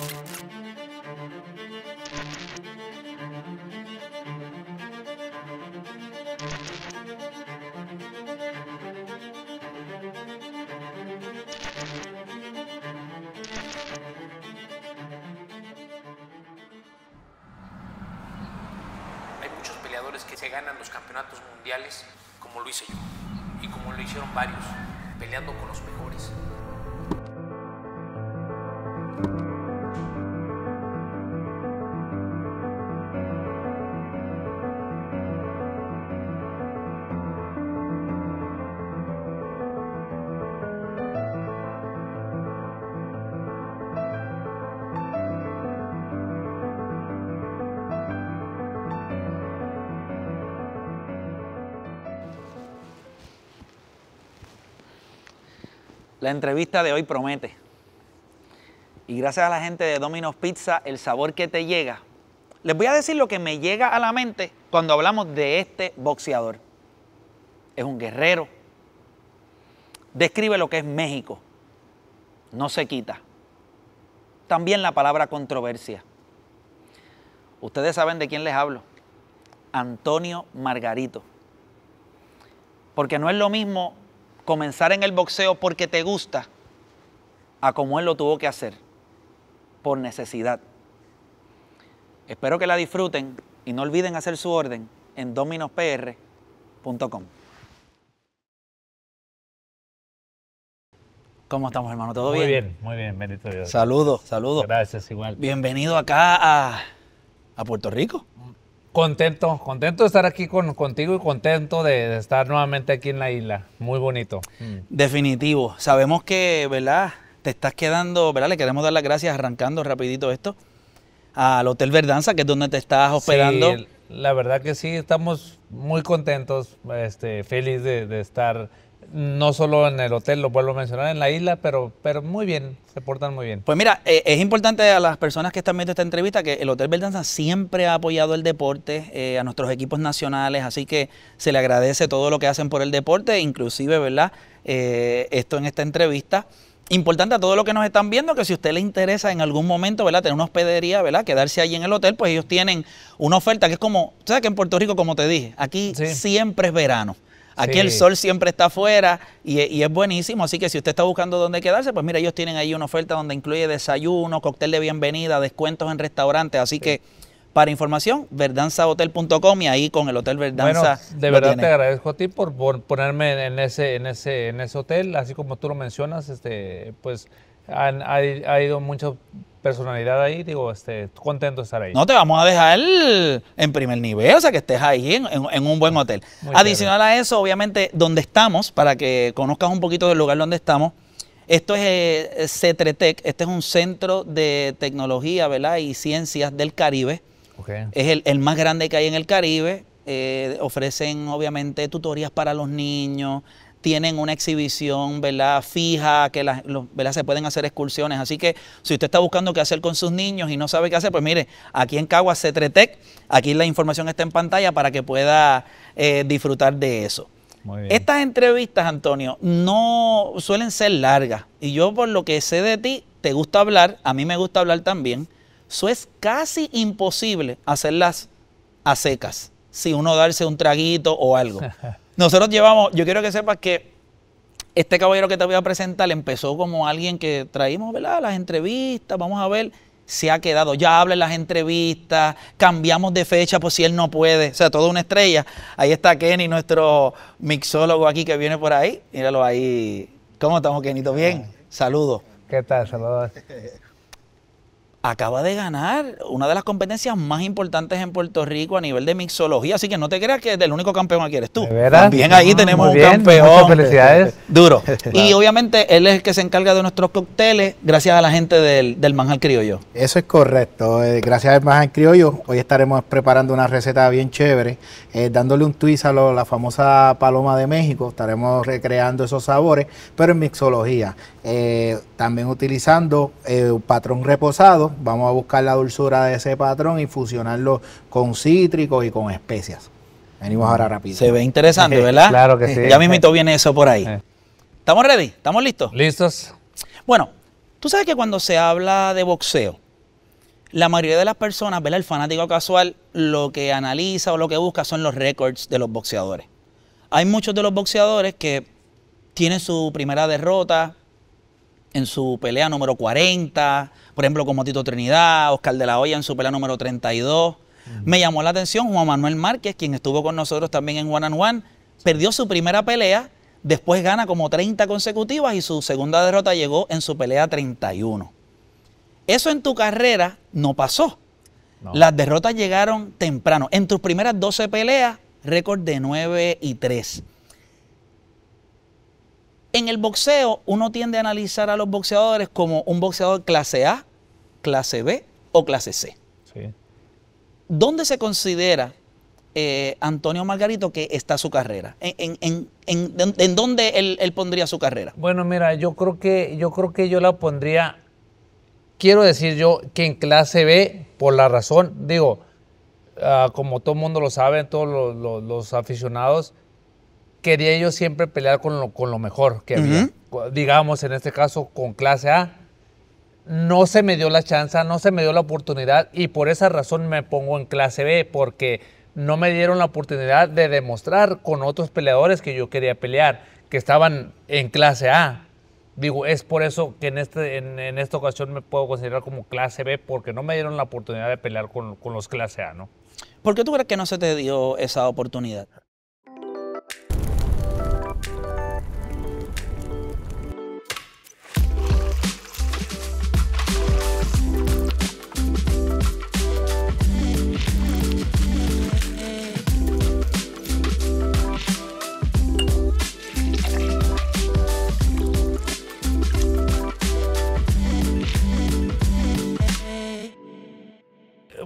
Hay muchos peleadores que se ganan los campeonatos mundiales como lo hice yo y como lo hicieron varios, peleando con los mejores. La entrevista de hoy promete. Y gracias a la gente de Domino's Pizza, el sabor que te llega. Les voy a decir lo que me llega a la mente cuando hablamos de este boxeador. Es un guerrero. Describe lo que es México. No se quita. También la palabra controversia. Ustedes saben de quién les hablo. Antonio Margarito. Porque no es lo mismo comenzar en el boxeo porque te gusta, a como él lo tuvo que hacer, por necesidad. Espero que la disfruten y no olviden hacer su orden en dominospr.com. ¿Cómo estamos, hermano? ¿Todo bien? Muy bien, muy bien, bendito Dios. Saludos, saludos. Gracias, igual. Bienvenido acá a, a Puerto Rico. Contento, contento de estar aquí con, contigo y contento de, estar nuevamente aquí en la isla. Muy bonito. Mm. Definitivo. Sabemos que, ¿verdad? Te estás quedando, ¿verdad? Le queremos dar las gracias arrancando rapidito esto al Hotel Verdanza, que es donde te estás hospedando. Sí, la verdad que sí, estamos muy contentos, este, feliz de, de estar no solo en el hotel, lo vuelvo a mencionar, en la isla, pero, pero muy bien, se portan muy bien. Pues mira, eh, es importante a las personas que están viendo esta entrevista que el Hotel Verdanza siempre ha apoyado el deporte, eh, a nuestros equipos nacionales, así que se le agradece todo lo que hacen por el deporte, inclusive, ¿verdad? Eh, esto en esta entrevista. Importante a todos los que nos están viendo que si a usted le interesa en algún momento, ¿verdad? Tener una hospedería, ¿verdad? Quedarse ahí en el hotel, pues ellos tienen una oferta que es como, ¿sabes que en Puerto Rico, como te dije, aquí siempre es verano. Aquí el sol siempre está afuera y, es buenísimo. Así que si usted está buscando dónde quedarse, pues mira, ellos tienen ahí una oferta donde incluye desayuno, cóctel de bienvenida, descuentos en restaurantes. Así que para información, verdanzahotel.com y ahí con el Hotel Verdanza. Bueno, de verdad te agradezco a ti por, ponerme en ese, en ese, en ese hotel, así como tú lo mencionas, este, pues ha, ido mucho personalidad ahí, digo, este, contento de estar ahí. No te vamos a dejar en primer nivel, o sea, que estés ahí en, un buen hotel. Adicional a eso, obviamente, donde estamos, para que conozcas un poquito del lugar donde estamos, esto es eh, Cetretec, e este es un centro de tecnología, ¿verdad? Y ciencias del Caribe. Es el, más grande que hay en el Caribe. Eh, ofrecen obviamente tutorías para los niños, tienen una exhibición ¿verdad? fija, que las, se pueden hacer excursiones. Así que si usted está buscando qué hacer con sus niños y no sabe qué hacer, pues mire, aquí en Caguas Cetretec, aquí la información está en pantalla para que pueda eh, disfrutar de eso. Estas entrevistas, Antonio, no suelen ser largas. Y yo por lo que sé de ti, te gusta hablar, a mí me gusta hablar también. Eso es casi imposible hacerlas a secas, si uno darse un traguito o algo. Nosotros llevamos, yo quiero que sepas que este caballero que te voy a presentar empezó como alguien que traímos, ¿verdad? Las entrevistas, vamos a ver, si ha quedado, ya habla en las entrevistas, cambiamos de fecha por si él no puede, o sea, toda una estrella. Ahí está Kenny, nuestro mixólogo aquí que viene por ahí, míralo ahí. ¿Cómo estamos, Kenito? ¿Bien? Saludos. ¿Qué tal? Saludos acaba de ganar una de las competencias más importantes en Puerto Rico a nivel de mixología. Así que no te creas que es el único campeón aquí eres tú. También ahí ah, tenemos un campeón. felicidades. Duro. Y obviamente él es el que se encarga de nuestros cócteles gracias a la gente del, del Manjar Criollo. Eso es correcto. Eh, gracias al Manjal Criollo, hoy estaremos preparando una receta bien chévere, eh, dándole un twist a la famosa paloma de México. Estaremos recreando esos sabores, pero en mixología. Eh, también utilizando eh, un patrón reposado, vamos a buscar la dulzura de ese patrón y fusionarlo con cítricos y con especias. Venimos mm. ahora rápido. Se ve interesante, ¿verdad? claro que sí. Ya mismito viene eso por ahí. Eh. ¿Estamos ready? ¿Estamos listos? Listos. Bueno, tú sabes que cuando se habla de boxeo, la mayoría de las personas, ¿verdad? El fanático casual lo que analiza o lo que busca son los récords de los boxeadores. Hay muchos de los boxeadores que tienen su primera derrota, en su pelea número 40, por ejemplo, como Tito Trinidad, Oscar de la Hoya en su pelea número 32. Me llamó la atención Juan Manuel Márquez, quien estuvo con nosotros también en One and One, perdió su primera pelea, después gana como 30 consecutivas y su segunda derrota llegó en su pelea 31. Eso en tu carrera no pasó. Las derrotas llegaron temprano. En tus primeras 12 peleas, récord de 9 y 3. En el boxeo, uno tiende a analizar a los boxeadores como un boxeador clase A, clase B o clase C. Sí. ¿Dónde se considera eh, Antonio Margarito que está su carrera? ¿En, dónde él, pondría su carrera? Bueno, mira, yo creo que yo creo que yo la pondría. Quiero decir yo que en clase B, por la razón, digo, ah, como todo el mundo lo sabe, todos los aficionados, quería yo siempre pelear con lo, con lo mejor que Digamos, en este caso, con clase A. No se me dio la chance, no se me dio la oportunidad y por esa razón me pongo en clase B, porque no me dieron la oportunidad de demostrar con otros peleadores que yo quería pelear, que estaban en clase A. Digo, es por eso que en, este, en, en esta ocasión me puedo considerar como clase B, porque no me dieron la oportunidad de pelear con, con los clase A, ¿no? ¿Por qué tú crees que no se te dio esa oportunidad?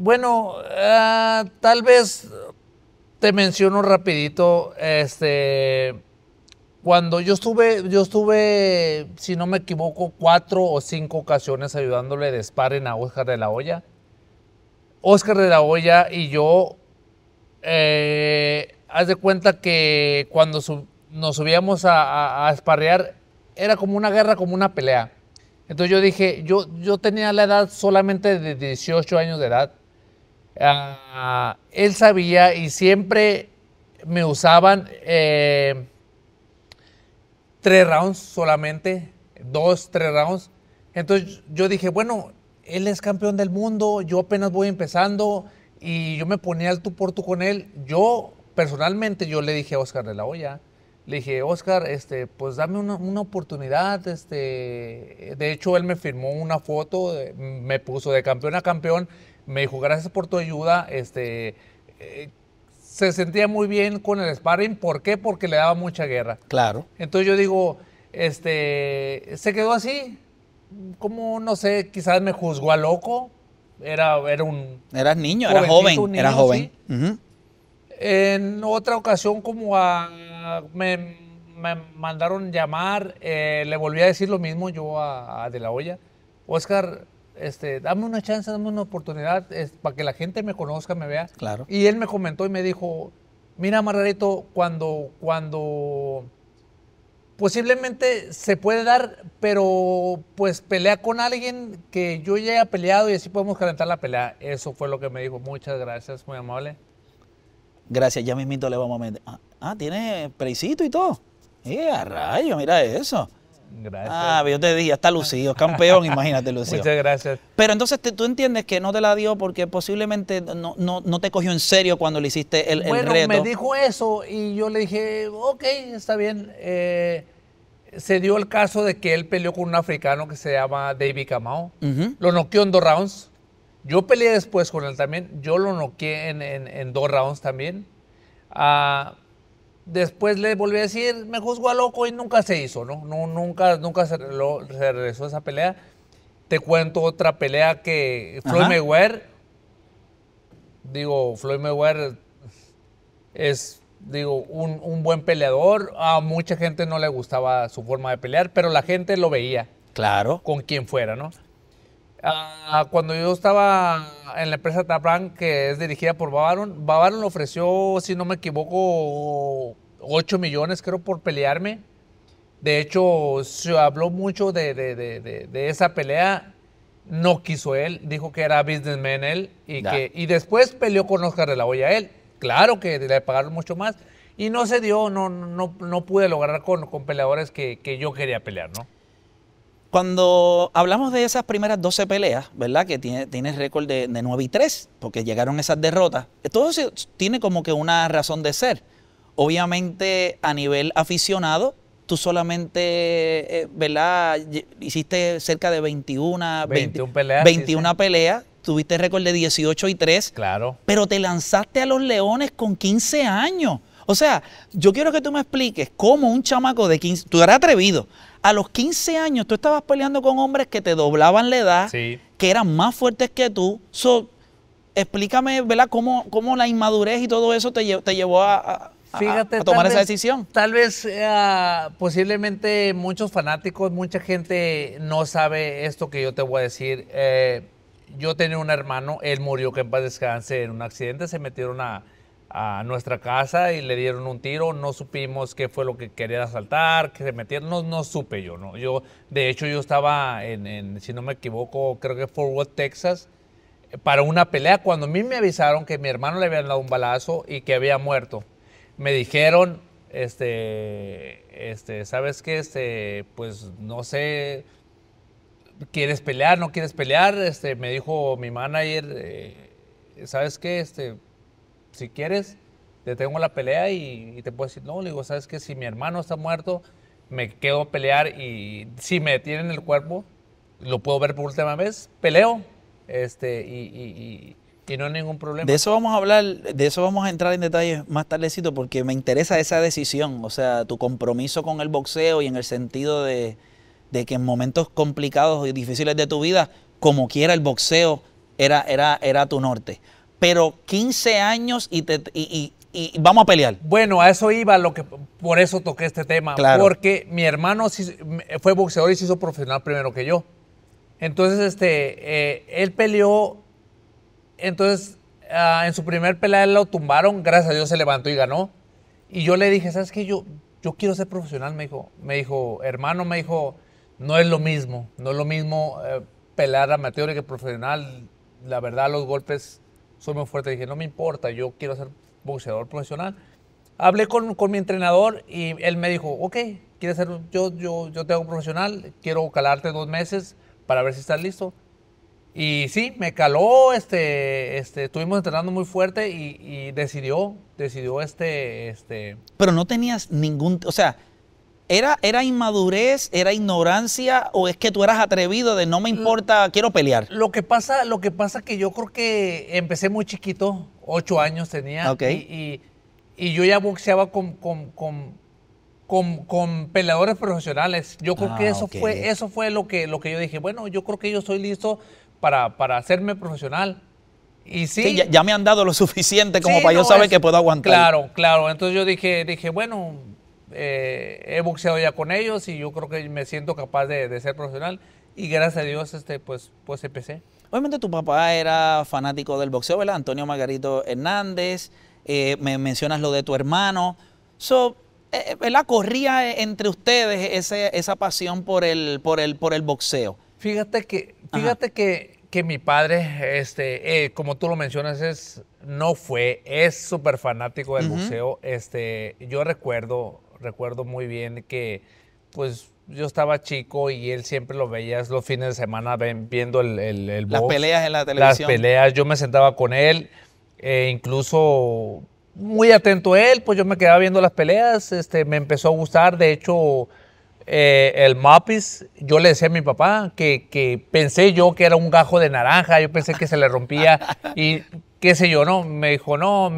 bueno, ah, tal vez te menciono rapidito, este, cuando yo estuve, yo estuve, si no me equivoco, cuatro o cinco ocasiones ayudándole de sparring a Oscar de la Hoya. Oscar de la Hoya y yo, eh, haz de cuenta que cuando nos subíamos a, a, era como una guerra, como una pelea. Entonces yo dije, yo, yo tenía la edad solamente de 18 años de edad. Ah, él sabía y siempre me usaban eh, tres rounds solamente, dos, tres rounds. Entonces yo dije, bueno, él es campeón del mundo, yo apenas voy empezando y yo me ponía al tú por tú con él. Yo personalmente yo le dije a Oscar de la olla: le dije, Oscar, este, pues dame una, una, oportunidad. Este. De hecho, él me firmó una foto, me puso de campeón a campeón me dijo, gracias por tu ayuda, este, eh, se sentía muy bien con el sparring, ¿por qué? Porque le daba mucha guerra. Claro. Entonces yo digo, este, se quedó así, como, no sé, quizás me juzgó a loco, era, era un... Era niño, era joven, era joven. En otra ocasión, como a, me, mandaron llamar, eh, le volví a decir lo mismo yo a, a De La Hoya. Oscar, este, dame una chance, dame una oportunidad es, para que la gente me conozca, me vea. Claro. Y él me comentó y me dijo, mira Margarito, cuando, cuando posiblemente se puede dar, pero pues pelea con alguien que yo ya haya peleado y así podemos calentar la pelea. Eso fue lo que me dijo. Muchas gracias, muy amable. Gracias, ya mismito le vamos a meter. Ah, ah tiene precito y todo. Y a rayo, mira eso. Gracias. Ah, yo te dije, está lucido, campeón, imagínate lucido. Muchas gracias. Pero entonces tú entiendes que no te la dio porque posiblemente no, no, te cogió en serio cuando le hiciste el, reto. Bueno, me dijo eso y yo le dije, ok, está bien. Eh, se dio el caso de que él peleó con un africano que se llama David Camao. Lo noqueó en dos rounds. Yo peleé después con él también. Yo lo noqueé en, en, dos rounds también. Ah, Después le volví a decir, me juzgo a loco y nunca se hizo, ¿no? nunca nunca se, regresó esa pelea. Te cuento otra pelea que Floyd Mayweather, digo, Floyd Mayweather es digo, un, un, buen peleador. A mucha gente no le gustaba su forma de pelear, pero la gente lo veía. Claro. Con quien fuera, ¿no? Ah, cuando yo estaba en la empresa Tapran, que es dirigida por Bavaron, Bavaron ofreció, si no me equivoco, 8 millones, creo, por pelearme. De hecho, se habló mucho de, esa pelea. No quiso él, dijo que era businessman él. Y, que, después peleó con Oscar de la Hoya él. Claro que le pagaron mucho más. Y no se dio, no, no, no pude lograr con, peleadores que yo quería pelear, ¿no? Cuando hablamos de esas primeras 12 peleas, ¿verdad? Que tiene, tiene récord de, 9 y 3, porque llegaron esas derrotas, todo eso tiene como que una razón de ser. Obviamente, a nivel aficionado, tú solamente, eh, ¿verdad? Hiciste cerca de 21, 21 peleas. 21 peleas, tuviste récord de 18 y 3. Claro. Pero te lanzaste a los Leones con 15 años. O sea, yo quiero que tú me expliques cómo un chamaco de 15, tú eras atrevido, a los 15 años tú estabas peleando con hombres que te doblaban la edad, que eran más fuertes que tú. So, explícame, ¿verdad? Cómo, cómo, la inmadurez y todo eso te, te llevó a, tomar esa decisión. Tal vez ah, posiblemente muchos fanáticos, mucha gente no sabe esto que yo te voy a decir. Eh, yo tenía un hermano, él murió, que en paz descanse, en un accidente se metieron a, a nuestra casa y le dieron un tiro, no supimos qué fue lo que quería asaltar, que se metieron, no, supe yo, ¿no? Yo, de hecho, yo estaba en, si no me equivoco, creo que Fort Worth, Texas, para una pelea, cuando a mí me avisaron que mi hermano le habían dado un balazo y que había muerto. Me dijeron, este, este, ¿sabes qué? Este, pues no sé, ¿quieres pelear? ¿No quieres pelear? Este, me dijo mi manager, eh, ¿sabes qué? Este, si quieres, te tengo la pelea y, te puedo decir, no, digo, ¿sabes que Si mi hermano está muerto, me quedo a pelear y si me tienen el cuerpo, lo puedo ver por última vez, peleo este, y, y, y, no hay ningún problema. De eso vamos a hablar, de eso vamos a entrar en detalle más tardecito porque me interesa esa decisión, o sea, tu compromiso con el boxeo y en el sentido de, de que en momentos complicados y difíciles de tu vida, como quiera el boxeo era, era, era tu norte pero 15 años y, te, y, y, vamos a pelear. Bueno, a eso iba, lo que, por eso toqué este tema, porque mi hermano fue boxeador y se hizo profesional primero que yo. Entonces, este, eh, él peleó, entonces ah, en su primer pelea él lo tumbaron, gracias a Dios se levantó y ganó. Y yo le dije, ¿sabes qué? Yo, yo quiero ser profesional, me dijo, me dijo, hermano, me dijo, no es lo mismo, no es lo mismo eh, pelear amateur que profesional. La verdad, los golpes soy muy fuerte. Dije, no me importa, yo quiero ser boxeador profesional. Hablé con, con mi entrenador y él me dijo, ok, quieres ser, yo, yo, yo te hago profesional, quiero calarte dos meses para ver si estás listo. Y sí, me caló, este, este, estuvimos entrenando muy fuerte y, y decidió, decidió este, este. Pero no tenías ningún, o sea, ¿Era, ¿Era inmadurez, era ignorancia o es que tú eras atrevido de no me importa, quiero pelear? Lo que pasa, lo que pasa que yo creo que empecé muy chiquito, ocho años tenía, y, y, yo ya boxeaba con, con, con, con, con peleadores profesionales. Yo creo que ah, eso fue, eso fue lo que, lo que yo dije, bueno, yo creo que yo soy listo para, para hacerme profesional. Y sí, ya, me han dado lo suficiente como para yo saber que puedo aguantar. Claro, claro. Entonces yo dije, dije, bueno, eh, he boxeado ya con ellos y yo creo que me siento capaz de, ser profesional y gracias a Dios este, pues, pues empecé. Obviamente tu papá era fanático del boxeo, ¿verdad? Antonio Margarito Hernández, eh, me mencionas lo de tu hermano. So, eh, ¿verdad? Corría entre ustedes esa pasión por el, por, el, por el boxeo. Fíjate que, fíjate que, mi padre, este, como tú lo mencionas, es, no fue, es súper fanático del boxeo. Este, yo recuerdo recuerdo muy bien que pues yo estaba chico y él siempre lo veía los fines de semana viendo el, Las peleas en la televisión. Las peleas, yo me sentaba con él, eh, incluso muy atento a él, pues yo me quedaba viendo las peleas, este, me empezó a gustar, de hecho, eh, el Mapis, yo le decía a mi papá que, que, pensé yo que era un gajo de naranja, yo pensé que se le rompía y qué sé yo, ¿no? Me dijo, no,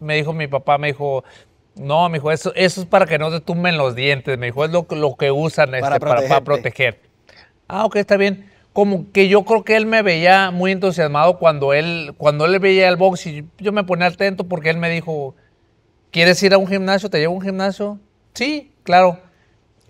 me dijo mi papá, me dijo, no, me dijo, eso, eso es para que no se tumben los dientes. Me dijo, es lo, que usan este, para, proteger. Ah, ok, está bien. Como que yo creo que él me veía muy entusiasmado cuando él, cuando él veía el box y yo me ponía atento porque él me dijo, ¿quieres ir a un gimnasio? ¿Te llevo a un gimnasio? Sí, claro.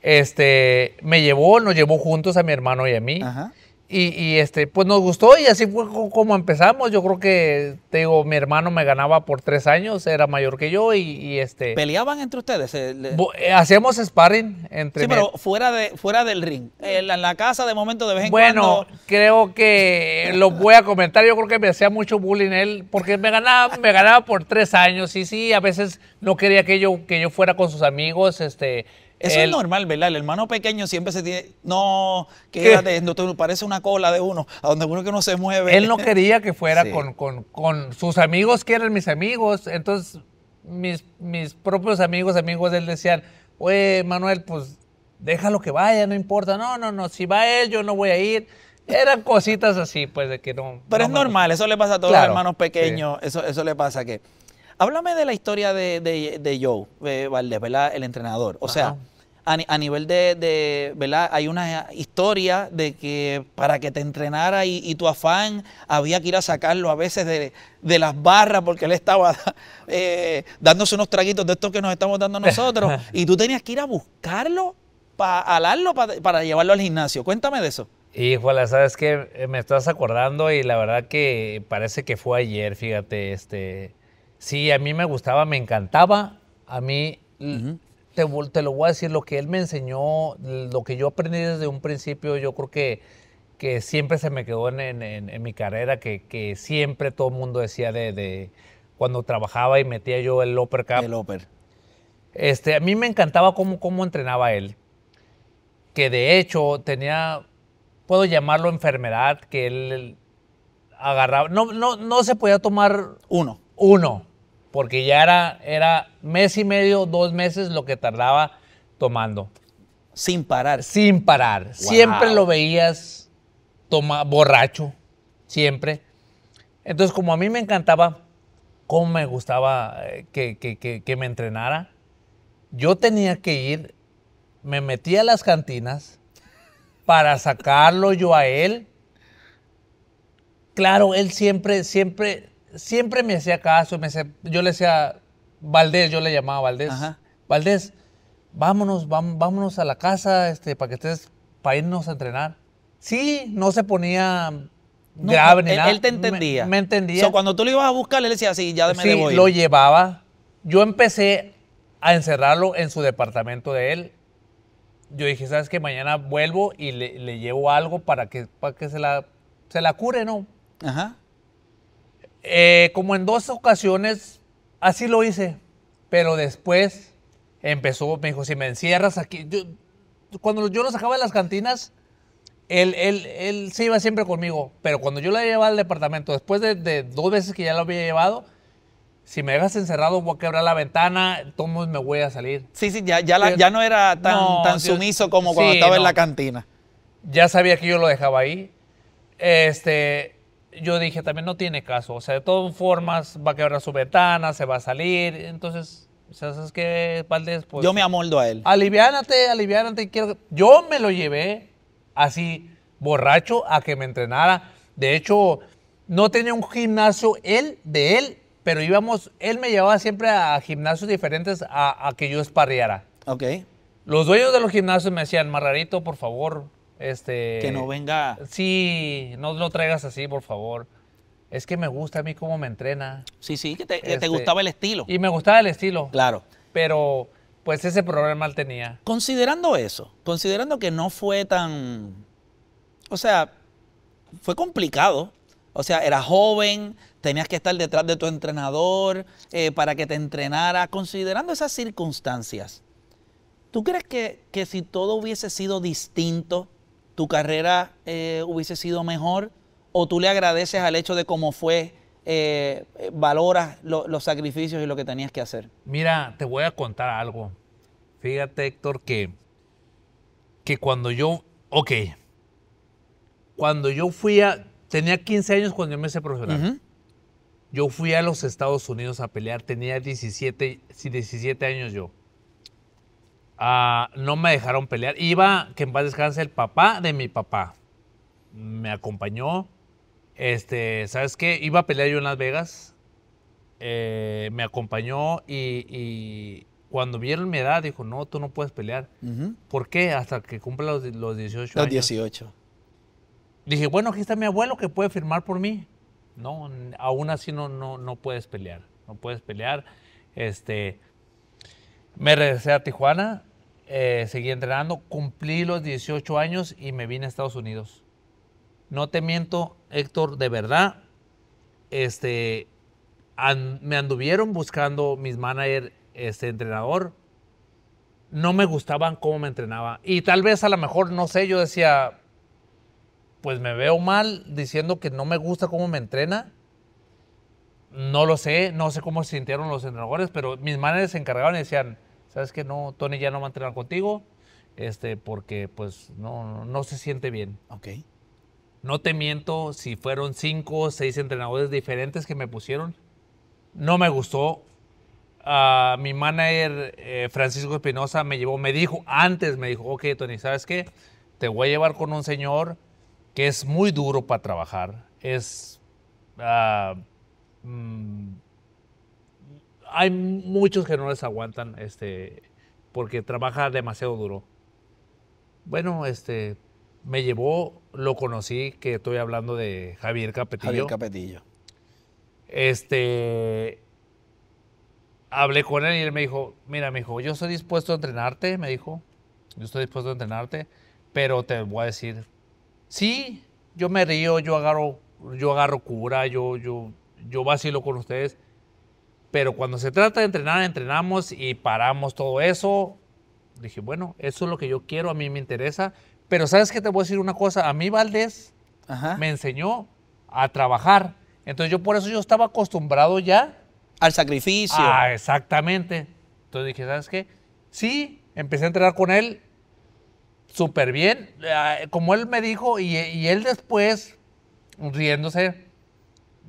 Este, me llevó, nos llevó juntos a mi hermano y a mí. Ajá. Y, y, este, pues nos gustó y así fue como empezamos. Yo creo que, tengo mi hermano me ganaba por tres años, era mayor que yo y, este... ¿Peleaban entre ustedes? Eh, eh, hacíamos sparring entre... Sí, pero fuera, de, fuera del ring. En la, casa de momento de vez en bueno, Bueno, creo que lo voy a comentar. Yo creo que me hacía mucho bullying él porque me ganaba, me ganaba por tres años y sí, a veces no quería que yo, que yo fuera con sus amigos, este... Eso es normal, ¿verdad? El hermano pequeño siempre se tiene, no, quédate, no te parece una cola de uno, a donde uno que no se mueve. Él no quería que fuera con, con, sus amigos, que eran mis amigos, entonces mis, mis propios amigos, amigos de él decían, oye, Manuel, pues déjalo que vaya, no importa, no, no, no, si va él, yo no voy a ir. Eran cositas así, pues, de que no. Pero es normal, eso le pasa a todos los hermanos pequeños, eso, eso le pasa que. Háblame de la historia de, Joe eh, Valdez, ¿verdad? El entrenador. O sea, a, nivel de, de, ¿verdad? Hay una historia de que para que te entrenara y, tu afán había que ir a sacarlo a veces de, las barras porque él estaba eh, dándose unos traguitos de estos que nos estamos dando nosotros y tú tenías que ir a buscarlo para alarlo, para llevarlo al gimnasio. Cuéntame de eso. Híjole, sabes que eh, me estás acordando y la verdad que parece que fue ayer, fíjate, este, sí, a mí me gustaba, me encantaba, a mí te, lo voy a decir, lo que él me enseñó, lo que yo aprendí desde un principio, yo creo que, que siempre se me quedó en, mi carrera, que, siempre todo el mundo decía de, cuando trabajaba y metía yo el uppercut. El upper. Este, a mí me encantaba cómo, cómo entrenaba él, que de hecho tenía, puedo llamarlo enfermedad, que él agarraba, no, no, no se podía tomar uno. Uno porque ya era, era mes y medio, dos meses lo que tardaba tomando. Sin parar. Sin parar. Siempre lo veías toma, borracho, siempre. Entonces, como a mí me encantaba, como me gustaba eh, que, que me entrenara, yo tenía que ir, me metía a las cantinas para sacarlo yo a él. Claro, él siempre, siempre siempre me hacía caso, yo le decía, Valdés, yo le llamaba Valdés, Valdés, vámonos, vámonos a la casa este, para que estés, para irnos a entrenar. Sí, no se ponía grave ni él, nada. Él te entendía. Me, entendía. cuando tú lo ibas a buscar, él decía, sí, ya me sí, lo llevaba. Yo empecé a encerrarlo en su departamento de él. Yo dije, ¿sabes qué? Mañana vuelvo y le, llevo algo para que, para que se, la, se la cure, ¿no? Ajá. Eh, como en dos ocasiones, así lo hice, pero después empezó, me dijo, si me encierras aquí, yo, cuando yo lo sacaba de las cantinas, él, él, se iba siempre conmigo, pero cuando yo la llevaba al departamento, después de, dos veces que ya lo había llevado, si me dejas encerrado, voy a quebrar la ventana, todos me voy a salir. Sí, sí, ya, ya, ya no era tan, sumiso como cuando estaba en la cantina. Ya sabía que yo lo dejaba ahí. Este, yo dije también no tiene caso, o sea, de todas formas va a quebrar su ventana, se va a salir, entonces, ¿sabes qué, Valdés? Pues, yo me amoldo a él. Aliviánate, aliviánate, quiero... Yo me lo llevé así, borracho, a que me entrenara. De hecho, no tenía un gimnasio él, de él, pero íbamos, él me llevaba siempre a gimnasios diferentes a, a que yo esparriara. Ok. Los dueños de los gimnasios me decían, Marrarito, por favor, este, que no venga. Sí, no lo traigas así, por favor. Es que me gusta a mí cómo me entrena. Sí, sí, que te, este, gustaba el estilo. Y me gustaba el estilo. Claro. Pero pues ese problema él tenía. Considerando eso, considerando que no fue tan... O sea, fue complicado. O sea, era joven, tenías que estar detrás de tu entrenador eh, para que te entrenara. Considerando esas circunstancias, ¿tú crees que, que si todo hubiese sido distinto, tu carrera eh, hubiese sido mejor o tú le agradeces al hecho de cómo fue, eh, valoras los sacrificios y lo que tenías que hacer? Mira, te voy a contar algo. Fíjate, Héctor, que, que cuando yo, ok, cuando yo fui a, tenía 15 años cuando yo me hice profesional. Yo fui a los Estados Unidos a pelear, tenía 17, 17 años yo no me dejaron pelear. Iba, que en paz descanse, el papá de mi papá. Me acompañó. Este, ¿sabes qué? Iba a pelear yo en Las Vegas. Eh, me acompañó y, cuando vieron mi edad, dijo, no, tú no puedes pelear. ¿Por qué? Hasta que cumpla los, 18 años. 18. Dije, bueno, aquí está mi abuelo que puede firmar por mí. No, aún así no, no, no puedes pelear. No puedes pelear. Este, me regresé a Tijuana eh, seguí entrenando, cumplí los 18 años y me vine a Estados Unidos. No te miento, Héctor, de verdad, este, me anduvieron buscando mis managers este entrenador. No me gustaban cómo me entrenaba. Y tal vez a lo mejor, no sé, yo decía, pues me veo mal diciendo que no me gusta cómo me entrena. No lo sé, no sé cómo se sintieron los entrenadores, pero mis managers se encargaban y decían, sabes que no, Tony ya no va a entrenar contigo, este, porque pues no, no se siente bien. Ok. No te miento si fueron cinco o seis entrenadores diferentes que me pusieron. No me gustó. Ah, mi manager, eh, Francisco Espinosa, me llevó, me dijo antes, me dijo, ok, Tony, ¿sabes qué? Te voy a llevar con un señor que es muy duro para trabajar. Es... Ah, mm, hay muchos que no les aguantan este, porque trabaja demasiado duro. Bueno, este, me llevó, lo conocí, que estoy hablando de Javier Capetillo. Javier Capetillo. Este, hablé con él y él me dijo, mira, me dijo, yo estoy dispuesto a entrenarte, me dijo, yo estoy dispuesto a entrenarte, pero te voy a decir, sí, yo me río, yo agarro, yo agarro cura, yo, yo, yo vacilo con ustedes, pero cuando se trata de entrenar, entrenamos y paramos todo eso. Dije, bueno, eso es lo que yo quiero, a mí me interesa. Pero sabes que te voy a decir una cosa, a mí Valdés me enseñó a trabajar. Entonces yo por eso yo estaba acostumbrado ya. Al sacrificio. Ah, exactamente. Entonces dije, ¿sabes qué? Sí, empecé a entrenar con él súper bien, ah, como él me dijo, y, y, él después, riéndose,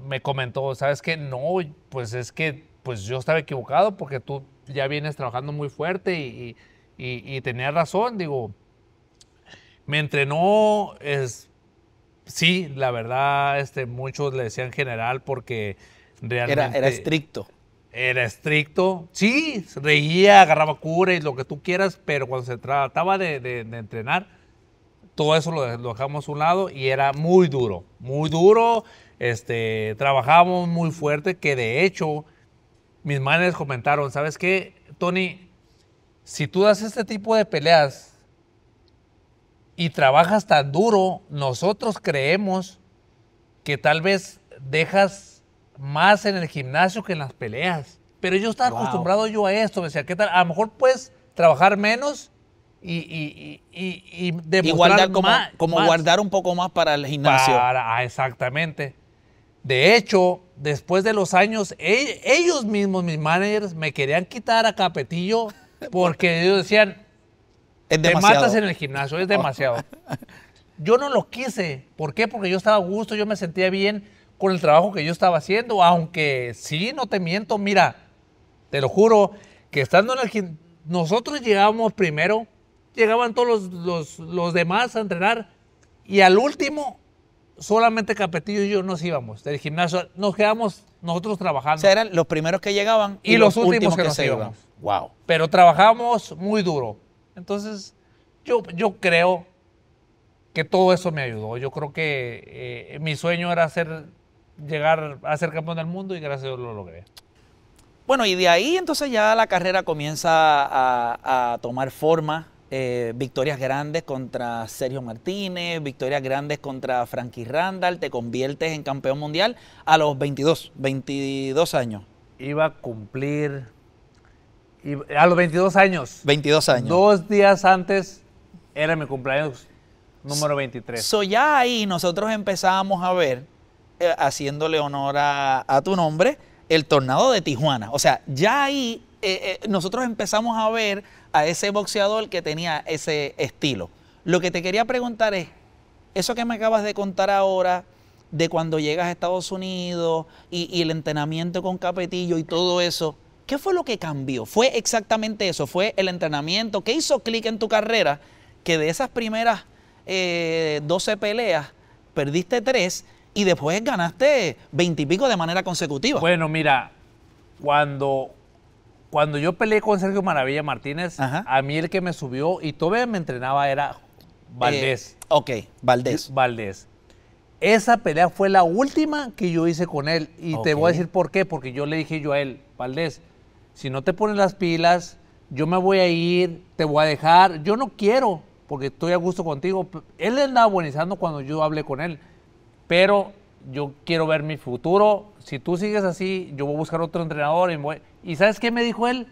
me comentó, ¿sabes qué? No, pues es que pues yo estaba equivocado porque tú ya vienes trabajando muy fuerte y, y, tenía razón, digo, me entrenó, es, sí, la verdad, este, muchos le decían general porque realmente... Era, era estricto. Era estricto, sí, reía, agarraba cura y lo que tú quieras, pero cuando se trataba de, entrenar, todo eso lo, dejamos a un lado y era muy duro, muy duro, este, trabajamos muy fuerte, que de hecho mis manes comentaron, ¿sabes qué, Tony? Si tú das este tipo de peleas y trabajas tan duro, nosotros creemos que tal vez dejas más en el gimnasio que en las peleas. Pero yo estaba acostumbrado yo a esto, me decía, ¿qué tal? A lo mejor puedes trabajar menos y, y, y, y, guardar como, como guardar un poco más para el gimnasio. Ah, exactamente. De hecho, después de los años, e, ellos mismos, mis managers, me querían quitar a Capetillo porque ellos decían, te matas en el gimnasio, es demasiado. Yo no lo quise. ¿Por qué? Porque yo estaba a gusto, yo me sentía bien con el trabajo que yo estaba haciendo, aunque sí, no te miento, mira, te lo juro, que estando en el gimnasio, nosotros llegábamos primero, llegaban todos los, los demás a entrenar y al último solamente Capetillo y yo nos íbamos del gimnasio. Nos quedamos nosotros trabajando. O eran los primeros que llegaban y, los, últimos, que, nos íbamos. Wow. Pero trabajamos muy duro. Entonces, yo, yo creo que todo eso me ayudó. Yo creo que eh, mi sueño era hacer llegar a ser campeón del mundo y gracias a Dios lo logré. Bueno, y de ahí entonces ya la carrera comienza a tomar forma, eh, victorias grandes contra Sergio Martínez, victorias grandes contra Frankie Randall, te conviertes en campeón mundial a los 22, 22 años. Iba a cumplir a los 22 años. 22 años. Dos días antes era mi cumpleaños número 23. So ya ahí nosotros empezábamos a ver, eh, haciéndole honor a, tu nombre, el tornado de Tijuana. O sea, ya ahí eh, nosotros empezamos a ver a ese boxeador que tenía ese estilo. Lo que te quería preguntar es, eso que me acabas de contar ahora, de cuando llegas a Estados Unidos y, el entrenamiento con Capetillo y todo eso, ¿qué fue lo que cambió? ¿Fue exactamente eso? ¿Fue el entrenamiento? ¿Qué hizo clic en tu carrera que de esas primeras 12 eh, peleas perdiste 3 y después ganaste 20 y pico de manera consecutiva? Bueno, mira, cuando, cuando yo peleé con Sergio Maravilla Martínez, a mí el que me subió y todavía me entrenaba era Valdés. Eh, ok, Valdés. Valdés. Esa pelea fue la última que yo hice con él. Y te voy a decir por qué. Porque yo le dije yo a él, Valdés, si no te pones las pilas, yo me voy a ir, te voy a dejar. Yo no quiero, porque estoy a gusto contigo. Él andaba buenizando cuando yo hablé con él. Pero yo quiero ver mi futuro, si tú sigues así, yo voy a buscar otro entrenador. Y, sabes qué me dijo él?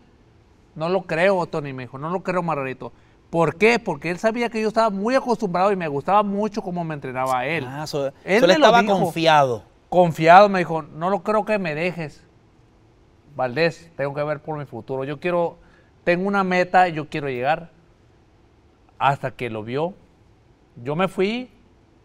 No lo creo, Tony, me dijo, no lo creo, Margarito. ¿Por qué? Porque él sabía que yo estaba muy acostumbrado y me gustaba mucho cómo me entrenaba él. Ah, él estaba confiado. Confiado, me dijo, no lo creo que me dejes. Valdés, tengo que ver por mi futuro. Yo quiero, tengo una meta, yo quiero llegar. Hasta que lo vio. Yo me fui,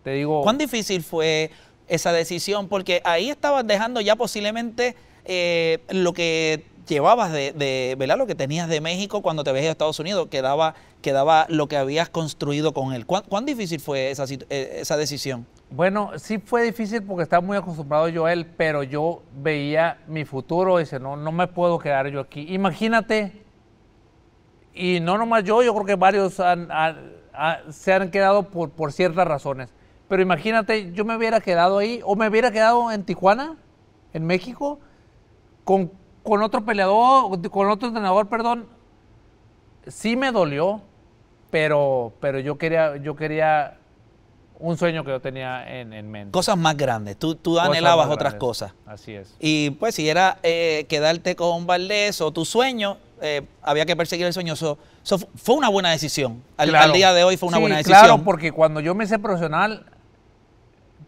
te digo. ¿Cuán difícil fue esa decisión, porque ahí estabas dejando ya posiblemente eh, lo que llevabas de, Lo que tenías de México cuando te veías a Estados Unidos, quedaba, quedaba lo que habías construido con él. ¿Cuán, difícil fue esa, eh, esa decisión? Bueno, sí fue difícil porque estaba muy acostumbrado yo a él, pero yo veía mi futuro, dice, no, no me puedo quedar yo aquí. Imagínate, y no nomás yo, yo creo que varios se han quedado por, por ciertas razones. Pero imagínate, yo me hubiera quedado ahí o me hubiera quedado en Tijuana, en México, con, otro peleador, con otro entrenador, perdón. Sí me dolió, pero, pero yo quería, yo quería un sueño que yo tenía en, mente. Cosas más grandes. Tú, tú anhelabas otras cosas. Así es. Y pues si era eh, quedarte con Valdés o tu sueño, eh, había que perseguir el sueño. fue una buena decisión. Al, día de hoy fue una buena decisión. Claro, porque cuando yo me hice profesional,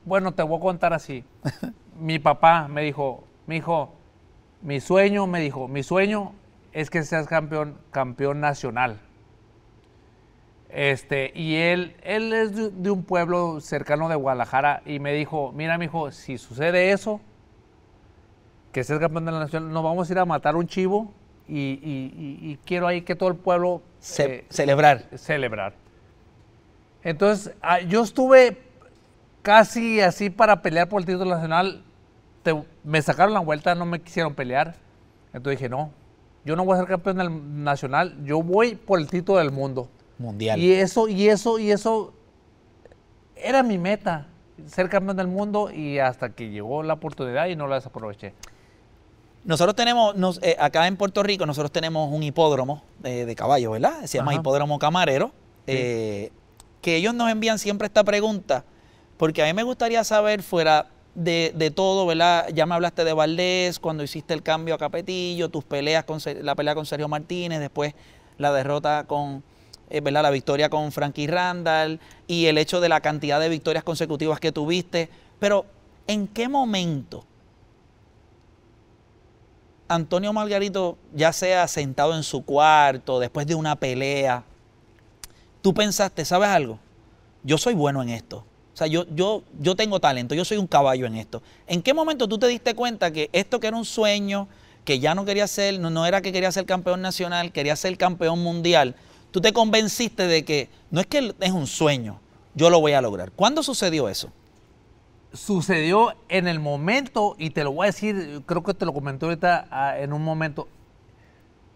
bueno, te voy a contar así. mi papá me dijo, mi hijo, mi sueño, me dijo, mi sueño es que seas campeón, campeón nacional. Este, y él, él es de, un pueblo cercano de Guadalajara y me dijo, mira, mi hijo, si sucede eso, que seas campeón de la nacional, nos vamos a ir a matar un chivo y, quiero ahí que todo el pueblo... Eh, celebrar. Celebrar. Entonces, ah, yo estuve casi así para pelear por el título nacional, me sacaron la vuelta, no me quisieron pelear. Entonces dije, no, yo no voy a ser campeón del nacional, yo voy por el título del mundo. Mundial. Y eso, y eso, y eso era mi meta, ser campeón del mundo y hasta que llegó la oportunidad y no la desaproveché. Nosotros tenemos, eh, acá en Puerto Rico, nosotros tenemos un hipódromo eh, de caballos, ¿verdad? Se llama Hipódromo Camarero. Eh, que ellos nos envían siempre esta pregunta porque a mí me gustaría saber fuera de, todo, ¿verdad? Ya me hablaste de Valdés, cuando hiciste el cambio a Capetillo, tus peleas, con, la pelea con Sergio Martínez, después la derrota con, eh, ¿verdad? La victoria con Frankie Randall y el hecho de la cantidad de victorias consecutivas que tuviste. Pero, ¿en qué momento Antonio Margarito, ya sea sentado en su cuarto, después de una pelea, tú pensaste, ¿sabes algo? Yo soy bueno en esto. O sea, yo, yo, yo tengo talento, yo soy un caballo en esto. ¿En qué momento tú te diste cuenta que esto que era un sueño, que ya no quería ser, no, era que quería ser campeón nacional, quería ser campeón mundial? Tú te convenciste de que no es que es un sueño, yo lo voy a lograr. ¿Cuándo sucedió eso? Sucedió en el momento, y te lo voy a decir, creo que te lo comenté ahorita ah, en un momento.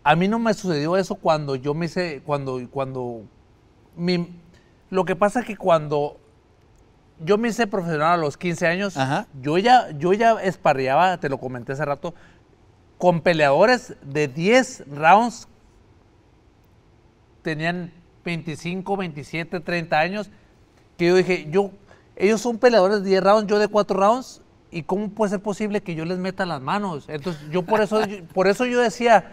A mí no me sucedió eso cuando yo me hice, cuando, cuando, mi, lo que pasa es que cuando yo me hice profesional a los 15 años. Yo ya, yo ya esparriaba, te lo comenté hace rato, con peleadores de 10 rounds. Tenían 25, 27, 30 años. Que yo dije, yo, ellos son peleadores de 10 rounds, yo de 4 rounds. ¿Y cómo puede ser posible que yo les meta las manos? Entonces, yo por eso, por eso yo decía,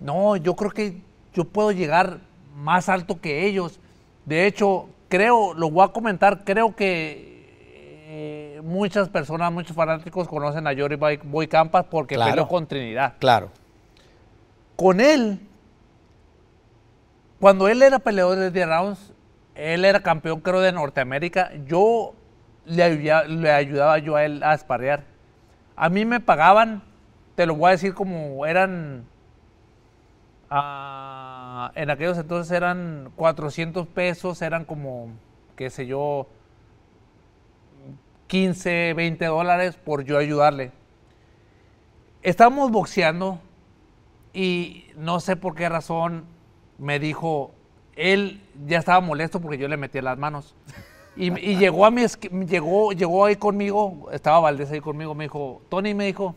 no, yo creo que yo puedo llegar más alto que ellos. De hecho, creo, lo voy a comentar, creo que eh, muchas personas, muchos fanáticos conocen a Jory Boy, Campas porque peleó con Trinidad. Claro. Con él, cuando él era peleador de 10 rounds, él era campeón, creo, de Norteamérica. Yo le ayudaba, yo a él a esparrear, A mí me pagaban, te lo voy a decir como eran. Ah, Ah, en aquellos entonces eran 400 pesos, eran como, qué sé yo, 15, 20 dólares por yo ayudarle. Estábamos boxeando y no sé por qué razón me dijo, él ya estaba molesto porque yo le metí las manos. Y, llegó a llegó, llegó ahí conmigo, estaba Valdés ahí conmigo, me dijo, Tony me dijo,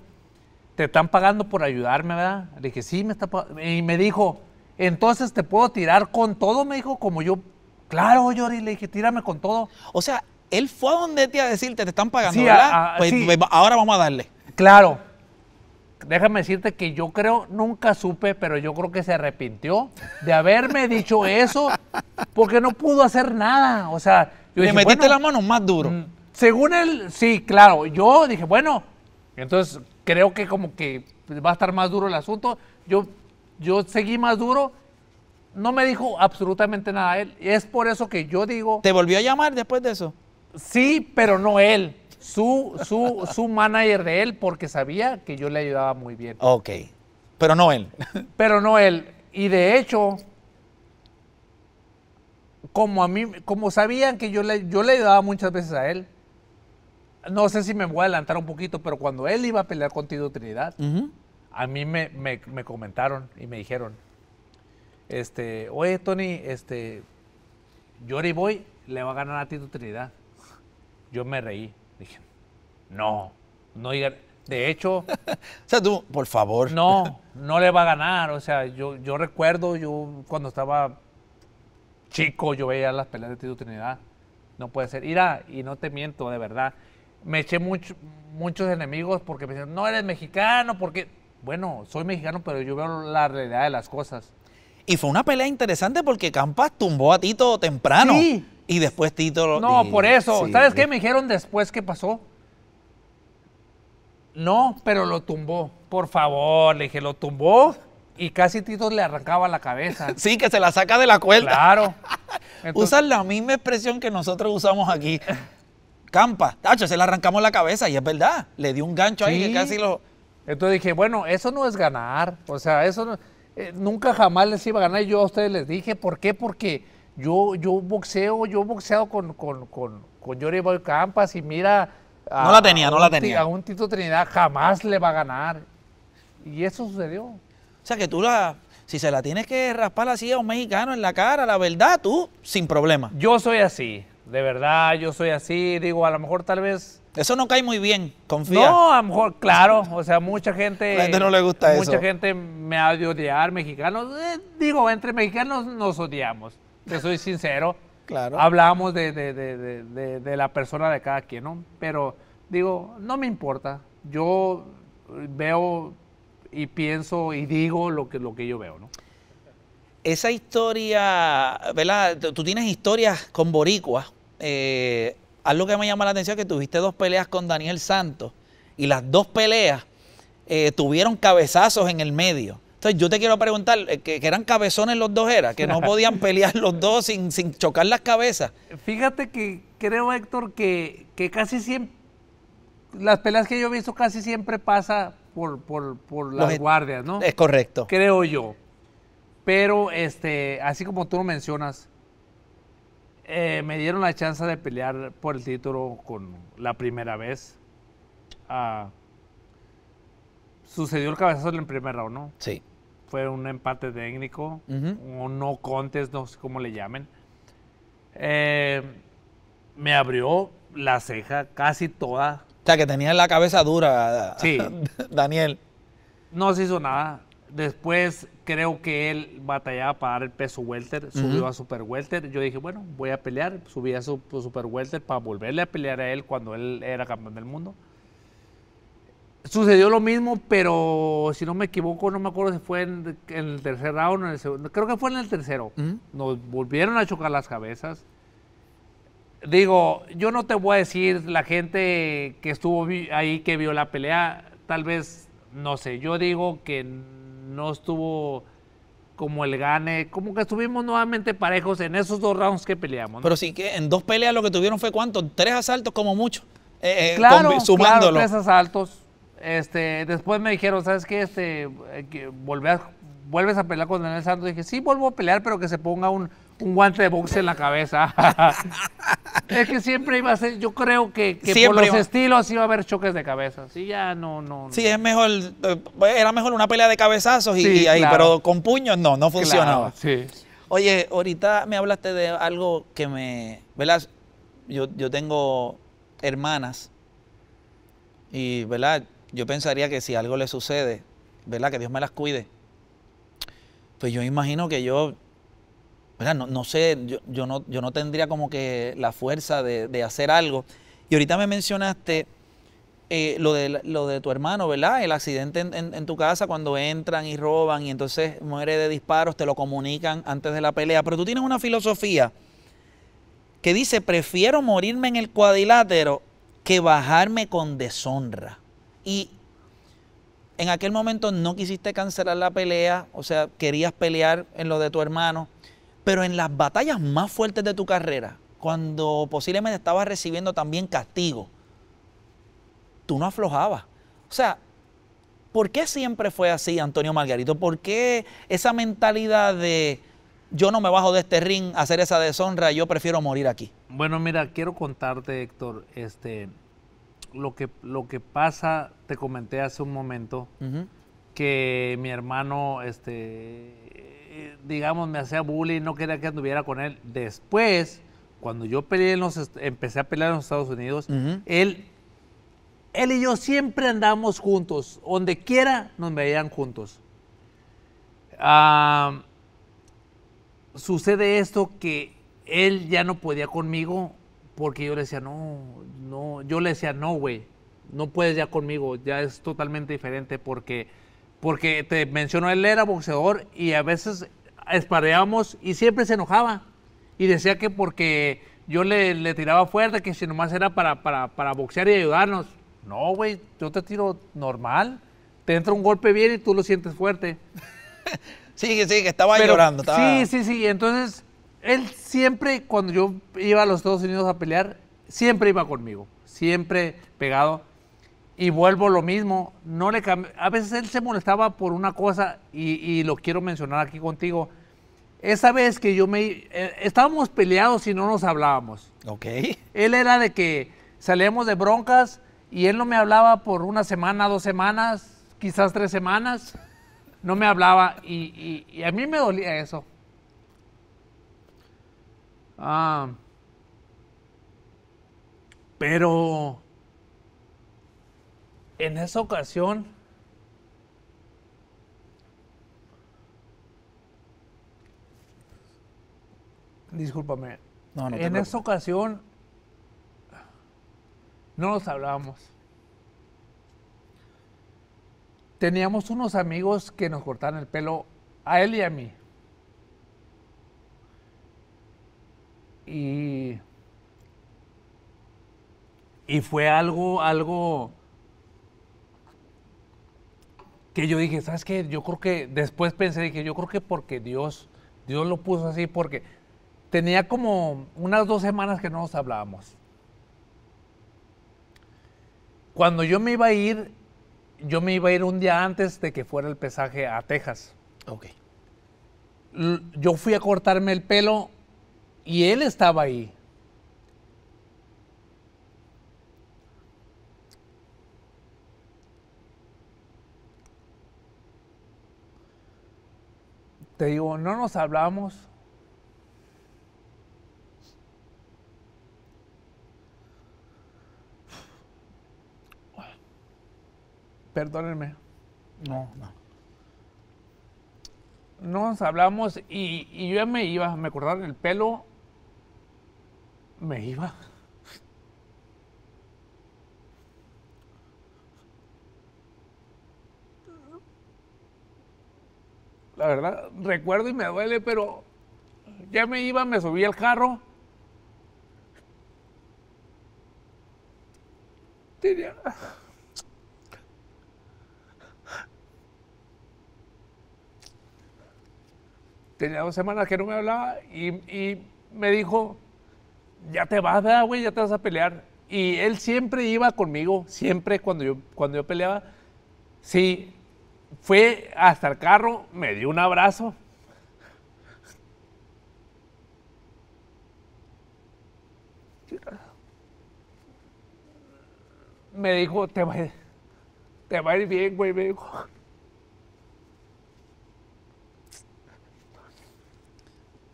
te están pagando por ayudarme, ¿verdad? Le dije, sí, me está pagando. Y me dijo, entonces te puedo tirar con todo, me dijo, como yo, claro, yo le dije, tírame con todo. O sea, él fue a donde te iba a decirte, te están pagando, ¿verdad? Pues, pues, ahora vamos a darle. Claro. Déjame decirte que yo creo, nunca supe, pero yo creo que se arrepintió de haberme dicho eso, porque no pudo hacer nada. O sea, yo le dije, metiste las más duro. Mm, según él, sí, claro. Yo dije, bueno, entonces creo que como que va a estar más duro el asunto. Yo yo seguí más duro. No me dijo absolutamente nada él. Es por eso que yo digo. ¿Te volvió a llamar después de eso? Sí, pero no él. Su, su, manager de él, porque sabía que yo le ayudaba muy bien. Ok. Pero no él. Pero no él. Y de hecho, como a mí, como sabían que yo le, yo le ayudaba muchas veces a él, no sé si me voy a adelantar un poquito, pero cuando él iba a pelear contigo Trinidad, a mí me, comentaron y me dijeron, este, oye Tony, este, Jory Boy le va a ganar a Tito Trinidad. Yo me reí, dije, no, no digan, de hecho... o sea, tú, por favor. No, no le va a ganar, o sea, yo, yo recuerdo, yo cuando estaba chico, yo veía las peleas de Tito Trinidad, no puede ser, ira, y no te miento, de verdad, me eché muchos enemigos porque me decían, no eres mexicano, porque bueno, soy mexicano, pero yo veo la realidad de las cosas. Y fue una pelea interesante porque Campa tumbó a Tito temprano. Sí. Y después Tito lo... No, por eso. ¿Sabes qué me dijeron después qué pasó? No, pero lo tumbó. Por favor, le dije, lo tumbó y casi Tito le arrancaba la cabeza. sí, que se la saca de la cuerda. Claro. Usan la misma expresión que nosotros usamos aquí. Campa, tacho, se le arrancamos la cabeza y es verdad. Le dio un gancho ahí que casi lo... Entonces dije, bueno, eso no es ganar. O sea, eso eh, nunca jamás les iba a ganar. Y yo a ustedes les dije, ¿por qué? Porque yo, yo boxeo, yo he boxeado con, con, con, Jory Boy Campas y mira. no la tenía, no la tenía. A un Tito Trinidad jamás le va a ganar. Y eso sucedió. O sea, que tú la. Si se la tienes que raspar así a un mexicano en la cara, la verdad, tú, sin problema. Yo soy así de verdad yo soy así, digo, a lo mejor tal vez... Eso no cae muy bien, confía. No, a lo mejor, claro, o sea, mucha gente... La gente no le gusta eso. Mucha gente me ha de odiar, mexicanos, eh, digo, entre mexicanos nos odiamos, te soy sincero. Claro. Hablamos de, de, la persona de cada quien, ¿no? Pero digo, no me importa, yo veo y pienso y digo lo que, lo que yo veo, ¿no? Esa historia, ¿verdad? Tú tienes historias con boricuas, eh, algo que me llama la atención es que tuviste dos peleas con Daniel Santos y las dos peleas eh, tuvieron cabezazos en el medio. Entonces yo te quiero preguntar, eh, que, eran cabezones los dos, era, que no podían pelear los dos sin, chocar las cabezas. Fíjate que creo, Héctor, que, casi siempre, las peleas que yo he visto casi siempre pasa por, las e- guardias, ¿no? Es correcto. Creo yo. Pero este, así como tú lo mencionas, eh, me dieron la chance de pelear por el título con la primera vez. Ah, sucedió el cabezazo en el primer round, ¿no? Sí. Fue un empate técnico, un no contest, no sé cómo le llamen. Eh, me abrió la ceja casi toda. O sea, que tenía la cabeza dura, sí. Daniel. No se hizo nada. Después creo que él batallaba para dar el peso welter, subió a super welter. Yo dije, bueno, voy a pelear, subí a su, pues, super welter para volverle a pelear a él cuando él era campeón del mundo. Sucedió lo mismo, pero si no me equivoco, no me acuerdo si fue en, el tercer round o en el segundo. Creo que fue en el tercero. Nos volvieron a chocar las cabezas. Digo, yo no te voy a decir la gente que estuvo ahí que vio la pelea, tal vez, no sé, yo digo que no estuvo como el gane, como que estuvimos nuevamente parejos en esos dos rounds que peleamos. Pero sí que en dos peleas lo que tuvieron fue cuánto, tres asaltos como mucho, eh, eh, claro, sumándolo. Claro, tres asaltos. Este, después me dijeron, ¿sabes qué? Este, eh, que volver a ¿vuelves a pelear con Daniel Santos? Y dije, sí, vuelvo a pelear, pero que se ponga un, guante de boxe en la cabeza. es que siempre iba a ser, yo creo que, que por los estilos iba a haber choques de cabeza. Sí, ya no, no. Sí, es mejor, eh, era mejor una pelea de cabezazos y, ahí, pero con puños no, no funcionaba. Oye, ahorita me hablaste de algo que me, ¿verdad? Yo, yo tengo hermanas y, ¿verdad? Yo pensaría que si algo le sucede, ¿verdad? Que Dios me las cuide pues yo imagino que yo, ¿verdad? No, sé, yo, yo, no, tendría como que la fuerza de, hacer algo. Y ahorita me mencionaste eh, lo, de, lo de tu hermano, ¿verdad? El accidente en, en, tu casa cuando entran y roban y entonces muere de disparos, te lo comunican antes de la pelea. Pero tú tienes una filosofía que dice, prefiero morirme en el cuadrilátero que bajarme con deshonra. Y en aquel momento no quisiste cancelar la pelea, o sea, querías pelear en lo de tu hermano, pero en las batallas más fuertes de tu carrera, cuando posiblemente estabas recibiendo también castigo, tú no aflojabas. O sea, ¿por qué siempre fue así, Antonio Margarito? ¿Por qué esa mentalidad de yo no me bajo de este ring a hacer esa deshonra, yo prefiero morir aquí? Bueno, mira, quiero contarte, Héctor, este, lo que, lo que pasa, te comenté hace un momento, que mi hermano, este, digamos, me hacía bullying, no quería que anduviera con él. Después, cuando yo peleé en los, empecé a pelear en los Estados Unidos, él, él y yo siempre andamos juntos, donde quiera nos veían juntos. Ah, sucede esto que él ya no podía conmigo porque yo le decía, no, no, yo le decía, no, güey, no puedes ya conmigo, ya es totalmente diferente porque, porque te mencionó, él era boxeador y a veces espareábamos y siempre se enojaba y decía que porque yo le, tiraba fuerte, que si nomás era para, para, boxear y ayudarnos. No, güey, yo te tiro normal, te entra un golpe bien y tú lo sientes fuerte. sí, sí, que estaba llorando. Estaba... Sí, sí, sí, entonces él siempre, cuando yo iba a los Estados Unidos a pelear, siempre iba conmigo, siempre pegado. Y vuelvo lo mismo, no le A veces él se molestaba por una cosa y, lo quiero mencionar aquí contigo. Esa vez que yo me... Eh, estábamos peleados y no nos hablábamos. Ok. Él era de que salíamos de broncas y él no me hablaba por una semana, dos semanas, quizás tres semanas. No me hablaba y a mí me dolía eso. Ah, pero en esa ocasión discúlpame. No, en esa ocasión no nos hablábamos. Teníamos unos amigos que nos cortaban el pelo a él y a mí. Y, fue algo, algo que yo dije, ¿sabes qué? Yo creo que después pensé, dije, yo creo que porque Dios, Dios lo puso así, porque tenía como unas dos semanas que no nos hablábamos. Cuando yo me iba a ir, yo me iba a ir un día antes de que fuera el pesaje a Texas. Ok. Yo fui a cortarme el pelo y él estaba ahí. Te digo, no nos hablamos. Perdónenme. No, no. Nos hablamos y, yo ya me iba, me cortar el pelo me iba. La verdad, recuerdo y me duele, pero ya me iba, me subí al carro. Tenía... Tenía dos semanas que no me hablaba y, y me dijo, ya te vas, güey? Ya te vas a pelear. Y él siempre iba conmigo, siempre cuando yo, cuando yo peleaba. Sí, fue hasta el carro, me dio un abrazo. Me dijo, te va, te va a ir bien, güey, me dijo.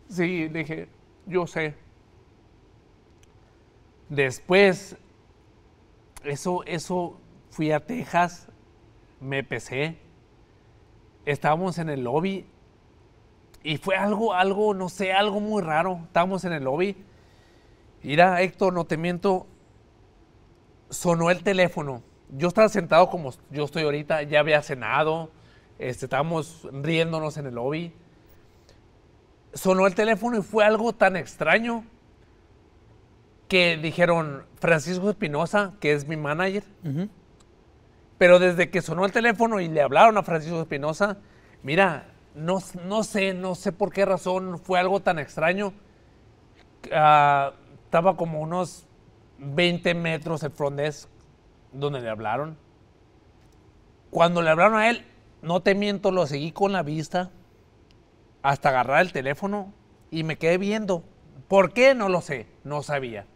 Sí, le dije, yo sé. Después, eso, eso, fui a Texas, me pesé, estábamos en el lobby y fue algo, algo, no sé, algo muy raro. Estábamos en el lobby. Mira, Héctor, no te miento, sonó el teléfono. Yo estaba sentado como yo estoy ahorita, ya había cenado, este, estábamos riéndonos en el lobby. Sonó el teléfono y fue algo tan extraño que dijeron Francisco Espinosa, que es mi manager, pero desde que sonó el teléfono y le hablaron a Francisco Espinosa, mira, no, no sé, no sé por qué razón fue algo tan extraño. Ah, estaba como unos 20 metros de front donde le hablaron. Cuando le hablaron a él, no te miento, lo seguí con la vista hasta agarrar el teléfono y me quedé viendo. ¿Por qué? No lo sé, no sabía.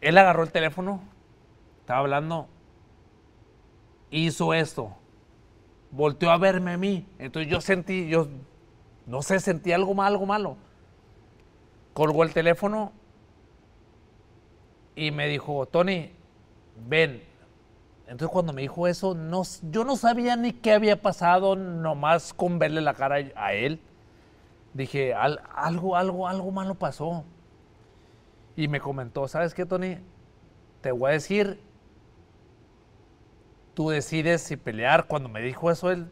Él agarró el teléfono, estaba hablando, hizo esto, volteó a verme a mí. Entonces yo sentí, yo no sé, sentí algo mal, algo malo. Colgó el teléfono y me dijo, Tony, ven. Entonces cuando me dijo eso, yo no sabía ni qué había pasado, nomás con verle la cara a él. Dije, algo, algo, algo malo pasó y me comentó, ¿sabes qué, Tony? Te voy a decir, tú decides si pelear. Cuando me dijo eso él,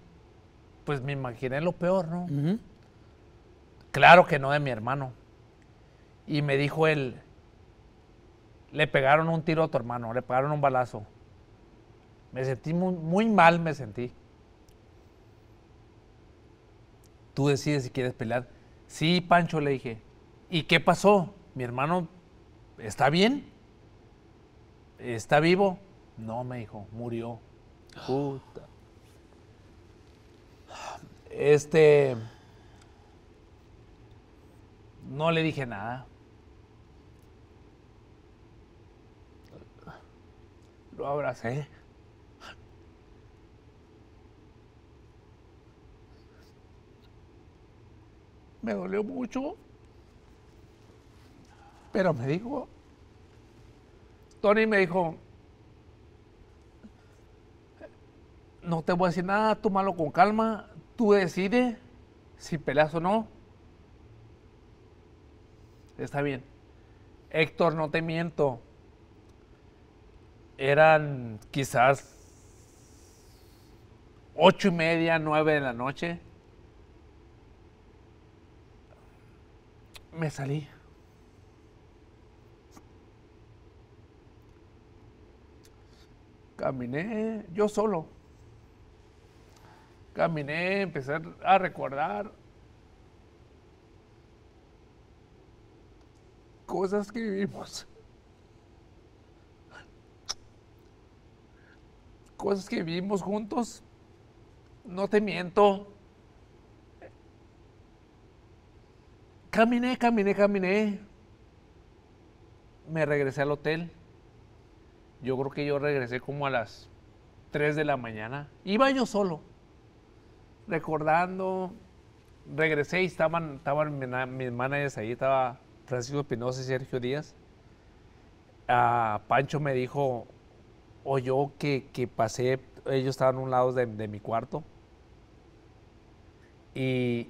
pues me imaginé lo peor, ¿no? Claro que no de mi hermano. Y me dijo él, le pegaron un tiro a tu hermano, le pegaron un balazo. Me sentí muy mal, me sentí. Tú decides si quieres pelear. Sí, Pancho, le dije. ¿Y qué pasó? Mi hermano ¿está bien? ¿Está vivo? No, me dijo, murió. Puta. Este. No le dije nada. Lo abracé. Me dolió mucho. Pero me dijo, Tony me dijo, no te voy a decir nada, malo con calma, tú decides si peleas o no. Está bien. Héctor, no te miento. Eran quizás ocho y media, nueve de la noche. Me salí. Caminé yo solo. Caminé, empecé a recordar cosas que vivimos. Cosas que vivimos juntos. No te miento. Caminé, caminé, caminé. Me regresé al hotel yo creo que yo regresé como a las 3 de la mañana. Iba yo solo, recordando. Regresé y estaban, estaban mis managers ahí, estaba Francisco Espinosa y Sergio Díaz. A ah, Pancho me dijo, o yo que, pasé, ellos estaban a un lado de, mi cuarto. Y,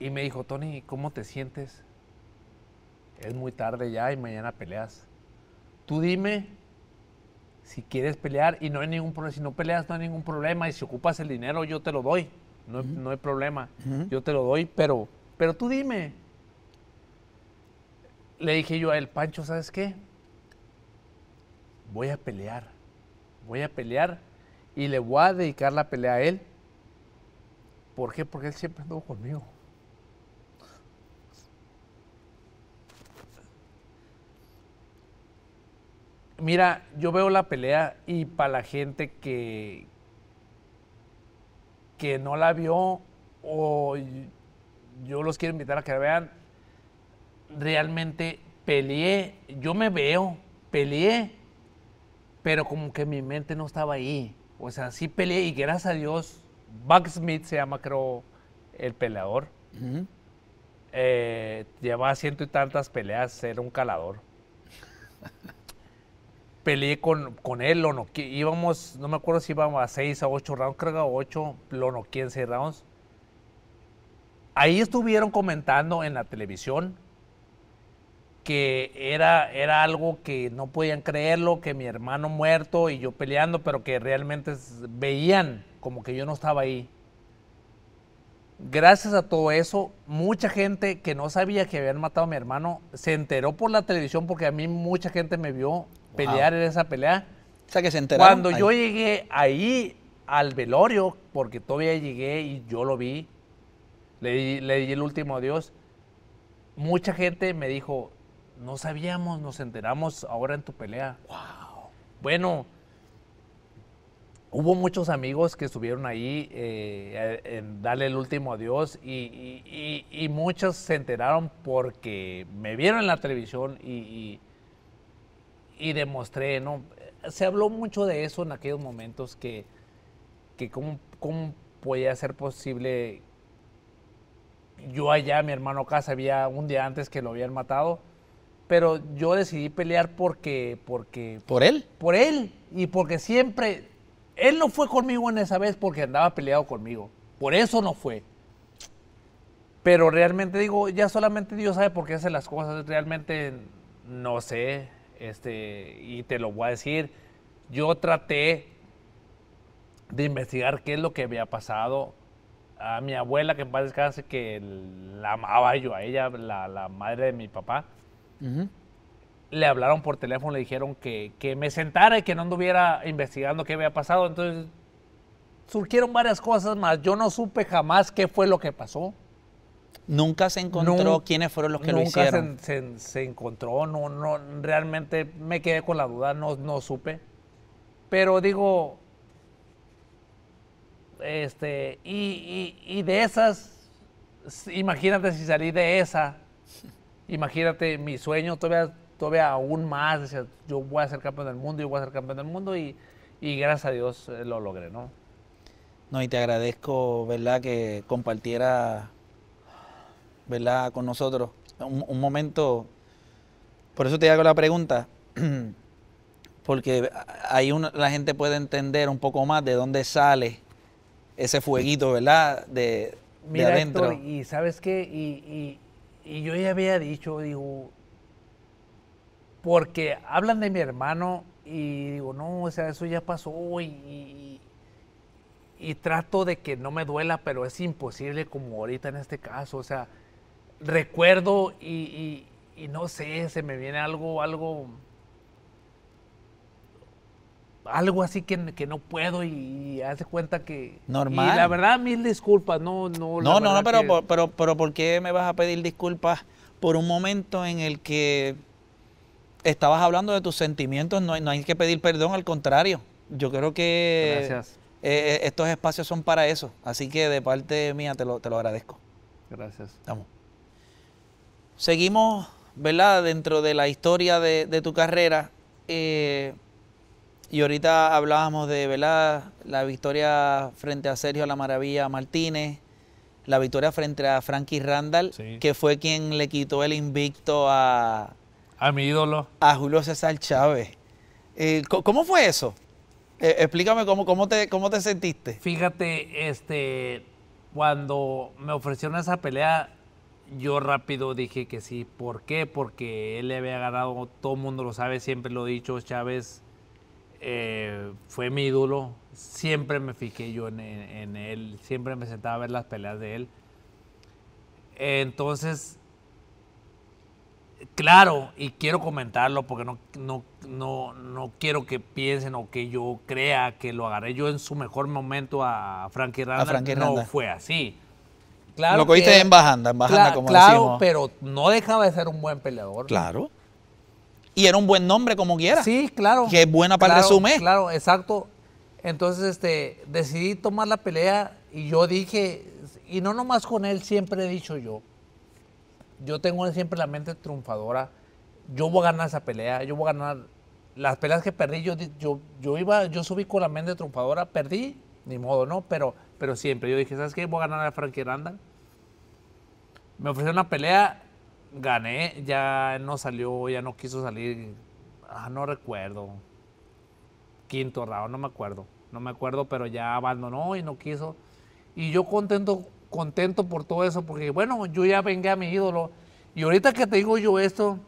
y me dijo, Tony, ¿cómo te sientes? Es muy tarde ya y mañana peleas. Tú dime si quieres pelear y no hay ningún problema, si no peleas no hay ningún problema y si ocupas el dinero yo te lo doy, no, hay problema, yo te lo doy, pero, pero tú dime. Le dije yo a él, Pancho, ¿sabes qué? Voy a pelear, voy a pelear y le voy a dedicar la pelea a él. ¿Por qué? Porque él siempre anduvo conmigo. Mira, yo veo la pelea y para la gente que, que no la vio o yo los quiero invitar a que la vean, realmente peleé, yo me veo, peleé, pero como que mi mente no estaba ahí. O sea, sí peleé y gracias a Dios, Buck Smith se llama creo el peleador. Eh, llevaba ciento y tantas peleas, era un calador. peleé con, con él, lo noqué, Íbamos, no me acuerdo si íbamos a 6 a 8 rounds, creo que a 8, lo no en 6 rounds. Ahí estuvieron comentando en la televisión que era, era algo que no podían creerlo, que mi hermano muerto y yo peleando, pero que realmente veían como que yo no estaba ahí. Gracias a todo eso, mucha gente que no sabía que habían matado a mi hermano se enteró por la televisión porque a mí mucha gente me vio pelear en esa pelea. O sea, que se enteraron. Cuando yo llegué ahí al velorio, porque todavía llegué y yo lo vi, le, di, le di el último adiós, mucha gente me dijo, no sabíamos, nos enteramos ahora en tu pelea. Wow. Bueno, hubo muchos amigos que estuvieron ahí eh, en darle el último adiós y, y, y, muchos se enteraron porque me vieron en la televisión y y demostré, ¿no? Se habló mucho de eso en aquellos momentos, que, que cómo, podía ser posible. Yo allá, mi hermano acá, sabía un día antes que lo habían matado, pero yo decidí pelear porque... porque ¿Por él? Por él, y porque siempre... Él no fue conmigo en esa vez porque andaba peleado conmigo, por eso no fue. Pero realmente digo, ya solamente Dios sabe por qué hace las cosas, realmente no sé. Este, y te lo voy a decir, yo traté de investigar qué es lo que había pasado a mi abuela, que en paz que la amaba yo a ella, la, la madre de mi papá. Le hablaron por teléfono, le dijeron que, que me sentara y que no anduviera investigando qué había pasado. Entonces surgieron varias cosas más. Yo no supe jamás qué fue lo que pasó. Nunca se encontró quiénes fueron los que lo hicieron. Nunca se, encontró, no, no, realmente me quedé con la duda, no, no supe. Pero digo, este, y, de esas, imagínate si salí de esa, imagínate mi sueño todavía, aún más, yo voy a ser campeón del mundo, yo voy a ser campeón del mundo y, y gracias a Dios eh, lo logré, ¿no? No, y te agradezco, ¿verdad?, que compartiera ¿verdad? Con nosotros. Un, momento, por eso te hago la pregunta, porque ahí la gente puede entender un poco más de dónde sale ese fueguito, ¿verdad? De, Mira, adentro. y sabes qué, y, yo ya había dicho, digo, porque hablan de mi hermano y digo, no, o sea, eso ya pasó y, trato de que no me duela, pero es imposible como ahorita en este caso, o sea, recuerdo y, no sé, se me viene algo, algo, algo así que, no puedo y, hace cuenta que... Normal. Y la verdad, mil disculpas, no, no. No, no, no, pero, por, pero, pero qué me vas a pedir disculpas por un momento en el que estabas hablando de tus sentimientos? No, hay que pedir perdón, al contrario. Yo creo que... Eh, eh, estos espacios son para eso. Así que de parte mía te lo, te lo agradezco. Gracias. Vamos. Seguimos, ¿verdad? Dentro de la historia de, tu carrera. Eh, y ahorita hablábamos de, ¿verdad? La victoria frente a Sergio La Maravilla Martínez. La victoria frente a Frankie Randall, que fue quien le quitó el invicto a... A mi ídolo. A Julio César Chávez. Eh, ¿Cómo fue eso? E, explícame cómo, cómo, te, cómo te sentiste. Fíjate, este, cuando me ofrecieron esa pelea, yo rápido dije que sí. ¿Por qué? Porque él le había ganado, todo el mundo lo sabe, siempre lo he dicho, Chávez eh, fue mi ídolo, siempre me fijé yo en, él, siempre me sentaba a ver las peleas de él. Entonces, claro, y quiero comentarlo porque no, no, no, quiero que piensen o que yo crea que lo agarré yo en su mejor momento a Frankie Randall. No fue así lo cogiste en bajanda, en bajanda, como como claro, pero no dejaba de ser un buen peleador. Claro. Y era un buen nombre como quiera. Sí, claro. Que es buena para claro, resumir. Claro, exacto. Entonces, este, decidí tomar la pelea y yo dije, y no nomás con él, siempre he dicho yo, yo tengo siempre la mente triunfadora, yo voy a ganar esa pelea, yo voy a ganar las peleas que perdí, yo, yo, yo iba, yo subí con la mente triunfadora, perdí, ni modo, ¿no? Pero, pero siempre, yo dije, ¿sabes qué? Voy a ganar a Frankie Randall me ofreció una pelea, gané, ya no salió, ya no quiso salir. Ah, no recuerdo. Quinto round, no me acuerdo. No me acuerdo, pero ya abandonó y no quiso. Y yo contento, contento por todo eso, porque bueno, yo ya vengué a mi ídolo. Y ahorita que te digo yo esto,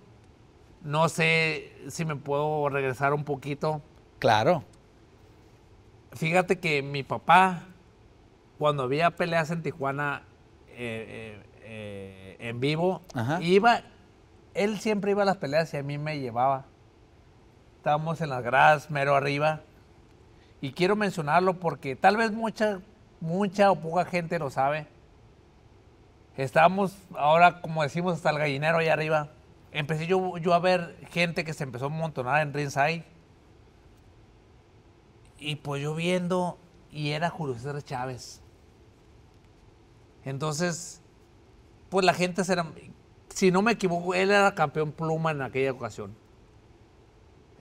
no sé si me puedo regresar un poquito. Claro. Fíjate que mi papá, cuando había peleas en Tijuana, eh, eh eh, en vivo. Iba, él siempre iba a las peleas y a mí me llevaba. Estábamos en las gradas, mero arriba. Y quiero mencionarlo porque tal vez mucha, mucha o poca gente lo sabe. Estábamos ahora, como decimos, hasta el gallinero ahí arriba. Empecé yo, yo a ver gente que se empezó a montonar en ringside. Y pues yo viendo, y era Julio César Chávez. Entonces, pues la gente será, si no me equivoco, él era campeón pluma en aquella ocasión.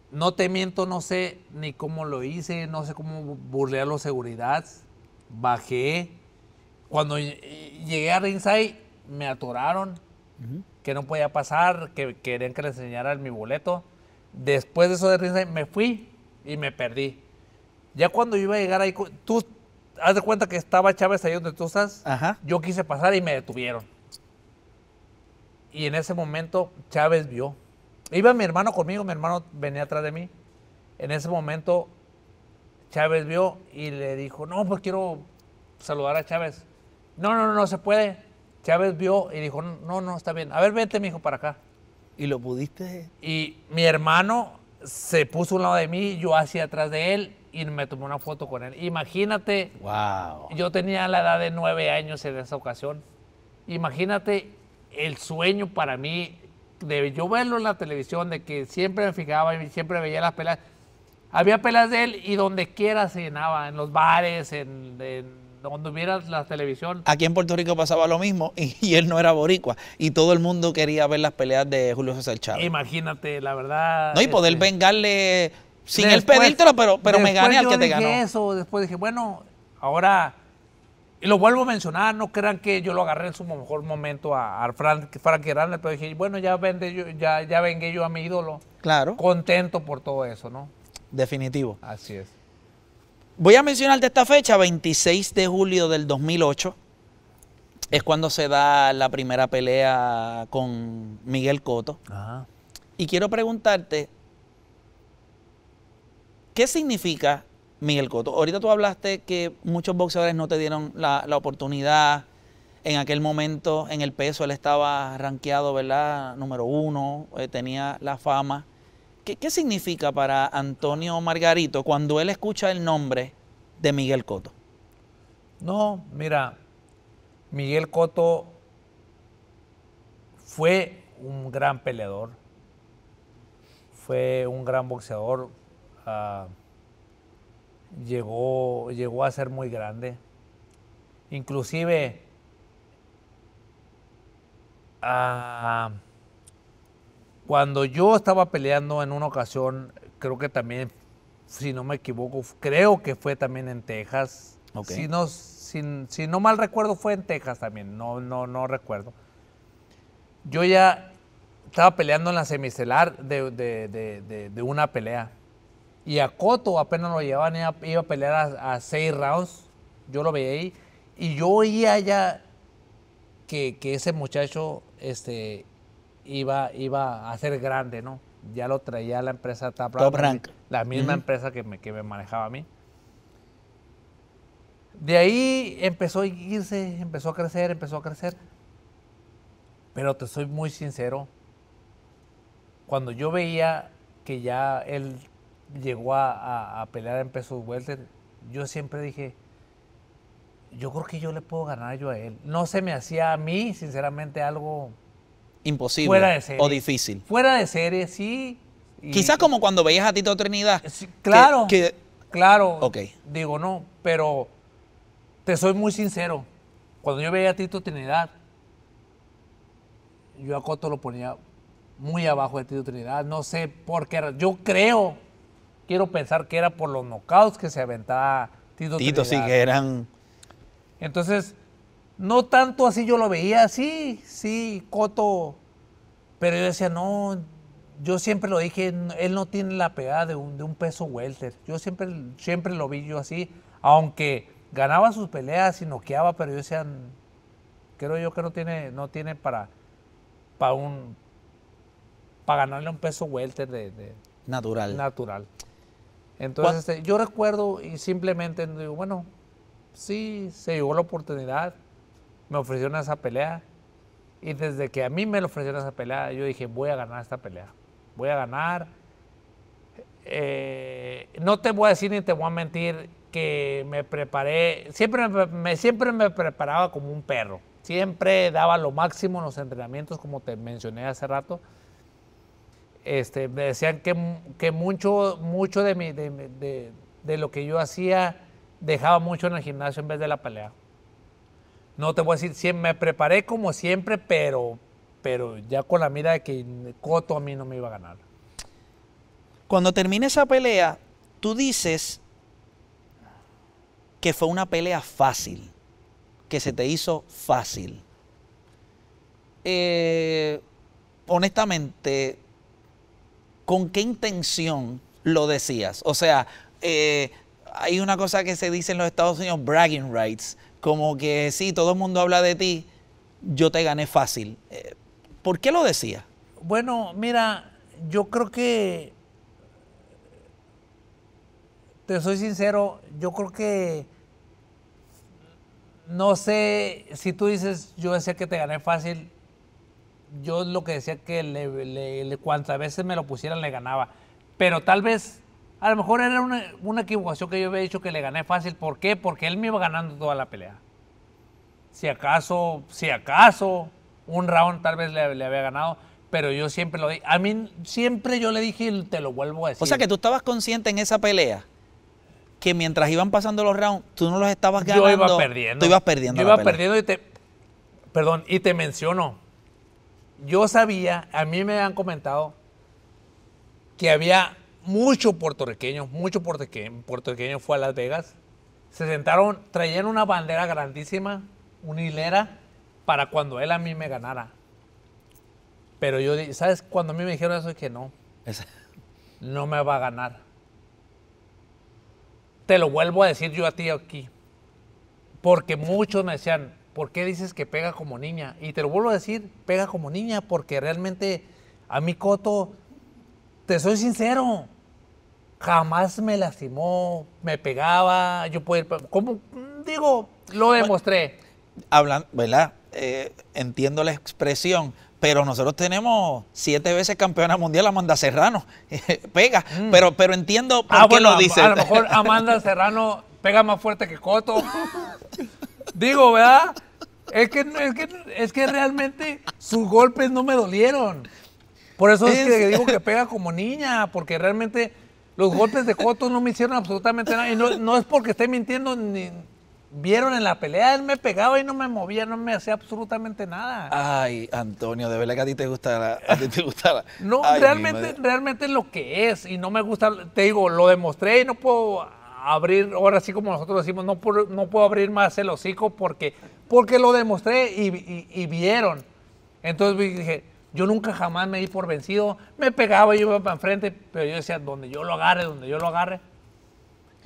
No te miento, no sé ni cómo lo hice, no sé cómo burlear los seguridad. Bajé. Cuando llegué a Ringside, me atoraron, que no podía pasar, que querían que le enseñaran mi boleto. Después de eso de Ringside, me fui y me perdí. Ya cuando iba a llegar ahí, tú haz de cuenta que estaba Chávez ahí donde tú estás. Yo quise pasar y me detuvieron. Y en ese momento Chávez vio. Iba mi hermano conmigo, mi hermano venía atrás de mí. En ese momento Chávez vio y le dijo, no, pues quiero saludar a Chávez. No, no, no, no se puede. Chávez vio y dijo, no, no, está bien. A ver, vete mi hijo, para acá. ¿Y lo pudiste? Y mi hermano se puso a un lado de mí, yo hacia atrás de él y me tomé una foto con él. Imagínate, wow. yo tenía la edad de nueve años en esa ocasión. Imagínate el sueño para mí, de yo verlo en la televisión, de que siempre me fijaba y siempre veía las peleas. Había peleas de él y donde quiera se llenaba, en los bares, en, donde hubiera la televisión. Aquí en Puerto Rico pasaba lo mismo y, él no era boricua y todo el mundo quería ver las peleas de Julio César Chávez. Imagínate, la verdad. No, y poder este, vengarle sin el él pero, pero me gané al que te ganó. Eso, después dije, bueno, ahora y lo vuelvo a mencionar, no crean que yo lo agarré en su mejor momento a, Frank, Frank pero dije, bueno, ya, vende yo, ya, ya vengué yo a mi ídolo. Claro. Contento por todo eso, ¿no? Definitivo. Así es. Voy a mencionarte esta fecha, 26 de julio del 2008, es cuando se da la primera pelea con Miguel Coto. Y quiero preguntarte, ¿qué significa Miguel Cotto, ahorita tú hablaste que muchos boxeadores no te dieron la, oportunidad. En aquel momento, en el peso, él estaba rankeado, ¿verdad? Número uno, eh, tenía la fama. ¿Qué, significa para Antonio Margarito cuando él escucha el nombre de Miguel Cotto? No, mira, Miguel Cotto fue un gran peleador, fue un gran boxeador. Ah, llegó, llegó a ser muy grande. Inclusive ah, cuando yo estaba peleando en una ocasión, creo que también, si no me equivoco, creo que fue también en Texas. Si, no, mal recuerdo, fue en Texas también, no, no, no recuerdo. Yo ya estaba peleando en la semicelar de una pelea y a Coto apenas lo llevaban, iba, a pelear a, seis rounds. Yo lo veía ahí. Y yo oía ya que, ese muchacho este, iba, iba a ser grande, ¿no? Ya lo traía la empresa Top, Rank. La misma empresa que me, que me manejaba a mí. De ahí empezó a irse, empezó a crecer, empezó a crecer. Pero te soy muy sincero. Cuando yo veía que ya él llegó a, pelear en peso welter yo siempre dije, yo creo que yo le puedo ganar yo a él. No se me hacía a mí, sinceramente, algo... Imposible. Fuera de O difícil. Fuera de serie, sí. Quizás como cuando veías a Tito Trinidad. claro. claro. Digo, no, pero te soy muy sincero. Cuando yo veía a Tito Trinidad, yo a Coto lo ponía muy abajo de Tito Trinidad. No sé por qué. Yo creo quiero pensar que era por los knockouts que se aventaba Tito. Tito sí que eran. Entonces, no tanto así yo lo veía, sí, sí, Coto. Pero yo decía, no, yo siempre lo dije, él no tiene la pegada de un, peso welter. Yo siempre, siempre lo vi yo así, aunque ganaba sus peleas y noqueaba, pero yo decía, creo yo que no tiene, no tiene para, para un para ganarle un peso welter de natural. natural. Entonces, este, yo recuerdo y simplemente digo, bueno, sí, se llegó la oportunidad, me ofrecieron esa pelea. Y desde que a mí me ofrecieron esa pelea, yo dije, voy a ganar esta pelea. Voy a ganar. Eh, no te voy a decir ni te voy a mentir que me preparé, siempre me, siempre me preparaba como un perro. Siempre daba lo máximo en los entrenamientos, como te mencioné hace rato. Este, me decían que, mucho, mucho de, mi, de, lo que yo hacía dejaba mucho en el gimnasio en vez de la pelea. No te voy a decir, me preparé como siempre, pero, pero ya con la mira de que Coto a mí no me iba a ganar. Cuando termina esa pelea, tú dices que fue una pelea fácil, que se te hizo fácil. Eh, honestamente, ¿con qué intención lo decías? O sea, eh, hay una cosa que se dice en los Estados Unidos, bragging rights, como que sí, todo el mundo habla de ti, yo te gané fácil. Eh, ¿Por qué lo decías? Bueno, mira, yo creo que, te soy sincero, yo creo que no sé si tú dices, yo decía que te gané fácil, yo lo que decía que cuantas veces me lo pusieran le ganaba. Pero tal vez, a lo mejor era una, equivocación que yo había dicho que le gané fácil. ¿Por qué? Porque él me iba ganando toda la pelea. Si acaso, si acaso, un round tal vez le, había ganado pero yo siempre lo dije. A mí siempre yo le dije y te lo vuelvo a decir. O sea que tú estabas consciente en esa pelea que mientras iban pasando los rounds, tú no los estabas ganando. Yo iba perdiendo. Tú ibas perdiendo. Yo iba perdiendo y te. Perdón, y te menciono yo sabía, a mí me han comentado que había muchos puertorriqueños, muchos puertorriqueños, fue a Las Vegas, se sentaron, traían una bandera grandísima, una hilera, para cuando él a mí me ganara. Pero yo, ¿sabes? Cuando a mí me dijeron eso, dije que no, no me va a ganar. Te lo vuelvo a decir yo a ti aquí, porque muchos me decían, ¿por qué dices que pega como niña? Y te lo vuelvo a decir, pega como niña, porque realmente a mí Coto, te soy sincero, jamás me lastimó, me pegaba, yo puedo ir, ¿cómo? Digo, lo demostré. hablan, ¿verdad? Eh, entiendo la expresión, pero nosotros tenemos siete veces campeona mundial Amanda Serrano. pega, mm. pero, pero entiendo ah, por qué bueno, lo dices. a lo mejor Amanda Serrano pega más fuerte que Coto. Digo, ¿verdad? Es que, es que, es que realmente sus golpes no me dolieron. Por eso es, digo que pega como niña, porque realmente los golpes de Coto no me hicieron absolutamente nada. Y no, no es porque esté mintiendo, ni vieron en la pelea, él me pegaba y no me movía, no me hacía absolutamente nada. Ay, Antonio, de verdad que a ti te gusta te No, realmente, realmente es lo que es. Y no me gusta, te digo, lo demostré y no puedo abrir, ahora sí como nosotros decimos, no, no puedo abrir más el hocico porque, porque lo demostré y, vieron. Entonces dije, yo nunca jamás me di por vencido, me pegaba, yo iba para enfrente, pero yo decía, donde yo lo agarre, donde yo lo agarre.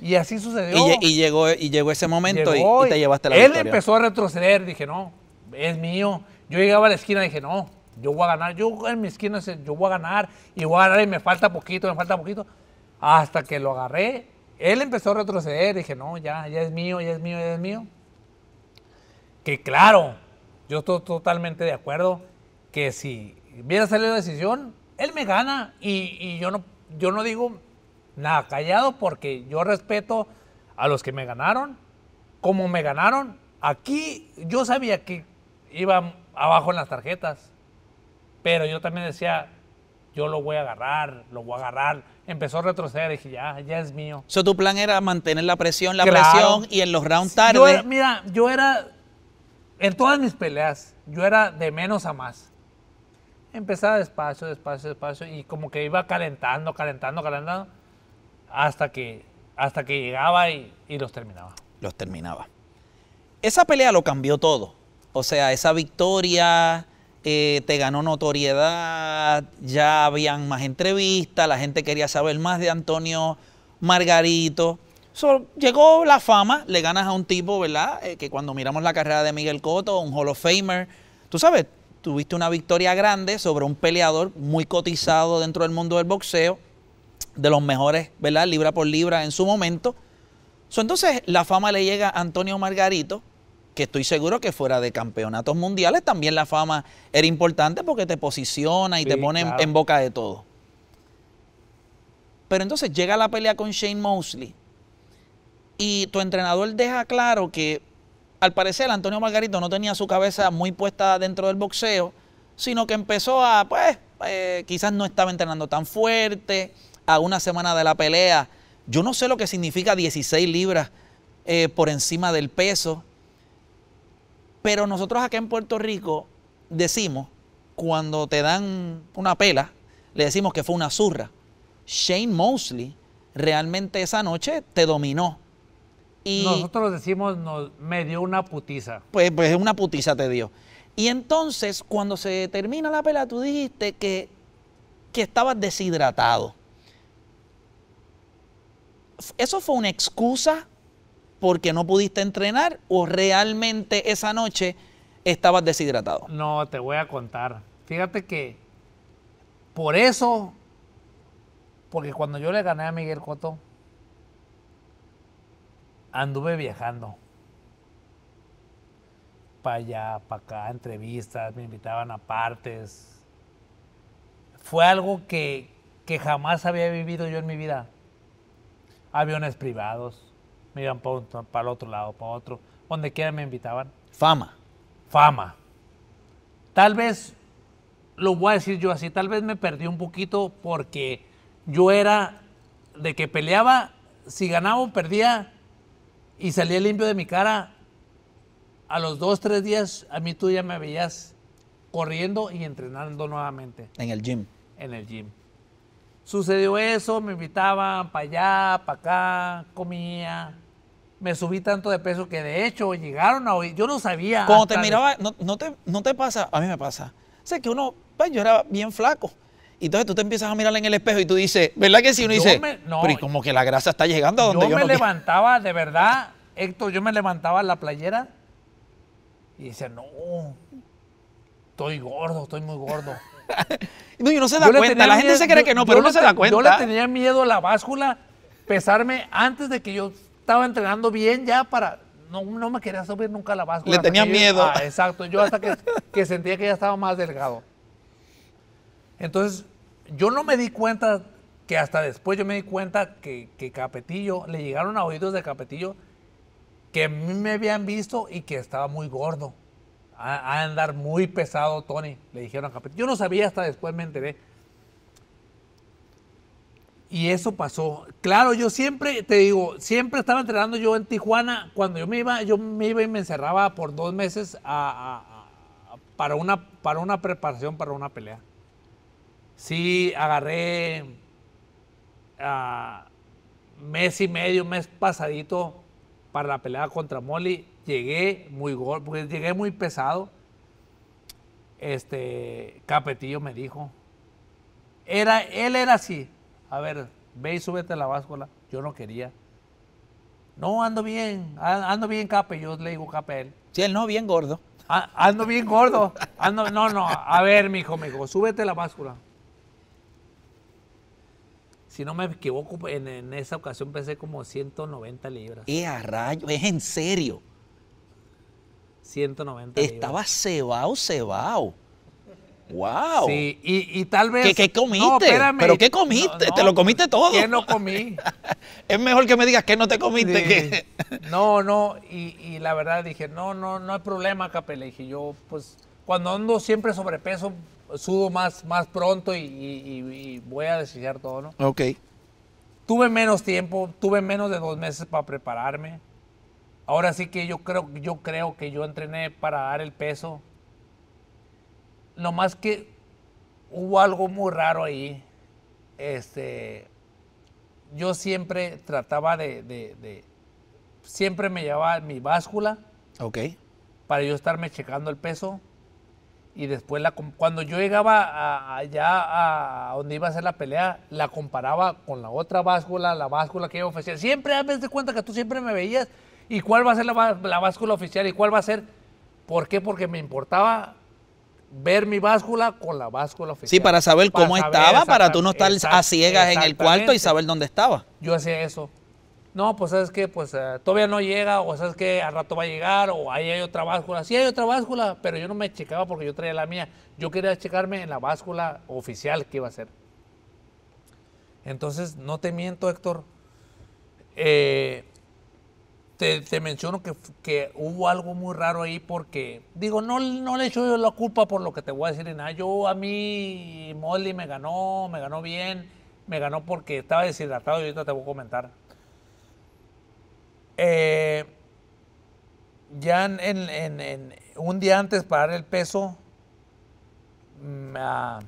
Y así sucedió. Y, llegó, y llegó ese momento y, te llevaste la él victoria. Él empezó a retroceder, dije, no, es mío. Yo llegaba a la esquina y dije, no, yo voy a ganar. Yo en mi esquina, yo voy a ganar y voy a ganar y me falta poquito, me falta poquito. Hasta que lo agarré él empezó a retroceder, dije, no, ya, ya es mío, ya es mío, ya es mío. Que claro, yo estoy totalmente de acuerdo que si hubiera salir la decisión, él me gana y, yo, no, yo no digo nada callado porque yo respeto a los que me ganaron, como me ganaron. Aquí yo sabía que iba abajo en las tarjetas, pero yo también decía, yo lo voy a agarrar, lo voy a agarrar. Empezó a retroceder, dije, ya, ya es mío. So, tu plan era mantener la presión, la presión, y en los rounds tarde. mira, yo era, en todas mis peleas, yo era de menos a más. Empezaba despacio, despacio, despacio, y como que iba calentando, calentando, calentando, hasta que, hasta que llegaba y, y los terminaba. Los terminaba. Esa pelea lo cambió todo. O sea, esa victoria eh, te ganó notoriedad, ya habían más entrevistas, la gente quería saber más de Antonio Margarito. So, llegó la fama, le ganas a un tipo, ¿verdad? Eh, que cuando miramos la carrera de Miguel Cotto, un Hall of Famer, tú sabes, tuviste una victoria grande sobre un peleador muy cotizado dentro del mundo del boxeo, de los mejores, ¿verdad? Libra por libra en su momento. So, entonces la fama le llega a Antonio Margarito, que estoy seguro que fuera de campeonatos mundiales también la fama era importante porque te posiciona y te pone en, boca de todo. Pero entonces llega la pelea con Shane Mosley y tu entrenador deja claro que al parecer Antonio Margarito no tenía su cabeza muy puesta dentro del boxeo, sino que empezó a, pues, eh, quizás no estaba entrenando tan fuerte, a una semana de la pelea. Yo no sé lo que significa 16 libras eh, por encima del peso. Pero nosotros acá en Puerto Rico decimos, cuando te dan una pela, le decimos que fue una zurra. Shane Mosley realmente esa noche te dominó. Y Nosotros decimos, nos, me dio una putiza. Pues, pues una putiza te dio. Y entonces, cuando se termina la pela, tú dijiste que, que estabas deshidratado. ¿Eso fue una excusa porque no pudiste entrenar o realmente esa noche estabas deshidratado? No, te voy a contar. Fíjate que por eso, porque cuando yo le gané a Miguel Coto, anduve viajando. Para allá, para acá, entrevistas, me invitaban a partes. Fue algo que, que jamás había vivido yo en mi vida. Aviones privados, me iban para, el otro lado, para otro, donde quiera me invitaban. Fama. Fama. Tal vez, lo voy a decir yo así, tal vez me perdí un poquito porque yo era de que peleaba, si ganaba o perdía y salía limpio de mi cara, a los dos, tres días a mí tú ya me veías corriendo y entrenando nuevamente. En el gym. En el gym. Sucedió eso, me invitaban para allá, para acá, comía, me subí tanto de peso que de hecho llegaron a oír, yo no sabía. Cuando te miraba, no, no, te, pasa, a mí me pasa. sé que uno, pues yo era bien flaco. Y entonces tú te empiezas a mirar en el espejo y tú dices, ¿verdad que si sí? uno dice, no, pero y como que la grasa está llegando a donde yo, yo me levantaba, de verdad, Héctor, yo me levantaba la playera y decía, no, estoy gordo, estoy muy gordo. no, yo no se da cuenta, la gente se cree que no, pero uno se da cuenta. Yo le tenía miedo a la báscula pesarme antes de que yo estaba entrenando bien ya para. No, no me quería subir nunca a la báscula. Le tenía miedo. Ah, exacto. Yo hasta que, que sentía que ya estaba más delgado. Entonces, yo no me di cuenta que hasta después yo me di cuenta que, que Capetillo, le llegaron a oídos de Capetillo que a mí me habían visto y que estaba muy gordo. A, a andar muy pesado, Tony, le dijeron a Capetillo. Yo no sabía hasta después me enteré. Y eso pasó. Claro, yo siempre, te digo, siempre estaba entrenando yo en Tijuana. Cuando yo me iba, yo me iba y me encerraba por dos meses para, una, para una preparación, para una pelea. Sí, agarré ah, mes y medio, mes pasadito para la pelea contra Molly. Llegué muy gol, pues, llegué muy pesado. Este, Capetillo me dijo. Era, él era así a ver, ve y súbete a la báscula. Yo no quería. No, ando bien, ando bien cape, yo le digo cape a él. Sí, él no, bien gordo. ando bien gordo. Ando, no, no, a ver, mijo, mijo, súbete a la báscula. Si no me equivoco, en, esa ocasión pesé como 190 libras. ¡Qué eh, a rayo! ¿Es en serio? 190 Estaba cebado, cebao, cebao. Wow. Sí, y, tal vez. ¿Qué, qué comiste? ¿Pero qué comiste? ¿Te lo comiste todo? ¿Qué no comí? es mejor que me digas que no te comiste. no, no, y, la verdad dije, no, no, no hay problema, Capel. dije, yo, pues, cuando ando siempre sobrepeso, subo más, más pronto y, voy a desechar todo, ¿no? Ok. Tuve menos tiempo, tuve menos de dos meses para prepararme. Ahora sí que yo creo, yo creo que yo entrené para dar el peso lo más que hubo algo muy raro ahí. Este, yo siempre trataba de, siempre me llevaba mi báscula. Ok. Para yo estarme checando el peso. Y después, la, cuando yo llegaba allá a donde iba a hacer la pelea, la comparaba con la otra báscula, la báscula que a ofrecer. Siempre hazme de cuenta que tú siempre me veías. ¿Y cuál va a ser la, la báscula oficial? ¿Y cuál va a ser? ¿Por qué? Porque me importaba ver mi báscula con la báscula oficial. Sí, para saber cómo estaba, para tú no estar a ciegas en el cuarto y saber dónde estaba. Yo hacía eso. No, pues sabes que pues eh, todavía no llega, o sabes que al rato va a llegar, o ahí hay otra báscula. Sí, hay otra báscula, pero yo no me checaba porque yo traía la mía. Yo quería checarme en la báscula oficial que iba a ser. Entonces, no te miento, Héctor. Eh, te, menciono que, hubo algo muy raro ahí porque, digo, no, no le echo yo la culpa por lo que te voy a decir nada. Yo a mí, Molly me ganó, me ganó bien, me ganó porque estaba deshidratado y ahorita te voy a comentar. Eh, ya en, un día antes para dar el peso, mm, ah,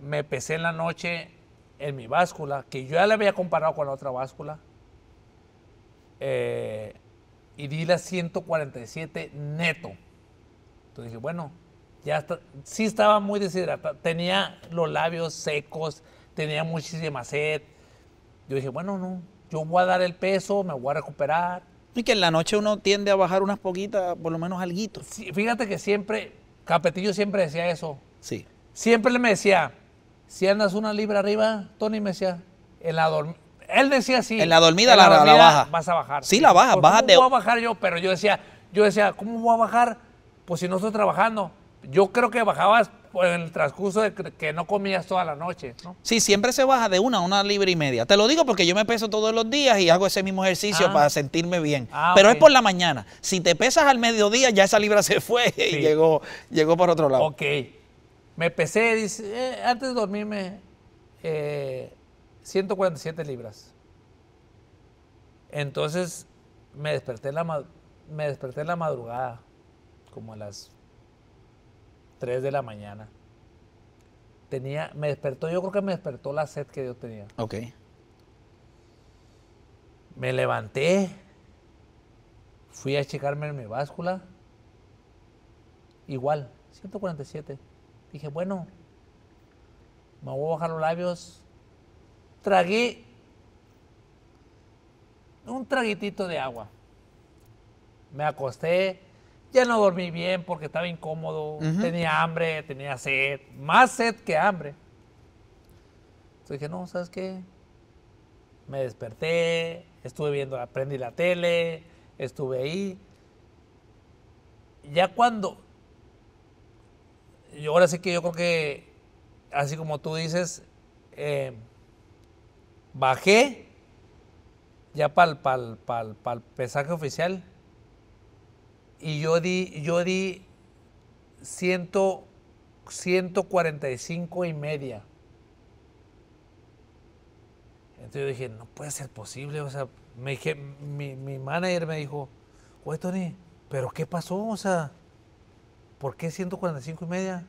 me, pesé en la noche en mi báscula, que yo ya la había comparado con la otra báscula eh, y di la 147 neto. Entonces dije, bueno, ya está, sí estaba muy deshidratado, tenía los labios secos, tenía muchísima sed. Yo dije, bueno, no, yo voy a dar el peso, me voy a recuperar. Y que en la noche uno tiende a bajar unas poquitas, por lo menos algo. fíjate que siempre, Capetillo siempre decía eso. Sí. Siempre me decía, si andas una libra arriba, Tony me decía, en la él decía así. En la dormida, la, baja. Vas a bajar. Sí, la baja. Pues, baja voy a bajar yo? Pero yo decía, yo decía, ¿cómo voy a bajar? Pues si no estoy trabajando. Yo creo que bajabas en el transcurso de que no comías toda la noche. Sí, siempre se baja de una a una libra y media. Te lo digo porque yo me peso todos los días y hago ese mismo ejercicio ah. para sentirme bien. Ah, Pero es por la mañana. Si te pesas al mediodía, ya esa libra se fue y llegó, llegó por otro lado. Ok. Me pesé, dice, eh, antes de dormirme, eh, 147 libras. Entonces me desperté, la, me desperté en la madrugada, como a las 3 de la mañana. Tenía, me despertó, yo creo que me despertó la sed que yo tenía. Ok. Me levanté, fui a checarme en mi báscula, igual, 147. Dije, bueno, me voy a bajar los labios, tragué un traguitito de agua. Me acosté, ya no dormí bien porque estaba incómodo, tenía hambre, tenía sed, más sed que hambre. Entonces dije, no, ¿sabes qué? Me desperté, estuve viendo, aprendí la tele, estuve ahí. Ya cuando, yo ahora sí que yo creo que, así como tú dices, eh, bajé ya para el, pesaje oficial y yo di, yo di 145 y media. Entonces yo dije, no puede ser posible. O sea, me dije, mi, mi, manager me dijo, oye Tony, pero ¿qué pasó? O sea, ¿por qué 145 y media?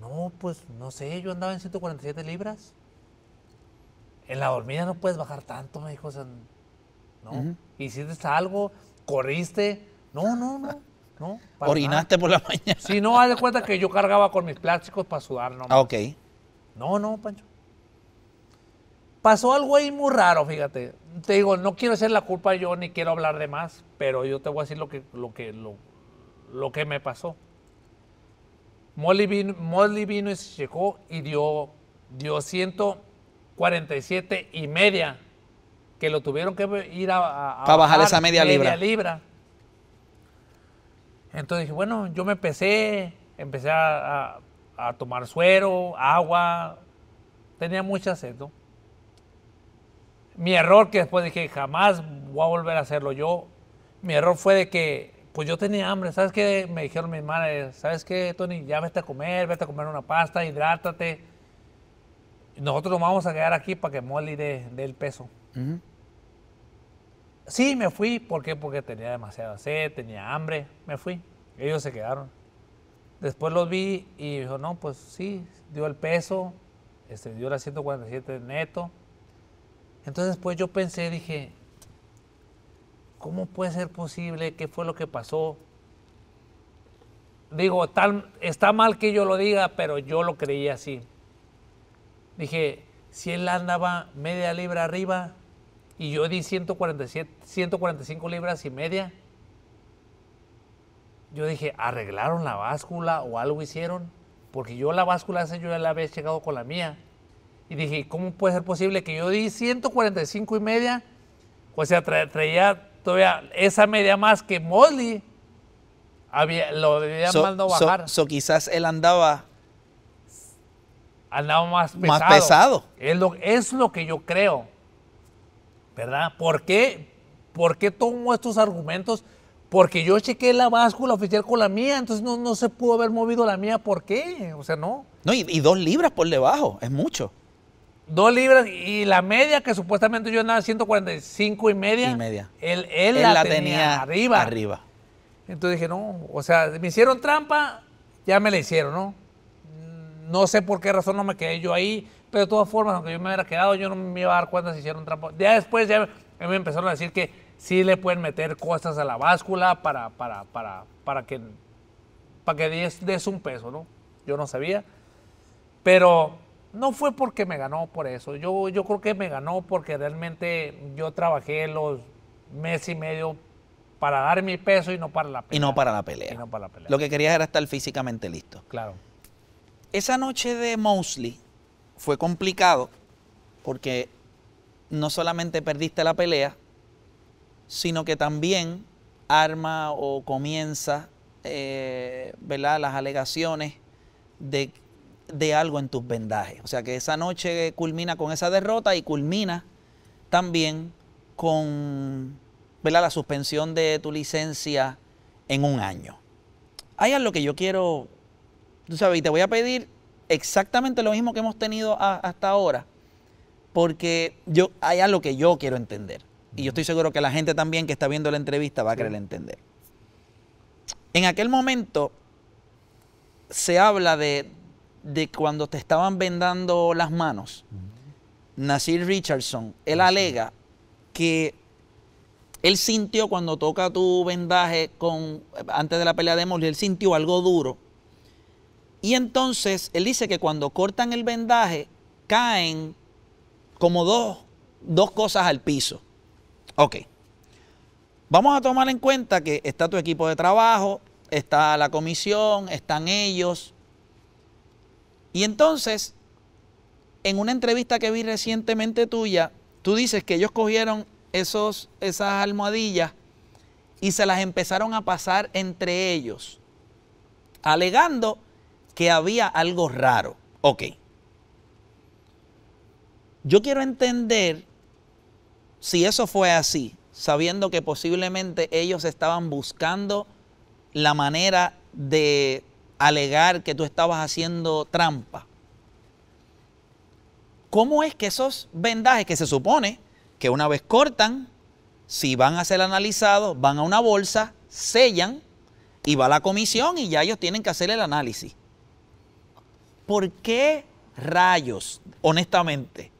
No, pues no sé, yo andaba en 147 libras en la dormida no puedes bajar tanto, me dijo, no. Hiciste algo, corriste, no, no, no. Orinaste por la mañana. si no, haz de cuenta que yo cargaba con mis plásticos para sudar, ¿no? Ah, ok. No, no, Pancho. Pasó algo ahí muy raro, fíjate. Te digo, no quiero hacer la culpa yo ni quiero hablar de más, pero yo te voy a decir lo que, lo que, lo, lo que me pasó. Molly vino, Molly vino y se checó y dio, dio 47 y media, que lo tuvieron que ir a, bajar esa media, libra. Entonces dije, bueno, yo me empecé, empecé a, a tomar suero, agua, tenía mucha sed, ¿no? Mi error que después dije, jamás voy a volver a hacerlo yo, mi error fue de que, pues yo tenía hambre, ¿sabes qué? Me dijeron mis madres, ¿sabes qué, Tony? Ya vete a comer, vete a comer una pasta, hidrátate, nosotros nos vamos a quedar aquí para que Molly dé, el peso. Sí, me fui. ¿Por qué? Porque tenía demasiada sed, tenía hambre. Me fui. Ellos se quedaron. Después los vi y dijo, no, pues sí, dio el peso, este, dio la 147 neto. Entonces, pues yo pensé, dije, ¿cómo puede ser posible? ¿Qué fue lo que pasó? Digo, está mal que yo lo diga, pero yo lo creía así. Dije, si él andaba media libra arriba y yo di 147, 145 libras y media, yo dije, arreglaron la báscula o algo hicieron, porque yo la báscula ese yo ya la había llegado con la mía. Y dije, ¿cómo puede ser posible que yo di 145 y media? O sea, traía todavía esa media más que Mosley. Había, lo debía so, no bajar. O quizás él andaba andaba más pesado. Más pesado. Es lo, es lo que yo creo. ¿Verdad? ¿Por qué? ¿Por qué tomo estos argumentos? Porque yo chequé la báscula oficial con la mía, entonces no, se pudo haber movido la mía. ¿Por qué? O sea, no. No, y, dos libras por debajo, es mucho. Dos libras y la media que supuestamente yo andaba 145 y media. Y media. Él, la, tenía, arriba. Arriba. Entonces dije, no, o sea, me hicieron trampa, ya me la hicieron, ¿no? no sé por qué razón no me quedé yo ahí, pero de todas formas, aunque yo me hubiera quedado, yo no me iba a dar cuenta si hicieron trampa. Ya después ya me empezaron a decir que sí le pueden meter costas a la báscula para, para, para, para que, para que des, un peso, ¿no? Yo no sabía. Pero no fue porque me ganó por eso. Yo, yo creo que me ganó porque realmente yo trabajé los meses y medio para dar mi peso y no para la pelea. Y no para la pelea. Y no para la pelea. Lo que quería era estar físicamente listo. Claro. Esa noche de Mosley fue complicado porque no solamente perdiste la pelea, sino que también arma o comienza eh, las alegaciones de, algo en tus vendajes. O sea que esa noche culmina con esa derrota y culmina también con ¿verdad? la suspensión de tu licencia en un año. Hay algo que yo quiero Tú sabes, y te voy a pedir exactamente lo mismo que hemos tenido hasta ahora, porque yo, hay algo que yo quiero entender. Y yo estoy seguro que la gente también que está viendo la entrevista va a querer entender. En aquel momento se habla de, cuando te estaban vendando las manos. Nasir Richardson, él alega que él sintió cuando toca tu vendaje con, antes de la pelea de Molly, él sintió algo duro y entonces él dice que cuando cortan el vendaje, caen como dos, cosas al piso. Ok. Vamos a tomar en cuenta que está tu equipo de trabajo, está la comisión, están ellos. Y entonces, en una entrevista que vi recientemente tuya, tú dices que ellos cogieron esos, esas almohadillas y se las empezaron a pasar entre ellos, alegando que había algo raro. Ok. Yo quiero entender si eso fue así, sabiendo que posiblemente ellos estaban buscando la manera de alegar que tú estabas haciendo trampa. ¿Cómo es que esos vendajes que se supone que una vez cortan, si van a ser analizados, van a una bolsa, sellan y va la comisión y ya ellos tienen que hacer el análisis? ¿por qué rayos, honestamente?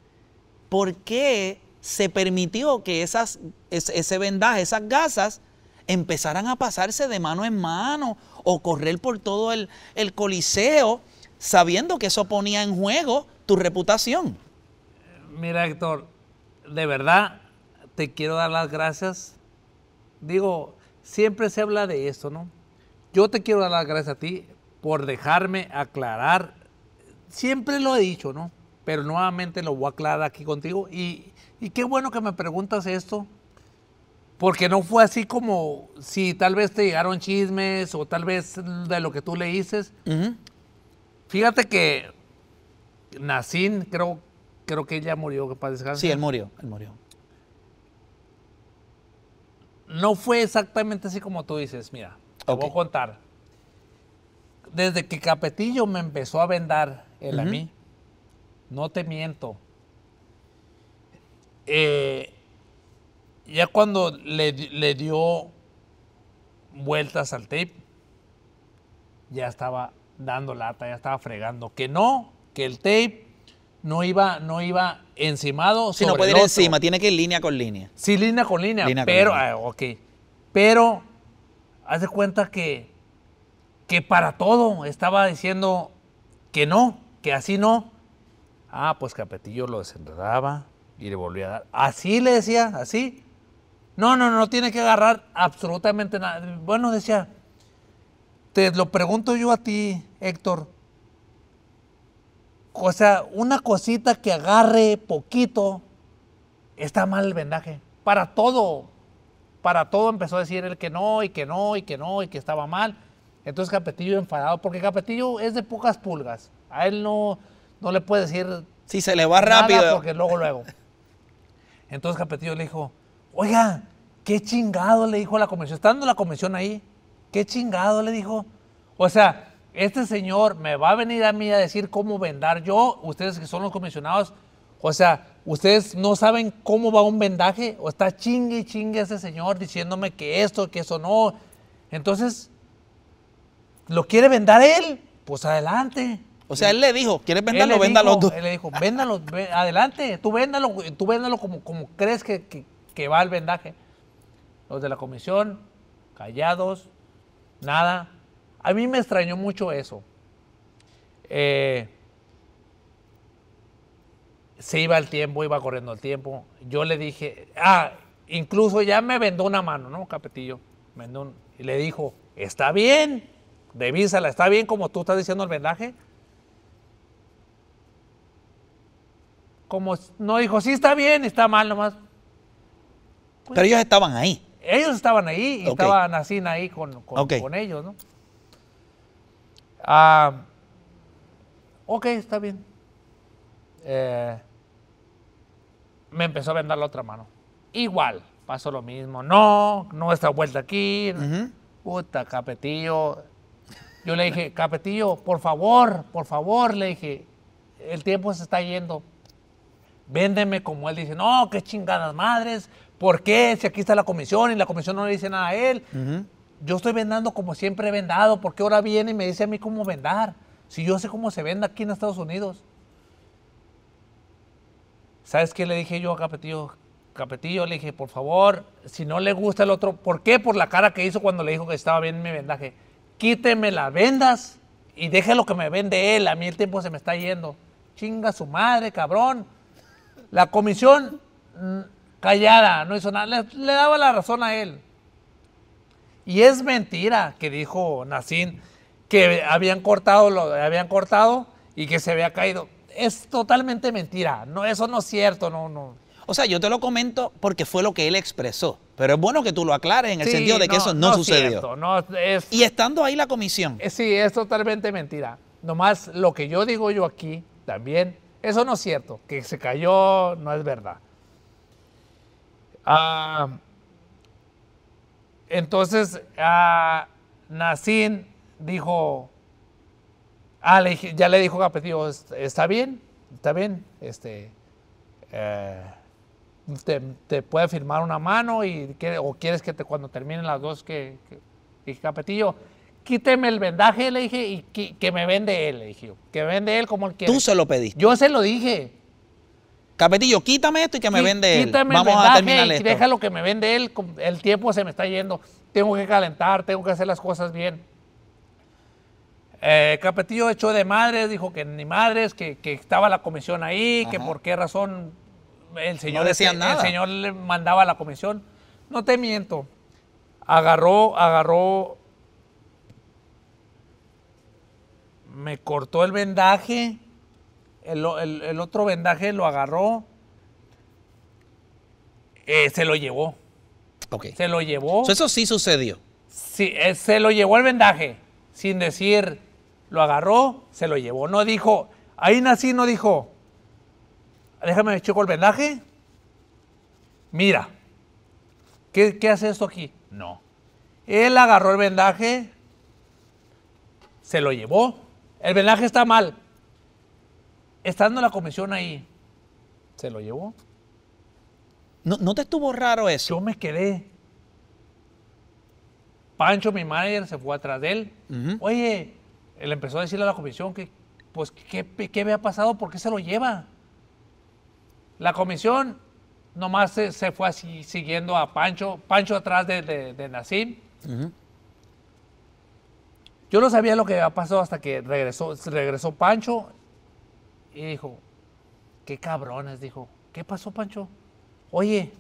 ¿Por qué se permitió que esas, ese vendaje, esas gasas, empezaran a pasarse de mano en mano o correr por todo el, coliseo, sabiendo que eso ponía en juego tu reputación? Mira, Héctor, de verdad te quiero dar las gracias. Digo, siempre se habla de eso, ¿no? Yo te quiero dar las gracias a ti por dejarme aclarar siempre lo he dicho, ¿no? Pero nuevamente lo voy a aclarar aquí contigo. Y, qué bueno que me preguntas esto, porque no fue así como si tal vez te llegaron chismes o tal vez de lo que tú le dices. Fíjate que Nacín, creo, creo que ella murió, que para descansar. Sí, él murió, él murió. No fue exactamente así como tú dices, mira, te voy a contar. Desde que Capetillo me empezó a vendar, él a mí. No te miento. Eh, ya cuando le, dio vueltas al tape, ya estaba dando lata, ya estaba fregando. Que no, que el tape no iba, no iba encimado. Si no puede ir encima, tiene que ir línea con línea. Sí, línea con línea, pero, ah, ok. Pero, haz de cuenta que, que para todo estaba diciendo que no que así no. Ah, pues Capetillo lo desenredaba y le volvía a dar. Así le decía, así. No, no, no tiene que agarrar absolutamente nada. Bueno, decía, te lo pregunto yo a ti, Héctor. O sea, una cosita que agarre poquito, está mal el vendaje. Para todo, para todo empezó a decir él que no, y que no, y que no, y que estaba mal. Entonces Capetillo enfadado, porque Capetillo es de pocas pulgas. A él no, no le puede decir. Si se le va rápido. Porque luego, luego. Entonces Capetillo le dijo, oiga, qué chingado le dijo a la comisión Estando la comisión ahí, qué chingado le dijo. O sea, este señor me va a venir a mí a decir cómo vendar yo, ustedes que son los comisionados. O sea, ustedes no saben cómo va un vendaje. O está chingue y chingue ese señor diciéndome que esto, que eso no. Entonces, ¿lo quiere vendar él? Pues adelante. O sea, él le dijo, ¿quieres venderlo? Véndalo tú. Él le dijo, véndalo, adelante, tú véndalo, tú véndalo como, crees que, va el vendaje. Los de la comisión, callados, nada. A mí me extrañó mucho eso. Eh, se iba el tiempo, iba corriendo el tiempo. Yo le dije, ah, incluso ya me vendó una mano, ¿no, Capetillo? y le dijo, está bien, devísala, está bien como tú estás diciendo el vendaje. como no dijo, sí está bien, está mal nomás. Pero ellos estaban ahí. Ellos estaban ahí y estaban así ahí con, ellos, ¿no? Ah, ok, está bien. Eh, me empezó a vendar la otra mano. Igual, pasó lo mismo. No, no está vuelta aquí. Puta, capetillo. Yo le dije, capetillo, por favor, por favor, le dije, el tiempo se está yendo véndeme como él dice, no, qué chingadas madres, ¿por qué? Si aquí está la comisión y la comisión no le dice nada a él. Yo estoy vendando como siempre he vendado, ¿por qué ahora viene y me dice a mí cómo vendar? Si yo sé cómo se vende aquí en Estados Unidos. ¿Sabes qué le dije yo a Capetillo? Capetillo le dije, por favor, si no le gusta el otro, ¿por qué? Por la cara que hizo cuando le dijo que estaba bien mi vendaje. Quíteme las vendas y deje lo que me vende él. A mí el tiempo se me está yendo. Chinga su madre, cabrón. La comisión mm, callada, no hizo nada, le, daba la razón a él. Y es mentira que dijo Nacín que habían cortado, lo habían cortado y que se había caído. Es totalmente mentira. No, eso no es cierto, no, no. O sea, yo te lo comento porque fue lo que él expresó. Pero es bueno que tú lo aclares en el sentido de que eso no, sucedió. y estando ahí la comisión. Eh, sí, es totalmente mentira. Nomás lo que yo digo yo aquí también eso no es cierto, que se cayó no es verdad. Ah, entonces, a ah, Nacín dijo, ah, ya le dijo Capetillo está bien, está bien, este, eh, te, puede firmar una mano y o quieres que te, cuando terminen las dos que, Capetillo, quíteme el vendaje, le dije, y que, me vende él, le dije Que vende él como el que. Tú se lo pediste. Yo se lo dije. Capetillo, quítame esto y que me vende él. Vamos a terminar y Déjalo que me vende él. El tiempo se me está yendo. Tengo que calentar, tengo que hacer las cosas bien. Eh, Capetillo echó de madres, dijo que ni madres, que, estaba la comisión ahí, que por qué razón el señor, nada. el señor le mandaba la comisión. No te miento. Agarró, agarró me cortó el vendaje, el, otro vendaje lo agarró, eh, se lo llevó. Ok. Se lo llevó. eso sí sucedió. Sí, eh, se lo llevó el vendaje, sin decir, lo agarró, se lo llevó. No dijo, ahí nací, no dijo, déjame me checo el vendaje. Mira, ¿qué, ¿qué hace esto aquí? No. Él agarró el vendaje, se lo llevó, el venaje está mal. Estando la comisión ahí, ¿se lo llevó? No, te estuvo raro eso? Yo me quedé. Pancho, mi manager, se fue atrás de él. Oye, él empezó a decirle a la comisión que, pues, ¿qué, me ha pasado? ¿Por qué se lo lleva? La comisión nomás se, se fue así, siguiendo a Pancho, Pancho atrás de, de, Nacim. Yo no sabía lo que había pasado hasta que regresó, regresó Pancho y dijo, qué cabrones, dijo, ¿qué pasó Pancho? Oye,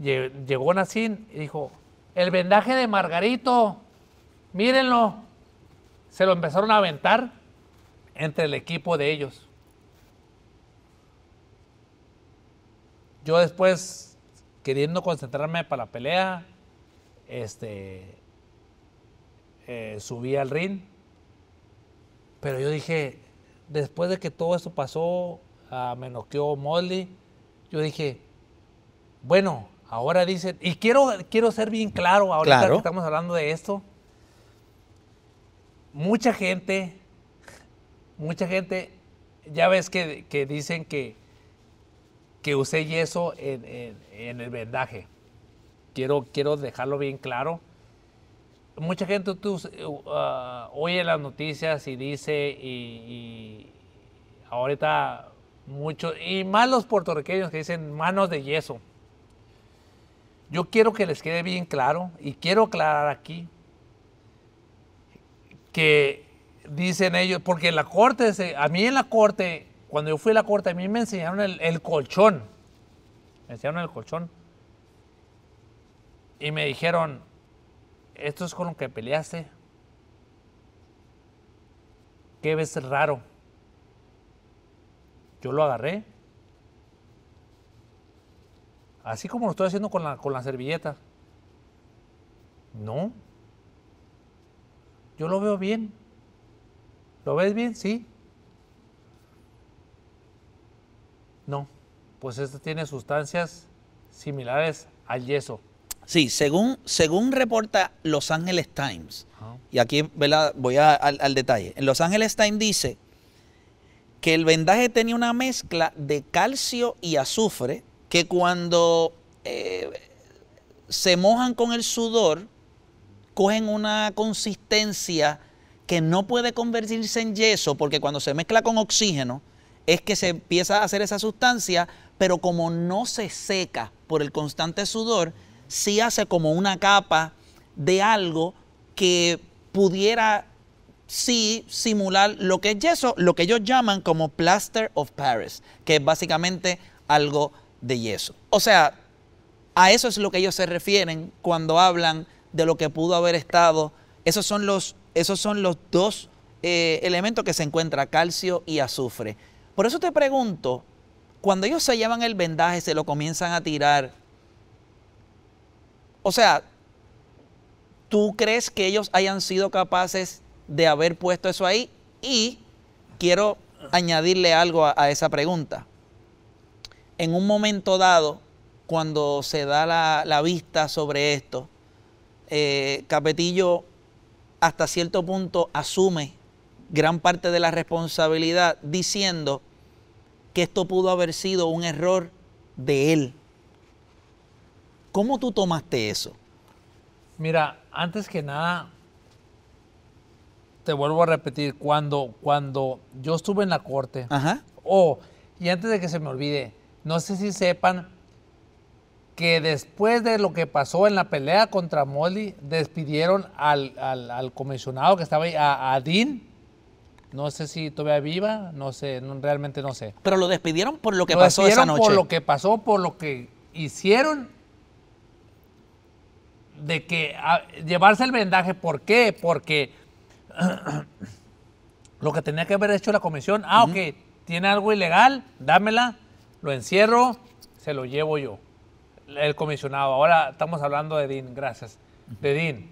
llegó Nacín y dijo, el vendaje de Margarito, mírenlo. Se lo empezaron a aventar entre el equipo de ellos. Yo después, queriendo concentrarme para la pelea, este, eh, subí al ring. Pero yo dije, después de que todo esto pasó, ah, me noqueó Molly, yo dije, bueno, ahora dicen, y quiero, quiero ser bien claro ahorita que estamos hablando de esto. Mucha gente, mucha gente, ya ves que, dicen que, que usé yeso en, en el vendaje. Quiero, quiero dejarlo bien claro mucha gente eh, uh, ah, oye las noticias y dice, y, ahorita muchos y más los puertorriqueños que dicen manos de yeso. Yo quiero que les quede bien claro, y quiero aclarar aquí, que dicen ellos, porque en la corte, a mí en la corte, cuando yo fui a la corte, a mí me enseñaron el, el colchón. Me enseñaron el colchón. Y me dijeron, esto es con lo que peleaste. ¿Qué ves raro? Yo lo agarré. Así como lo estoy haciendo con la, con la servilleta. No. Yo lo veo bien. ¿Lo ves bien? Sí. No. Pues esto tiene sustancias similares al yeso. Sí, según, según reporta Los Angeles Times, y aquí voy al, detalle, en Los Angeles Times dice que el vendaje tenía una mezcla de calcio y azufre que cuando eh, se mojan con el sudor, cogen una consistencia que no puede convertirse en yeso, porque cuando se mezcla con oxígeno, es que se empieza a hacer esa sustancia, pero como no se seca por el constante sudor, sí hace como una capa de algo que pudiera sí simular lo que es yeso, lo que ellos llaman como plaster of Paris, que es básicamente algo de yeso. O sea, a eso es lo que ellos se refieren cuando hablan de lo que pudo haber estado. Esos son los, esos son los dos eh, elementos que se encuentran, calcio y azufre. Por eso te pregunto, cuando ellos se llevan el vendaje, se lo comienzan a tirar, o sea, ¿tú crees que ellos hayan sido capaces de haber puesto eso ahí? Y quiero añadirle algo a, esa pregunta. En un momento dado, cuando se da la, vista sobre esto, eh, Capetillo hasta cierto punto asume gran parte de la responsabilidad diciendo que esto pudo haber sido un error de él. ¿Cómo tú tomaste eso? Mira, antes que nada, te vuelvo a repetir, cuando, cuando yo estuve en la corte, Ajá. y antes de que se me olvide, no sé si sepan que después de lo que pasó en la pelea contra Molly, despidieron al, al, comisionado que estaba ahí, a, Dean. No sé si todavía viva, no sé, realmente no sé. Pero lo despidieron por lo que pasó esa noche. Por lo que pasó, por lo que hicieron de que llevarse el vendaje, ¿por qué? Porque lo que tenía que haber hecho la comisión, ah, ok, tiene algo ilegal, dámela, lo encierro, se lo llevo yo, el comisionado. Ahora estamos hablando de DIN, gracias. De Dean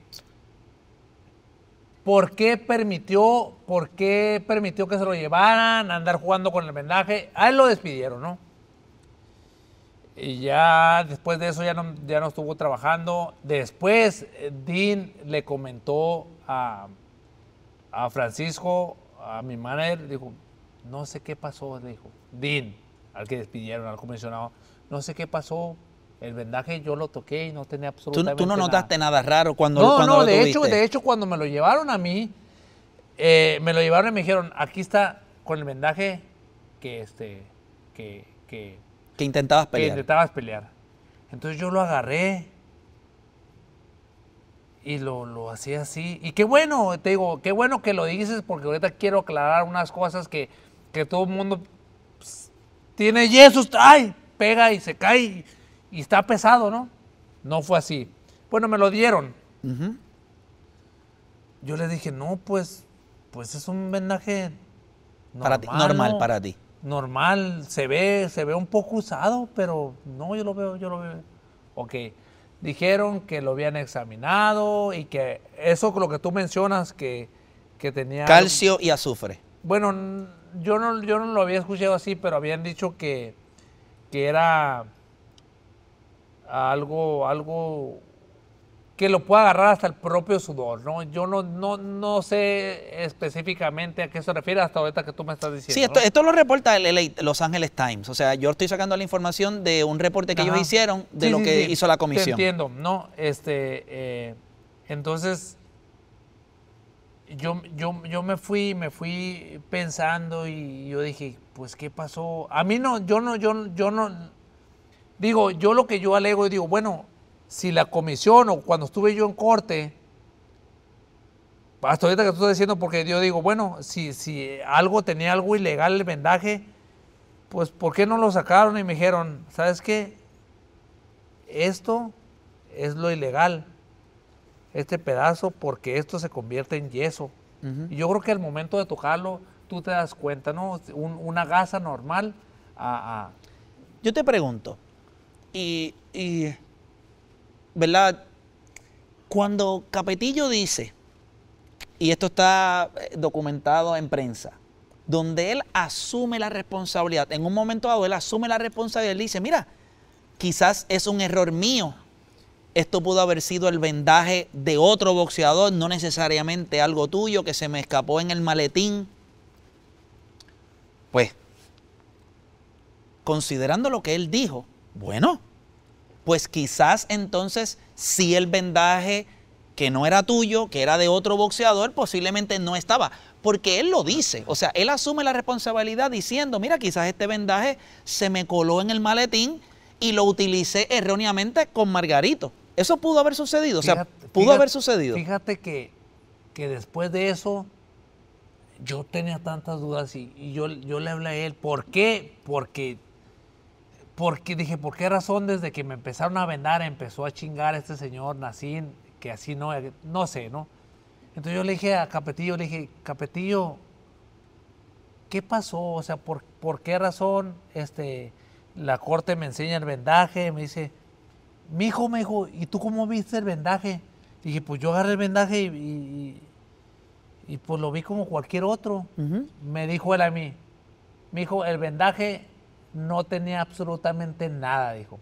¿Por qué permitió, por qué permitió que se lo llevaran, andar jugando con el vendaje? A él lo despidieron, ¿no? Y ya después de eso ya no, ya no estuvo trabajando. Después eh, Dean le comentó a, a Francisco, a mi manager, dijo, no sé qué pasó, dijo, Dean, al que despidieron, al comisionado, no sé qué pasó, el vendaje yo lo toqué y no tenía absolutamente nada. tú no notaste nada, raro cuando, no, no, lo de hecho, de hecho, cuando me lo llevaron a mí, eh, me lo llevaron y me dijeron, aquí está con el vendaje que, este, que que intentabas pelear. Que intentabas pelear. Entonces yo lo agarré y lo, hacía así. Y qué bueno, te digo, qué bueno que lo dices porque ahorita quiero aclarar unas cosas que, todo el mundo pues, tiene yesos, ay, pega y se cae y, está pesado, ¿no? No fue así. Bueno, me lo dieron. Yo le dije, no, pues, pues es un vendaje normal para ti normal, se ve, se ve un poco usado, pero no, yo lo veo, yo lo veo. Ok, dijeron que lo habían examinado y que eso lo que tú mencionas que, que tenía... Calcio y azufre. Bueno, yo no, yo no lo había escuchado así, pero habían dicho que, que era algo, algo que lo pueda agarrar hasta el propio sudor, ¿no? Yo no, no, sé específicamente a qué se refiere hasta ahorita que tú me estás diciendo. Sí, esto, lo reporta el Los Ángeles Times. O sea, yo estoy sacando la información de un reporte que ellos hicieron de lo que hizo la comisión. Te entiendo, ¿no? Este, eh, entonces, yo, yo, yo me fui, me fui pensando y yo dije, pues, ¿qué pasó? A mí no, yo no, yo, yo no. Digo, yo lo que yo alego y digo, bueno, si la comisión o cuando estuve yo en corte, hasta ahorita que tú estás diciendo, porque yo digo, bueno, si, si algo tenía algo ilegal el vendaje, pues ¿por qué no lo sacaron? Y me dijeron, ¿sabes qué? Esto es lo ilegal, este pedazo, porque esto se convierte en yeso. Y yo creo que al momento de tocarlo, tú te das cuenta, ¿no? una gasa normal a, Yo te pregunto, y ¿verdad? Cuando Capetillo dice, y esto está eh, documentado en prensa, donde él asume la responsabilidad, en un momento dado él asume la responsabilidad y dice, mira, quizás es un error mío, esto pudo haber sido el vendaje de otro boxeador, no necesariamente algo tuyo que se me escapó en el maletín. Pues, considerando lo que él dijo, bueno, pues quizás entonces si el vendaje que no era tuyo, que era de otro boxeador, posiblemente no estaba. Porque él lo dice, o sea, él asume la responsabilidad diciendo, mira, quizás este vendaje se me coló en el maletín y lo utilicé erróneamente con Margarito. Eso pudo haber sucedido, o sea, pudo haber sucedido. Fíjate que, que después de eso yo tenía tantas dudas y, yo, yo le hablé a él, ¿por qué? Porque dije, ¿por qué razón desde que me empezaron a vendar empezó a chingar este señor Nacín, que así no, no sé, ¿no? Entonces yo le dije a Capetillo, le dije, Capetillo, ¿qué pasó? O sea, ¿por, ¿por qué razón este, la corte me enseña el vendaje? Me dice, mi hijo me dijo, ¿y tú cómo viste el vendaje? Dije, pues yo agarré el vendaje y, y, pues lo vi como cualquier otro. Me dijo él a mí, mi hijo, el vendaje no tenía absolutamente nada, dijo.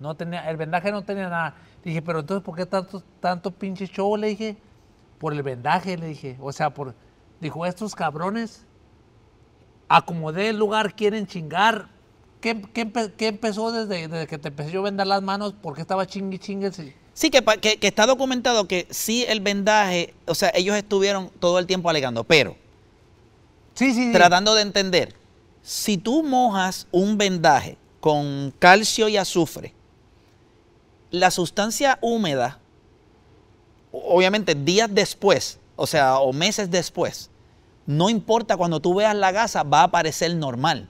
No tenía, el vendaje no tenía nada. Dije, pero entonces, ¿por qué tanto, pinche show? Le dije, por el vendaje, le dije. O sea, por, dijo, estos cabrones, acomodé el lugar, quieren chingar. ¿Qué, empezó desde, que te empecé yo a vendar las manos? ¿Por qué estaba chingui chingue? Sí, que, está documentado que sí el vendaje, o sea, ellos estuvieron todo el tiempo alegando, pero sí, tratando de entender si tú mojas un vendaje con calcio y azufre, la sustancia húmeda, obviamente días después, o sea, o meses después, no importa cuando tú veas la gasa, va a parecer normal.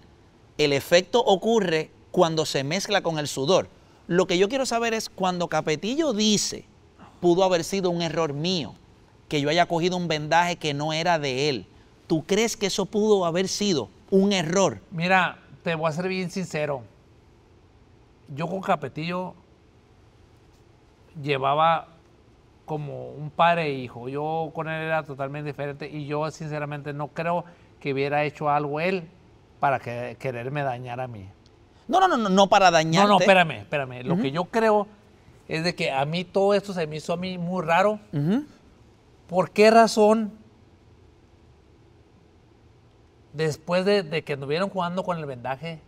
El efecto ocurre cuando se mezcla con el sudor. Lo que yo quiero saber es cuando Capetillo dice, pudo haber sido un error mío, que yo haya cogido un vendaje que no era de él. ¿Tú crees que eso pudo haber sido un error? Mira, te voy a ser bien sincero. Yo con Capetillo llevaba como un padre e hijo. Yo con él era totalmente diferente y yo sinceramente no creo que hubiera hecho algo él para quererme dañar a mí. No, no, no, no para dañar. No, no, espérame, espérame. Lo que yo creo es de que a mí todo esto se me hizo a mí muy raro. ¿Por qué razón después de, que anduvieron jugando con el vendaje,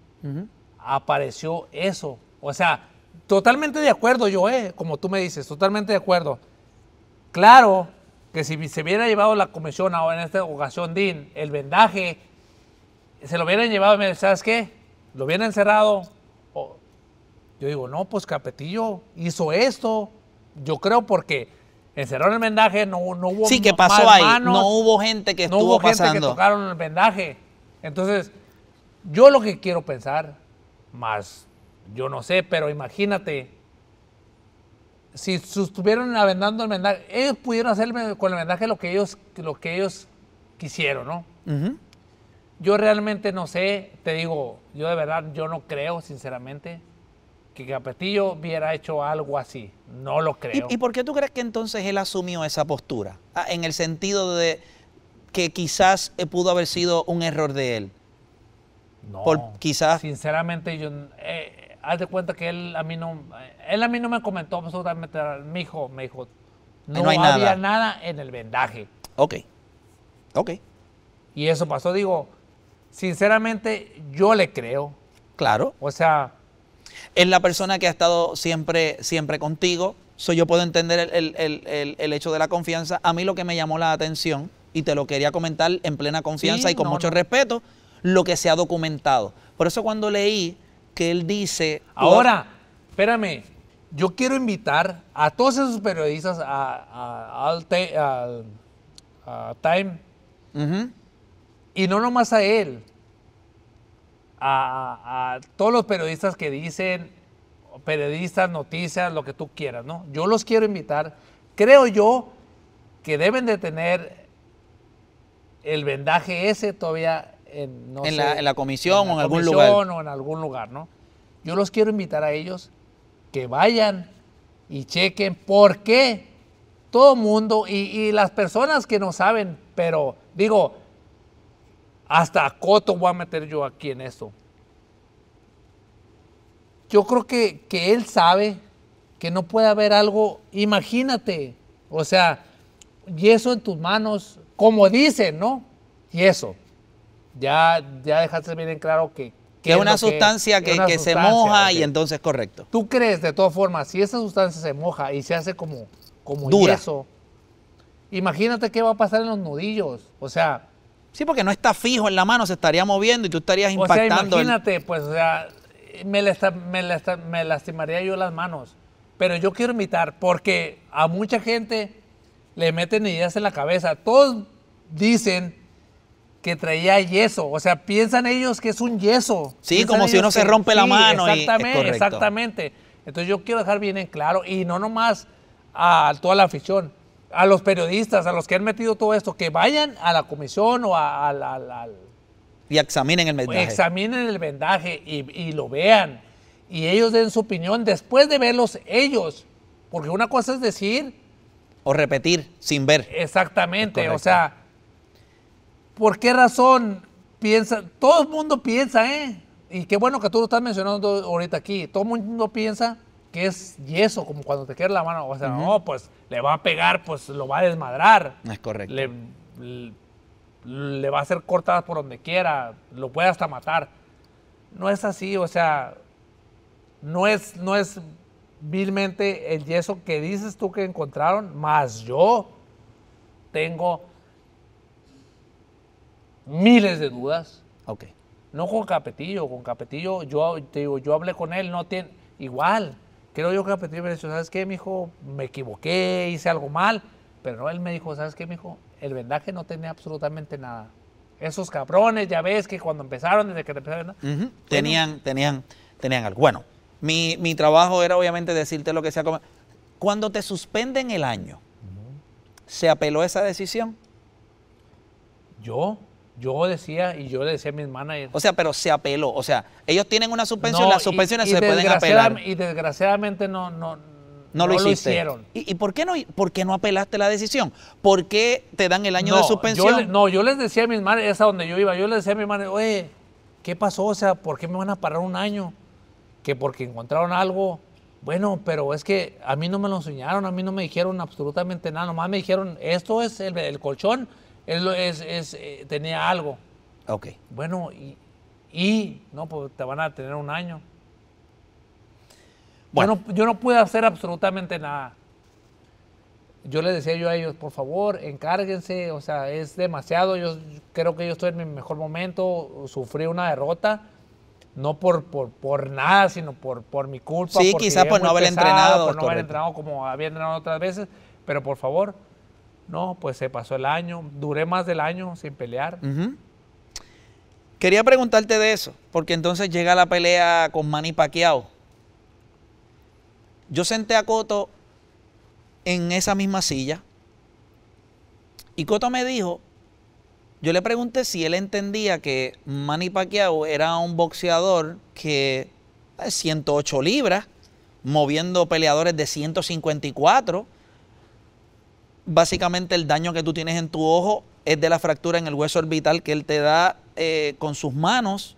apareció eso. O sea, totalmente de acuerdo yo, eh, como tú me dices, totalmente de acuerdo. Claro que si se hubiera llevado la comisión ahora en esta ocasión, DIN, el vendaje, se lo hubieran llevado, ¿sabes qué? Lo hubieran encerrado. Yo digo, no, pues Capetillo hizo esto, yo creo porque encerraron el vendaje, no, no hubo Sí, que pasó ahí, no hubo gente que no hubo gente que tocaron el vendaje. Entonces, yo lo que quiero pensar, más yo no sé, pero imagínate, si estuvieron vendando el vendaje, ellos pudieron hacer con el vendaje lo que ellos, lo que ellos quisieron, ¿no? Yo realmente no sé, te digo, yo de verdad, yo no creo, sinceramente, que Capetillo hubiera hecho algo así. No lo creo. ¿Y, por qué tú crees que entonces él asumió esa postura? Ah, en el sentido de que quizás eh, pudo haber sido un error de él. No. quizás. Sinceramente, yo. Eh, haz de cuenta que él a mí no. Eh, él a mí no me comentó absolutamente. Mi dijo, me dijo. No, había nada. nada en el vendaje. Ok. Ok. Y eso pasó, digo. Sinceramente, yo le creo. Claro. O sea, es la persona que ha estado siempre, siempre contigo. So, yo puedo entender el, hecho de la confianza. A mí lo que me llamó la atención, y te lo quería comentar en plena confianza y con mucho respeto, lo que se ha documentado. Por eso cuando leí que él dice... Ahora, espérame, yo quiero invitar a todos esos periodistas a, Time. Y no nomás a él, a, todos los periodistas que dicen, periodistas, noticias, lo que tú quieras, ¿no? Yo los quiero invitar. Creo yo que deben de tener el vendaje ese todavía en, la, comisión o en algún lugar. o en algún lugar, ¿no? Yo los quiero invitar a ellos que vayan y chequen por qué todo mundo y las personas que no saben, pero digo, hasta Coto voy a meter yo aquí en eso. Yo creo que, él sabe que no puede haber algo, imagínate, o sea, yeso en tus manos, como dicen, ¿no? Yeso. Ya, ya dejaste bien en claro que... Que es una sustancia que, se moja y entonces correcto. ¿Tú crees, de todas formas, si esa sustancia se moja y se hace como, como yeso, imagínate qué va a pasar en los nudillos? O sea, Sí, porque no está fijo en la mano, se estaría moviendo y tú estarías impactando. O sea, imagínate, pues, me, lastimaría yo las manos. Pero yo quiero imitar, porque a mucha gente le meten ideas en la cabeza. Todos dicen que traía yeso. O sea, piensan ellos que es un yeso. Sí, como si uno se rompe la mano. exactamente, exactamente. Entonces yo quiero dejar bien en claro, y no nomás a toda la afición, a los periodistas, a los que han metido todo esto, que vayan a la comisión o a, al, Y examinen el vendaje. Examinen el vendaje y, y, lo vean. Y ellos den su opinión después de verlos ellos. Porque una cosa es decir... O repetir sin ver. Exactamente. O sea, ¿por qué razón piensa? Todo el mundo piensa, ¿eh? Y qué bueno que tú lo estás mencionando ahorita aquí. Todo el mundo piensa que es yeso, como cuando te quieres la mano. O sea, no, oh, pues le va a pegar, pues lo va a desmadrar. Es correcto. Le, va a hacer cortadas por donde quiera, lo puede hasta matar. No es así, o sea, no es, no es vilmente el yeso que dices tú que encontraron, más yo tengo miles de dudas. Ok. No con Capetillo, con Capetillo, yo yo hablé con él, no tiene, igual, creo yo que a Petrillo me dicho, ¿sabes qué, mijo? Me equivoqué, hice algo mal. Pero él me dijo, ¿sabes qué, mijo? El vendaje no tenía absolutamente nada. Esos cabrones, ya ves que cuando empezaron, desde que empezaron... Tenían, tenían, tenían algo. Bueno, mi, trabajo era obviamente decirte lo que sea. Como... Cuando te suspenden el año, ¿se apeló esa decisión? Yo, yo decía, y yo le decía a mis managers. O sea, pero se apeló. O sea, ellos tienen una suspensión, las suspensiones y, se pueden apelar. Y desgraciadamente no, no, no, lo, hicieron. ¿Y, por, qué no, por qué no apelaste la decisión? ¿Por qué te dan el año de suspensión? no, yo les decía a mis madres, es a donde yo iba, yo les decía a mis manas, oye, ¿qué pasó? O sea, ¿por qué me van a parar un año? Que porque encontraron algo. Bueno, pero es que a mí no me lo enseñaron, a mí no me dijeron absolutamente nada, nomás me dijeron, esto es el colchón es, eh, tenía algo. Ok. Bueno, y, y, no, pues te van a tener un año. Bueno, yo no, pude hacer absolutamente nada. Yo les decía yo a ellos, por favor, encárguense, o sea, es demasiado, yo creo que yo estoy en mi mejor momento, sufrí una derrota, no por, por, por nada, sino por, por mi culpa. Sí, quizá por no haber entrenado. Por no haber entrenado como había entrenado otras veces, pero por favor, no, pues se pasó el año, duré más del año sin pelear. Quería preguntarte de eso, porque entonces llega la pelea con Manny Pacquiao. Yo senté a Coto en esa misma silla y Coto me dijo, yo le pregunté si él entendía que Manny Pacquiao era un boxeador que 108 eh, libras, moviendo peleadores de 154 básicamente el daño que tú tienes en tu ojo es de la fractura en el hueso orbital que él te da eh, con sus manos.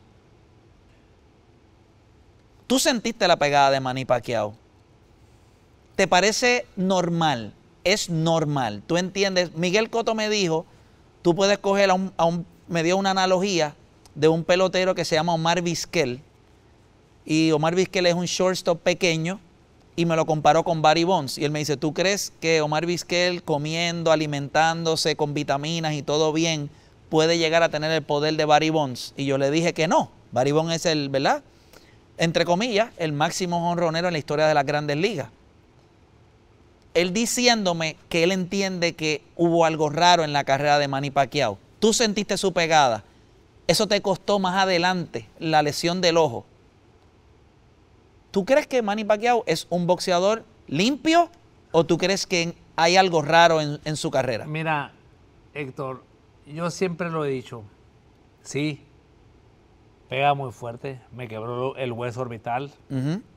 Tú sentiste la pegada de Manny ¿Te parece normal? Es normal. Tú entiendes. Miguel Coto me dijo, tú puedes coger me dio una analogía de un pelotero que se llama Omar Vizquel. Y Omar Vizquel es un shortstop pequeño y me lo comparó con Barry Bonds. Y él me dice, ¿tú crees que Omar Vizquel comiendo, alimentándose con vitaminas y todo bien, puede llegar a tener el poder de Barry Bonds? Y yo le dije que no. Barry Bonds es el, ¿verdad? Entre comillas, el máximo honronero en la historia de las grandes ligas. Él diciéndome que él entiende que hubo algo raro en la carrera de Manny Pacquiao. Tú sentiste su pegada. Eso te costó más adelante la lesión del ojo ¿Tú crees que Manny Pacquiao es un boxeador limpio o tú crees que hay algo raro en, su carrera? Mira, Héctor, yo siempre lo he dicho. Sí, pega muy fuerte. Me quebró el hueso orbital,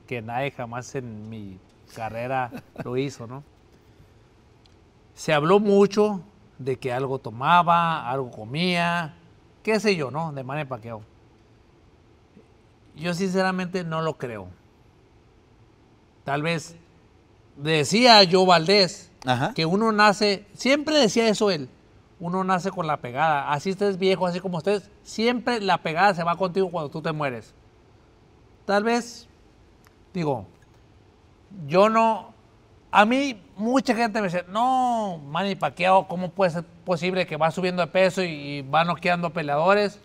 que nadie jamás en mi carrera lo hizo, ¿no? Se habló mucho de que algo tomaba, algo comía, qué sé yo, ¿no? De Manny Pacquiao. Yo sinceramente no lo creo tal vez decía yo Valdés que uno nace, siempre decía eso él, uno nace con la pegada. Así estés viejo, así como estés, siempre la pegada se va contigo cuando tú te mueres. Tal vez, digo, yo no. A mí, mucha gente me dice, no, Manny Pacquiao, ¿cómo puede ser posible que va subiendo de peso y, van va noqueando peleadores?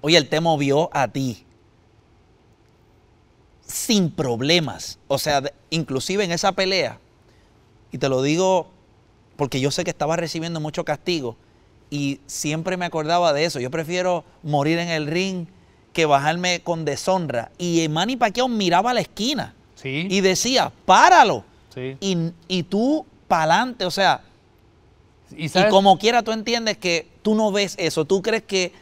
Oye, el tema vio a ti sin problemas. O sea, inclusive en esa pelea, y te lo digo porque yo sé que estaba recibiendo mucho castigo y siempre me acordaba de eso. Yo prefiero morir en el ring que bajarme con deshonra. Y Manny Pacquiao miraba a la esquina y decía, páralo. Y, y, tú pa'lante, o sea, ¿Y, como quiera tú entiendes que tú no ves eso, tú crees que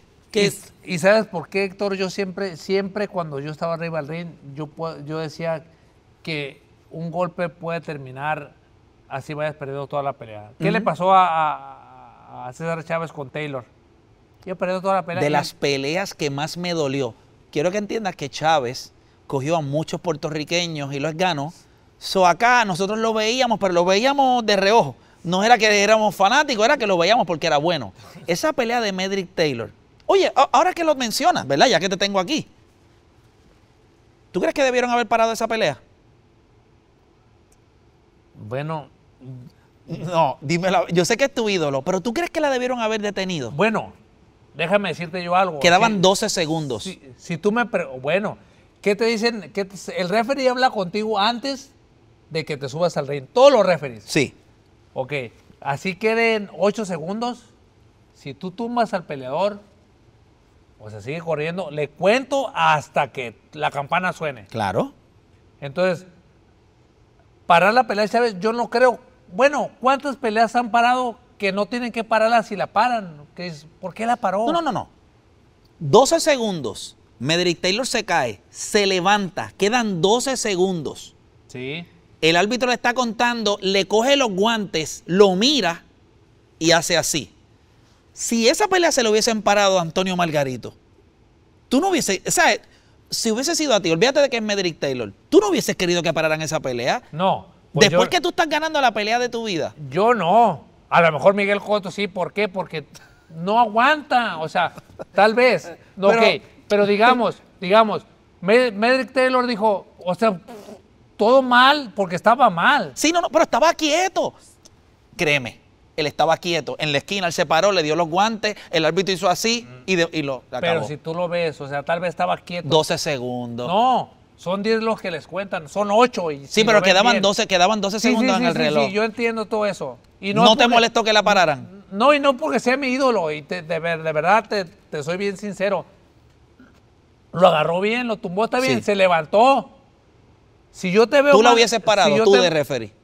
¿Y sabes por qué, Héctor? Yo siempre, siempre cuando yo estaba arriba del ring, yo, decía que un golpe puede terminar así vayas perdiendo toda la pelea. ¿Qué le pasó a, César Chávez con Taylor? Yo perdí toda la pelea. De las peleas que más me dolió. Quiero que entiendas que Chávez cogió a muchos puertorriqueños y los ganó. So acá nosotros lo veíamos, pero lo veíamos de reojo. No era que éramos fanáticos, era que lo veíamos porque era bueno. Esa pelea de Medrick Taylor, Oye, ahora que lo mencionas, ¿verdad? Ya que te tengo aquí. ¿Tú crees que debieron haber parado esa pelea? Bueno. No, dímelo. Yo sé que es tu ídolo, pero ¿tú crees que la debieron haber detenido? Bueno, déjame decirte yo algo. Quedaban 12 segundos. Si, tú me. Bueno, ¿qué te dicen? el referee habla contigo antes de que te subas al ring. Todos los referees. Sí. Ok. Así queden 8 segundos. Si tú tumbas al peleador, o sea, sigue corriendo. Le cuento hasta que la campana suene. Claro. Entonces, parar la pelea ¿sabes? yo no creo. Bueno, ¿cuántas peleas han parado que no tienen que pararla si la paran? es? ¿Por qué la paró? No, no, no, no. 12 segundos. Medrick Taylor se cae, se levanta, quedan 12 segundos. Sí. El árbitro le está contando, le coge los guantes, lo mira y hace así si esa pelea se la hubiesen parado a Antonio Margarito, tú no hubiese, sea, Si hubiese sido a ti, olvídate de que es Medrick Taylor, tú no hubieses querido que pararan esa pelea. No. Pues Después que tú estás ganando la pelea de tu vida. Yo no. A lo mejor Miguel Cotto sí, ¿por qué? Porque no aguanta. O sea, tal vez. No, pero, pero digamos, digamos, Medrick Taylor dijo, o sea, todo mal porque estaba mal. Sí, no, no, pero estaba quieto. Créeme, él estaba quieto en la esquina, él se paró, le dio los guantes, el árbitro hizo así y, lo acabó. Pero si tú lo ves, o sea, tal vez estaba quieto. 12 segundos. No, son 10 los que les cuentan, son 8. Y sí, pero quedaban 12, quedaban 12 segundos en el reloj. Sí, yo entiendo todo eso. Y ¿No, te molestó que la pararan? No, y no porque sea mi ídolo, y de, verdad te, soy bien sincero. Lo agarró bien, lo tumbó, está bien, se levantó. Si yo te veo. Tú lo hubieses parado, tú de referee.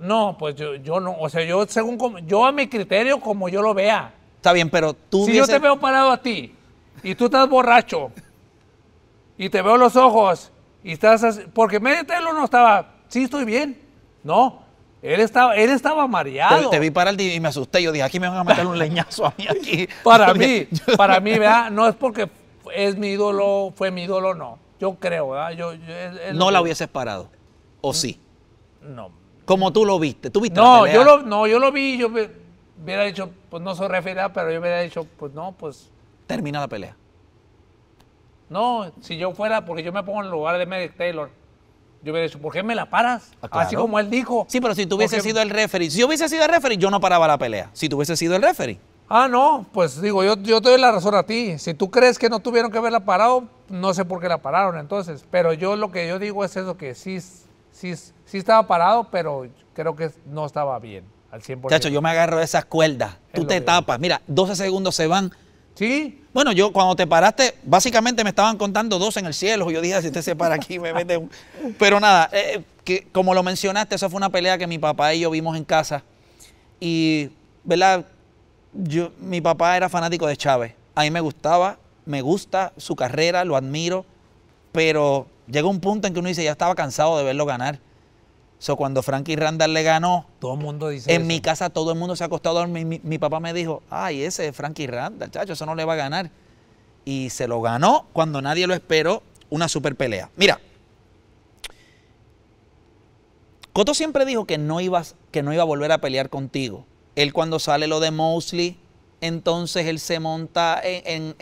No, pues yo, no, o sea, yo según yo a mi criterio como yo lo vea. Está bien, pero tú. Si yo te veo parado a ti y tú estás borracho y te veo los ojos y estás así, porque lo no estaba, sí estoy bien, no. Él estaba, él estaba mareado. Te, te vi parar y me asusté. Yo dije, aquí me van a meter un leñazo a mí aquí. para mí, para mí, ¿verdad? No es porque es mi ídolo, fue mi ídolo, no. Yo creo, ¿verdad? Yo, no la hubieses parado, ¿o sí? No, como tú lo viste. ¿Tú viste no, la pelea? Yo no, yo lo vi. Yo hubiera dicho, pues no soy referida, pero yo hubiera dicho, pues no, pues. Termina la pelea. No, si yo fuera, porque yo me pongo en lugar de Medic Taylor. Yo hubiera dicho, ¿por qué me la paras? Ah, Así como él dijo. Sí, pero si tú hubiese sido el referee, si yo hubiese sido el referee, yo no paraba la pelea. Si tú hubiese sido el referee. Ah, no, pues digo, yo, yo te doy la razón a ti. Si tú crees que no tuvieron que haberla parado, no sé por qué la pararon entonces. Pero yo lo que yo digo es eso, que sí sí, estaba parado, pero creo que no estaba bien al 100%. Chacho, yo me agarro de esas cuerdas. Tú te tapas. Mira, 12 segundos se van. Sí. Bueno, yo cuando te paraste, básicamente me estaban contando dos en el cielo. Yo dije, ah, si usted se para aquí, me mete un... Pero nada, eh, eh, que, como lo mencionaste, esa fue una pelea que mi papá y yo vimos en casa. Y, ¿verdad? Yo, mi papá era fanático de Chávez. A mí me gustaba, me gusta su carrera, lo admiro, pero Llega un punto en que uno dice, ya estaba cansado de verlo ganar. So, cuando Frankie Randall le ganó, todo el mundo dice en mi casa todo el mundo se ha acostado a dormir. Mi, papá me dijo, ay, ese es Frankie Randall, chacho, eso no le va a ganar. Y se lo ganó cuando nadie lo esperó, una super pelea. Mira, Coto siempre dijo que no, ibas, que no iba a volver a pelear contigo. Él cuando sale lo de Mosley, entonces él se monta en,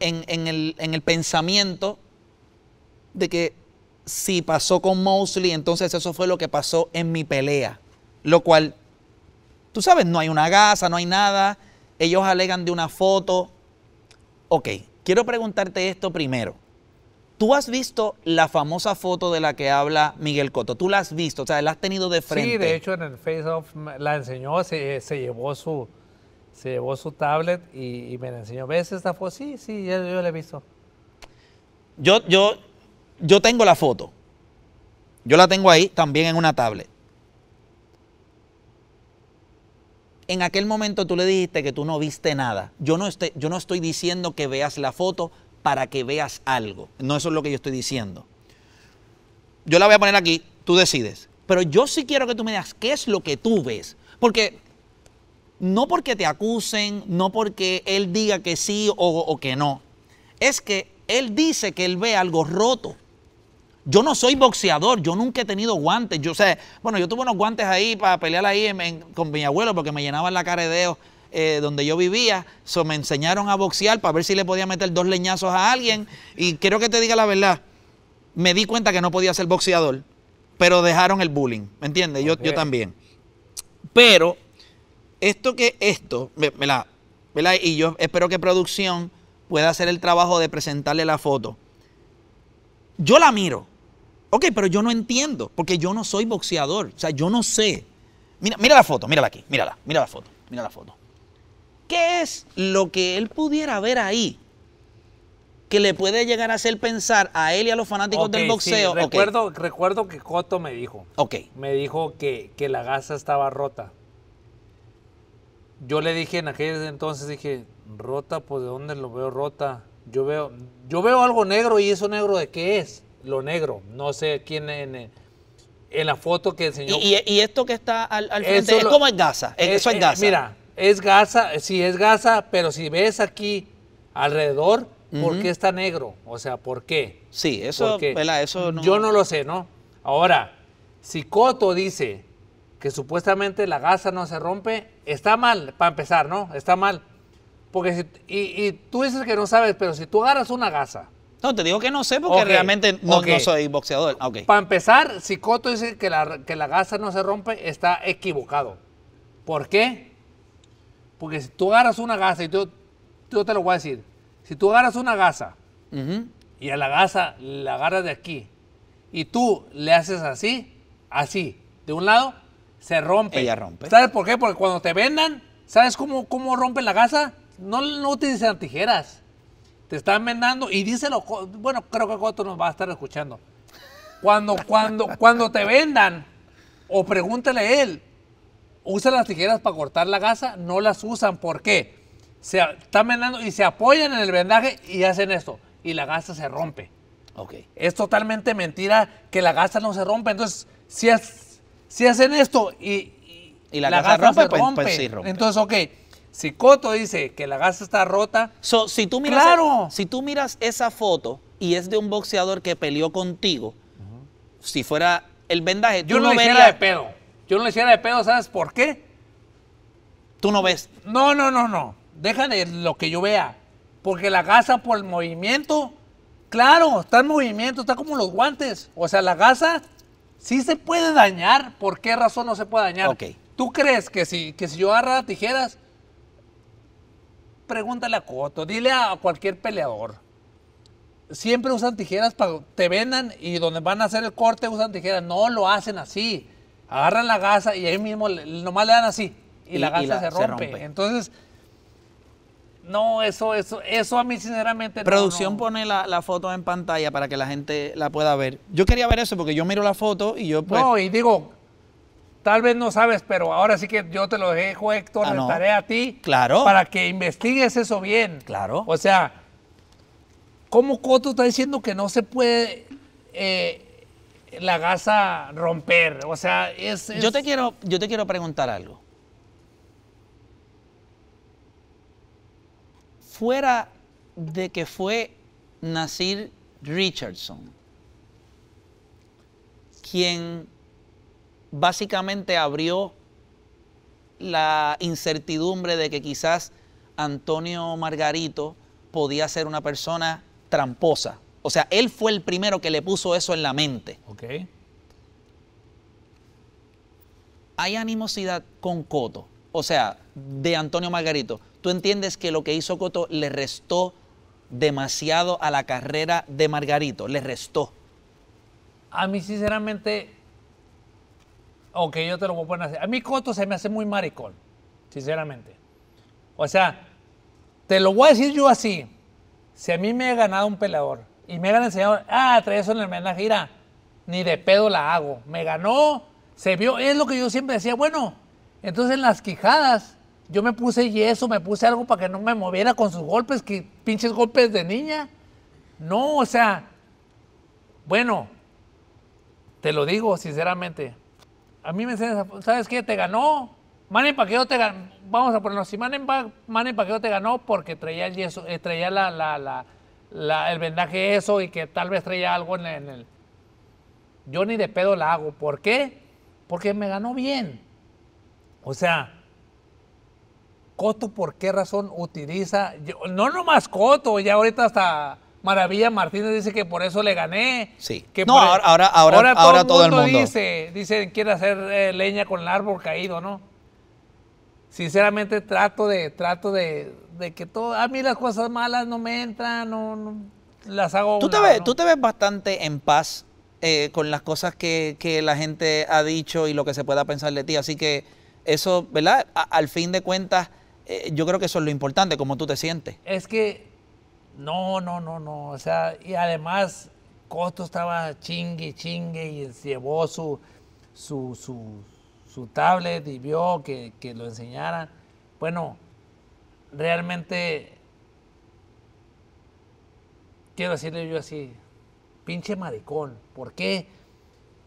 el pensamiento de que si pasó con Mosley, entonces eso fue lo que pasó en mi pelea. Lo cual, tú sabes, no hay una gasa, no hay nada. Ellos alegan de una foto. Ok, quiero preguntarte esto primero. ¿Tú has visto la famosa foto de la que habla Miguel Cotto. ¿Tú la has visto? O sea, la has tenido de frente. Sí, de hecho en el Face Off la enseñó, eh, se, llevó su se llevó su tablet y, me la enseñó. ¿Ves esta foto? Sí, sí, yo, yo la he visto. Yo, yo, yo tengo la foto. Yo la tengo ahí también en una tablet. En aquel momento tú le dijiste que tú no viste nada. Yo no, estoy, diciendo que veas la foto para que veas algo. No eso es lo que yo estoy diciendo. Yo la voy a poner aquí, tú decides. Pero yo sí quiero que tú me digas qué es lo que tú ves. Porque no porque te acusen, no porque él diga que sí o que no. Es que él dice que él ve algo roto. Yo no soy boxeador, yo nunca he tenido guantes. Yo sé, bueno, yo tuve unos guantes ahí para pelear ahí con mi abuelo porque me llenaban la cara de dedos eh, donde yo vivía. me enseñaron a boxear para ver si le podía meter dos leñazos a alguien. Y quiero que te diga la verdad, me di cuenta que no podía ser boxeador, pero dejaron el bullying, ¿me entiendes? Yo, yo también. Pero esto que esto, Y yo espero que producción pueda hacer el trabajo de presentarle la foto. Yo la miro Ok, pero yo no entiendo, porque yo no soy boxeador. O sea, yo no sé. Mira, mira la foto, mírala aquí, mírala, mira la foto, mira la foto. ¿Qué es lo que él pudiera ver ahí que le puede llegar a hacer pensar a él y a los fanáticos del boxeo? recuerdo, que Coto me dijo. Ok. Me dijo que, que la gasa estaba rota. Yo le dije en aquel entonces, dije, rota, pues de dónde lo veo rota. Yo veo, yo veo algo negro y eso negro de qué es lo negro. No sé quién eh, en, la foto que enseñó. ¿Y, y esto que está al, frente es como es Gaza? eso es gasa Mira, es gasa, sí es Gaza, pero si ves aquí alrededor, ¿por qué está negro? O sea, ¿por qué? Sí, eso, Yo no lo sé, ¿no? Ahora, si Coto dice que supuestamente la gasa no se rompe, está mal, para empezar, ¿no? Está mal. Porque si, y, y, tú dices que no sabes, pero si tú agarras una gasa no, te digo que no sé porque realmente no, soy boxeador. Para empezar, si Coto dice que la, que la gasa no se rompe, está equivocado. ¿Por qué? Porque si tú agarras una gasa, y tú, yo te lo voy a decir, si tú agarras una gasa y a la gasa la agarras de aquí y tú le haces así, así, de un lado, se rompe. Ella rompe. ¿Sabes por qué? Porque cuando te vendan, ¿sabes cómo, cómo rompen la gasa? No, no utilizan tijeras te están vendando y díselo, bueno, creo que Coto nos va a estar escuchando. Cuando, cuando, cuando te vendan, o pregúntale a él, usa las tijeras para cortar la gasa, no las usan, ¿por qué? Se están vendando y se apoyan en el vendaje y hacen esto, y la gasa se rompe. Okay. Es totalmente mentira que la gasa no se rompe, entonces si, si hacen esto y, y, la, gasa, se pues, pues, rompe, rompe, entonces ok si Coto dice que la gasa está rota, e-, si tú miras, esa foto y es de un boxeador que peleó contigo, si fuera el vendaje, yo no, le hiciera de pedo. Yo no le hiciera de pedo, ¿sabes por qué? Tú no ves. No, no, no, no. Deja de lo que yo vea. Porque la gasa por el movimiento, claro, está en movimiento, está como los guantes. O sea, la gasa sí se puede dañar. ¿Por qué razón no se puede dañar? ok ¿Tú crees que si, que si yo agarra tijeras pregúntale a Coto, dile a cualquier peleador. Siempre usan tijeras para te vendan y donde van a hacer el corte usan tijeras. No lo hacen así. Agarran la gasa y ahí mismo nomás le dan así y, la gasa se, rompe. Entonces, no, eso, eso, eso a mí sinceramente. Producción no, Producción pone la, la, foto en pantalla para que la gente la pueda ver. Yo quería ver eso porque yo miro la foto y yo pues. No, y digo, Tal vez no sabes, pero ahora sí que yo te lo dejo, Héctor, la ah, tarea a ti. Claro. Para que investigues eso bien. Claro. O sea, ¿cómo Coto está diciendo que no se puede eh, la gasa romper? O sea, es, Yo, te quiero, yo te quiero preguntar algo. Fuera de que fue Nasir Richardson quien básicamente abrió la incertidumbre de que quizás Antonio Margarito podía ser una persona tramposa. O sea, él fue el primero que le puso eso en la mente. Ok. Hay animosidad con Coto, o sea, de Antonio Margarito. Tú entiendes que lo que hizo Coto le restó demasiado a la carrera de Margarito, le restó. A mí, sinceramente, Ok, yo te lo voy a poner así. A mí Coto se me hace muy maricón, sinceramente. O sea, te lo voy a decir yo así. Si a mí me ha ganado un peleador y me han enseñado, ah, trae eso en el menaje, gira, ni de pedo la hago. Me ganó, se vio, es lo que yo siempre decía, bueno, entonces en las quijadas yo me puse yeso, me puse algo para que no me moviera con sus golpes, que pinches golpes de niña. No, o sea, bueno, te lo digo sinceramente, a mí me enseñas, ¿sabes qué? Te ganó. que yo te ganó. Vamos a ponernos así. pa que te ganó porque traía el yeso, eh, traía la, el vendaje eso y que tal vez traía algo en, el. Yo ni de pedo la hago. ¿Por qué? Porque me ganó bien. O sea, Coto, ¿por qué razón utiliza? Yo, no nomás Coto, ya ahorita hasta Maravilla Martínez dice que por eso le gané. Sí. Que no, ahora, ahora, ahora, todo, el mundo. Dice, dice quiere hacer eh, leña con el árbol caído, ¿no? Sinceramente trato de, trato de, de que todo, a mí las cosas malas no me entran, no, las hago. ¿Tú, te ves, tú te ves bastante en paz eh, con las cosas que, la gente ha dicho y lo que se pueda pensar de ti. Así que eso, ¿verdad? al fin de cuentas, eh, yo creo que eso es lo importante, cómo tú te sientes. Es que no, no, no, no. O sea, y además Costo estaba chingue, chingue y llevó su, su, su, tablet y vio que, lo enseñaran. Bueno, realmente quiero decirle yo así, pinche maricón, ¿por qué?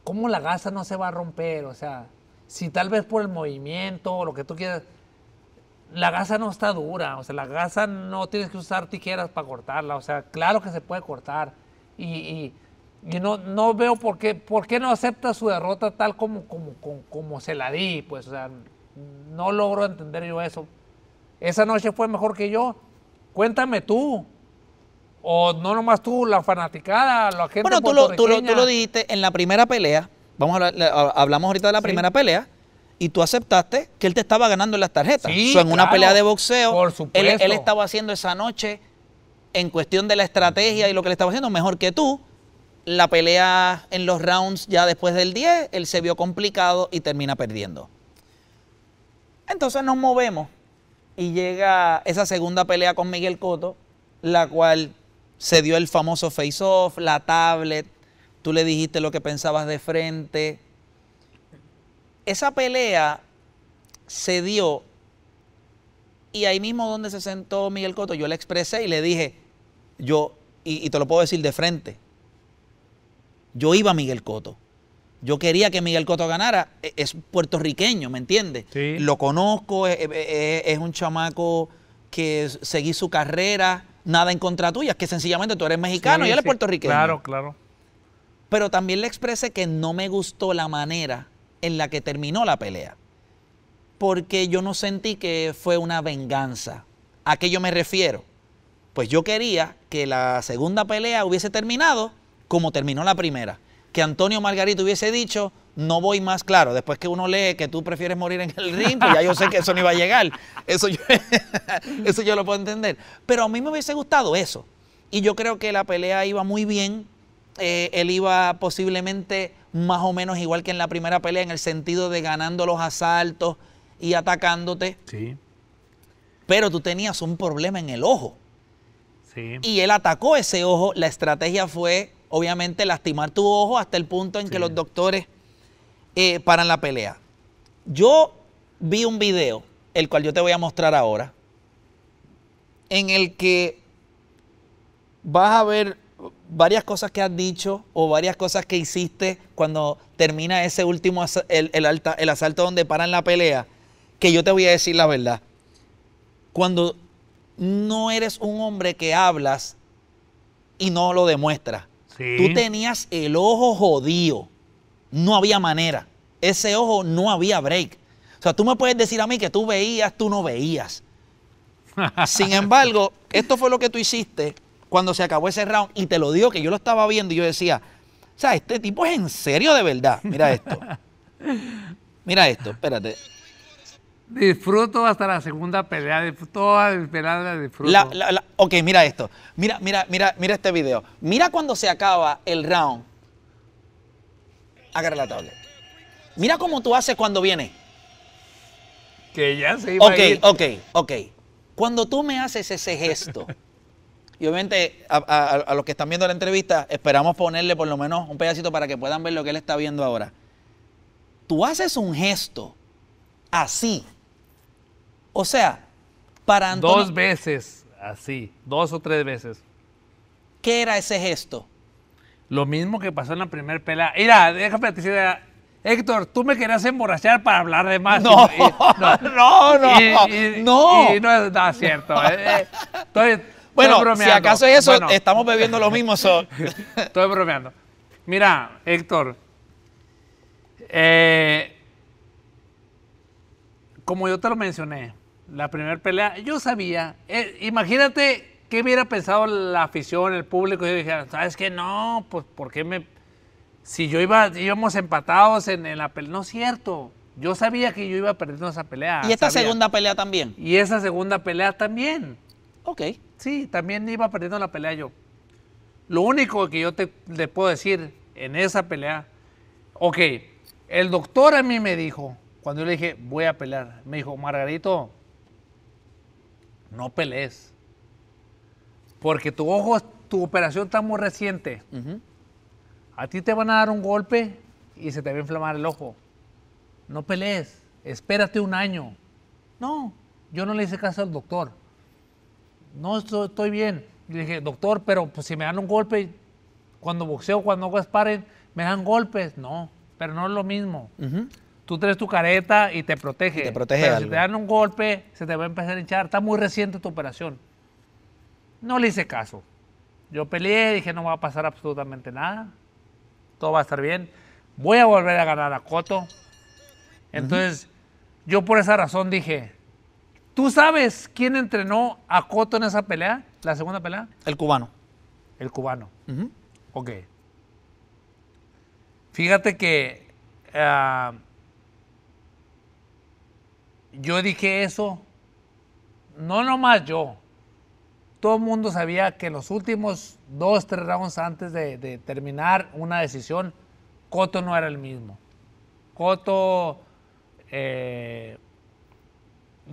¿Cómo la gasa no se va a romper? O sea, si tal vez por el movimiento o lo que tú quieras, la gasa no está dura, o sea, la gasa no tienes que usar tijeras para cortarla, o sea, claro que se puede cortar. Y, no, no veo por qué, por qué no acepta su derrota tal como, como, como, se la di, pues, o sea, no logro entender yo eso. Esa noche fue mejor que yo, cuéntame tú. O no nomás tú, la fanaticada, la gente Bueno, tú lo, tú tú dijiste en la primera pelea, vamos hablamos ahorita de la primera pelea, y tú aceptaste que él te estaba ganando en las tarjetas. en una pelea de boxeo, por él, él, estaba haciendo esa noche, en cuestión de la estrategia y lo que le estaba haciendo, mejor que tú. La pelea en los rounds ya después del 10, él se vio complicado y termina perdiendo. Entonces nos movemos y llega esa segunda pelea con Miguel Cotto, la cual se dio el famoso face-off, la tablet, tú le dijiste lo que pensabas de frente, esa pelea se dio y ahí mismo donde se sentó Miguel Coto, yo le expresé y le dije, yo, y, te lo puedo decir de frente, yo iba a Miguel Coto. Yo quería que Miguel Coto ganara. E, es puertorriqueño, ¿me entiendes? Sí. Lo conozco, e, e, es, un chamaco que seguí su carrera, nada en contra tuya, que sencillamente tú eres mexicano y él es puertorriqueño. Claro, claro. Pero también le expresé que no me gustó la manera en la que terminó la pelea, porque yo no sentí que fue una venganza. ¿A qué yo me refiero? Pues yo quería que la segunda pelea hubiese terminado como terminó la primera, que Antonio Margarito hubiese dicho, no voy más claro. Después que uno lee que tú prefieres morir en el ring, pues ya yo sé que eso no iba a llegar. Eso yo, eso yo lo puedo entender. Pero a mí me hubiese gustado eso. Y yo creo que la pelea iba muy bien. Eh, él iba posiblemente más o menos igual que en la primera pelea, en el sentido de ganando los asaltos y atacándote. Sí. Pero tú tenías un problema en el ojo. Sí. Y él atacó ese ojo. La estrategia fue, obviamente, lastimar tu ojo hasta el punto en que los doctores eh, paran la pelea. Yo vi un video, el cual yo te voy a mostrar ahora, en el que vas a ver varias cosas que has dicho o varias cosas que hiciste cuando termina ese último el, alta, el, asalto donde paran la pelea, que yo te voy a decir la verdad. Cuando no eres un hombre que hablas y no lo demuestras. Tú tenías el ojo jodido. No había manera. Ese ojo no había break. O sea, tú me puedes decir a mí que tú veías, tú no veías. Sin embargo, esto fue lo que tú hiciste cuando se acabó ese round, y te lo digo que yo lo estaba viendo y yo decía, o sea, este tipo es en serio de verdad. Mira esto. Mira esto, espérate. Disfruto hasta la segunda pelea, toda la pelea disfruto. ok, mira esto. Mira, mira, mira, mira este video. Mira cuando se acaba el round. Agarra la Mira cómo tú haces cuando viene. Que ya se iba Ok, a ir. ok, ok. Cuando tú me haces ese gesto. Y obviamente a, los que están viendo la entrevista, esperamos ponerle por lo menos un pedacito para que puedan ver lo que él está viendo ahora. Tú haces un gesto así. O sea, para Dos veces así, dos o tres veces. ¿Qué era ese gesto? Lo mismo que pasó en la primera pelea. Mira, déjame Héctor, tú me querías emborrachar para hablar de más. No, no, no, y, no, no. no. es cierto. Entonces, eh, eh. Bueno, si acaso es eso, estamos bebiendo lo mismo. Sol. Estoy bromeando. Mira, Héctor, eh, como yo te lo mencioné, la primera pelea, yo sabía, eh, imagínate qué hubiera pensado la afición, el público, yo dije, ¿sabes qué? No, pues, ¿por qué me...? Si yo iba, íbamos empatados en, la pelea, no es cierto, yo sabía que yo iba a perdiendo esa pelea. ¿Y esta segunda pelea también? Y esa segunda pelea también. Ok. Sí, también iba perdiendo la pelea yo. Lo único que yo te, le puedo decir en esa pelea, ok, el doctor a mí me dijo, cuando yo le dije, voy a pelear, me dijo, Margarito, no pelees, porque tu ojo, tu operación está muy reciente. A ti te van a dar un golpe y se te va a inflamar el ojo. No pelees, espérate un año. No, yo no le hice caso al doctor no, estoy, bien. Le dije, doctor, pero pues, si me dan un golpe, cuando boxeo, cuando hago sparring, me dan golpes. No, pero no es lo mismo. Tú traes tu careta y te protege. te protege si te dan un golpe, se te va a empezar a hinchar. Está muy reciente tu operación. No le hice caso. Yo peleé, dije, no va a pasar absolutamente nada. Todo va a estar bien. Voy a volver a ganar a Coto. Entonces, yo por esa razón dije, ¿Tú sabes quién entrenó a Cotto en esa pelea, la segunda pelea? El cubano. El cubano. Ok. Fíjate que ah, yo dije eso, no nomás yo. Todo el mundo sabía que los últimos dos, tres rounds antes de, terminar una decisión, Cotto no era el mismo. Cotto eh,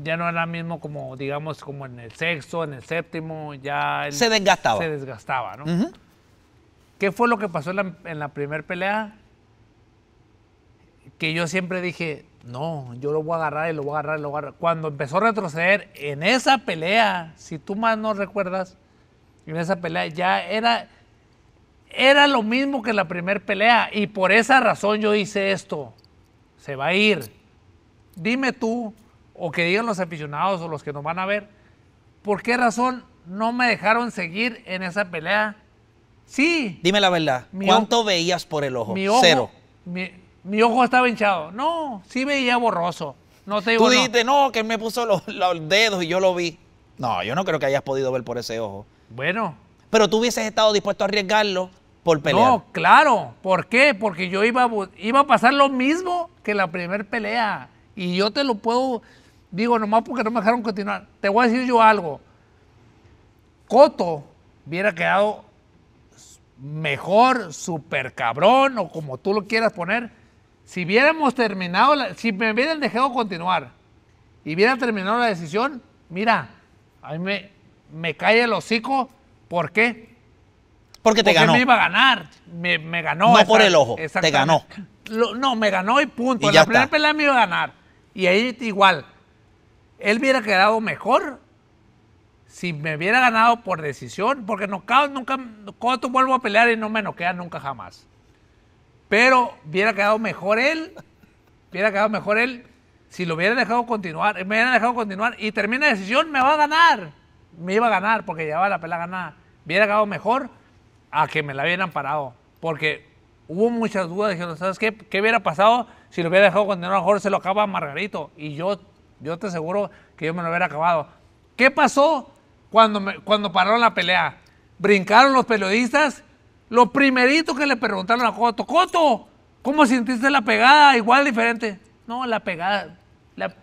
ya no era mismo como, digamos, como en el sexto, en el séptimo, ya... se desgastaba. Se desgastaba, ¿no? ¿Qué fue lo que pasó en la, primera pelea? Que yo siempre dije, no, yo lo voy a agarrar y lo voy a agarrar y lo voy a agarrar. Cuando empezó a retroceder en esa pelea, si tú más no recuerdas, en esa pelea ya era, era lo mismo que la primera pelea y por esa razón yo hice esto. Se va a ir. Dime tú o que digan los aficionados o los que nos van a ver, ¿por qué razón no me dejaron seguir en esa pelea? Sí. Dime la verdad, ¿cuánto veías por el ojo? Mi Cero. Mi, ojo estaba hinchado. No, sí veía borroso. No te digo Tú dijiste, no. que me puso los, dedos y yo lo vi. No, yo no creo que hayas podido ver por ese ojo. Bueno. Pero tú hubieses estado dispuesto a arriesgarlo por pelear. No, claro. ¿Por qué? Porque yo iba iba a pasar lo mismo que la primera pelea. Y yo te lo puedo, Digo, nomás porque no me dejaron continuar. Te voy a decir yo algo. Coto hubiera quedado mejor, super cabrón, o como tú lo quieras poner. Si hubiéramos terminado, si me hubieran dejado continuar y hubiera terminado la decisión, mira, a mí me, cae el hocico. ¿Por qué? Porque te porque ganó. me iba a ganar. Me, ganó. No por el ojo. Te ganó. no, me ganó y punto. Y en la primera pelea me iba a ganar. Y ahí igual él hubiera quedado mejor si me hubiera ganado por decisión, porque no nocaut nunca, cuando vuelvo a pelear y no me noquea nunca jamás. Pero hubiera quedado mejor él, hubiera quedado mejor él si lo hubiera dejado continuar, me hubiera dejado continuar y termina decisión, me va a ganar. Me iba a ganar porque llevaba la pelea ganada. Hubiera quedado mejor a que me la hubieran parado, porque hubo muchas dudas. no ¿sabes qué? ¿Qué hubiera pasado si lo hubiera dejado continuar? A lo mejor se lo acaba Margarito y yo yo te aseguro que yo me lo hubiera acabado. ¿Qué pasó cuando, cuando pararon la pelea? Brincaron los periodistas. Lo primerito que le preguntaron a Coto, Coto, ¿cómo sintiste la pegada? Igual, diferente. No, la pegada. La,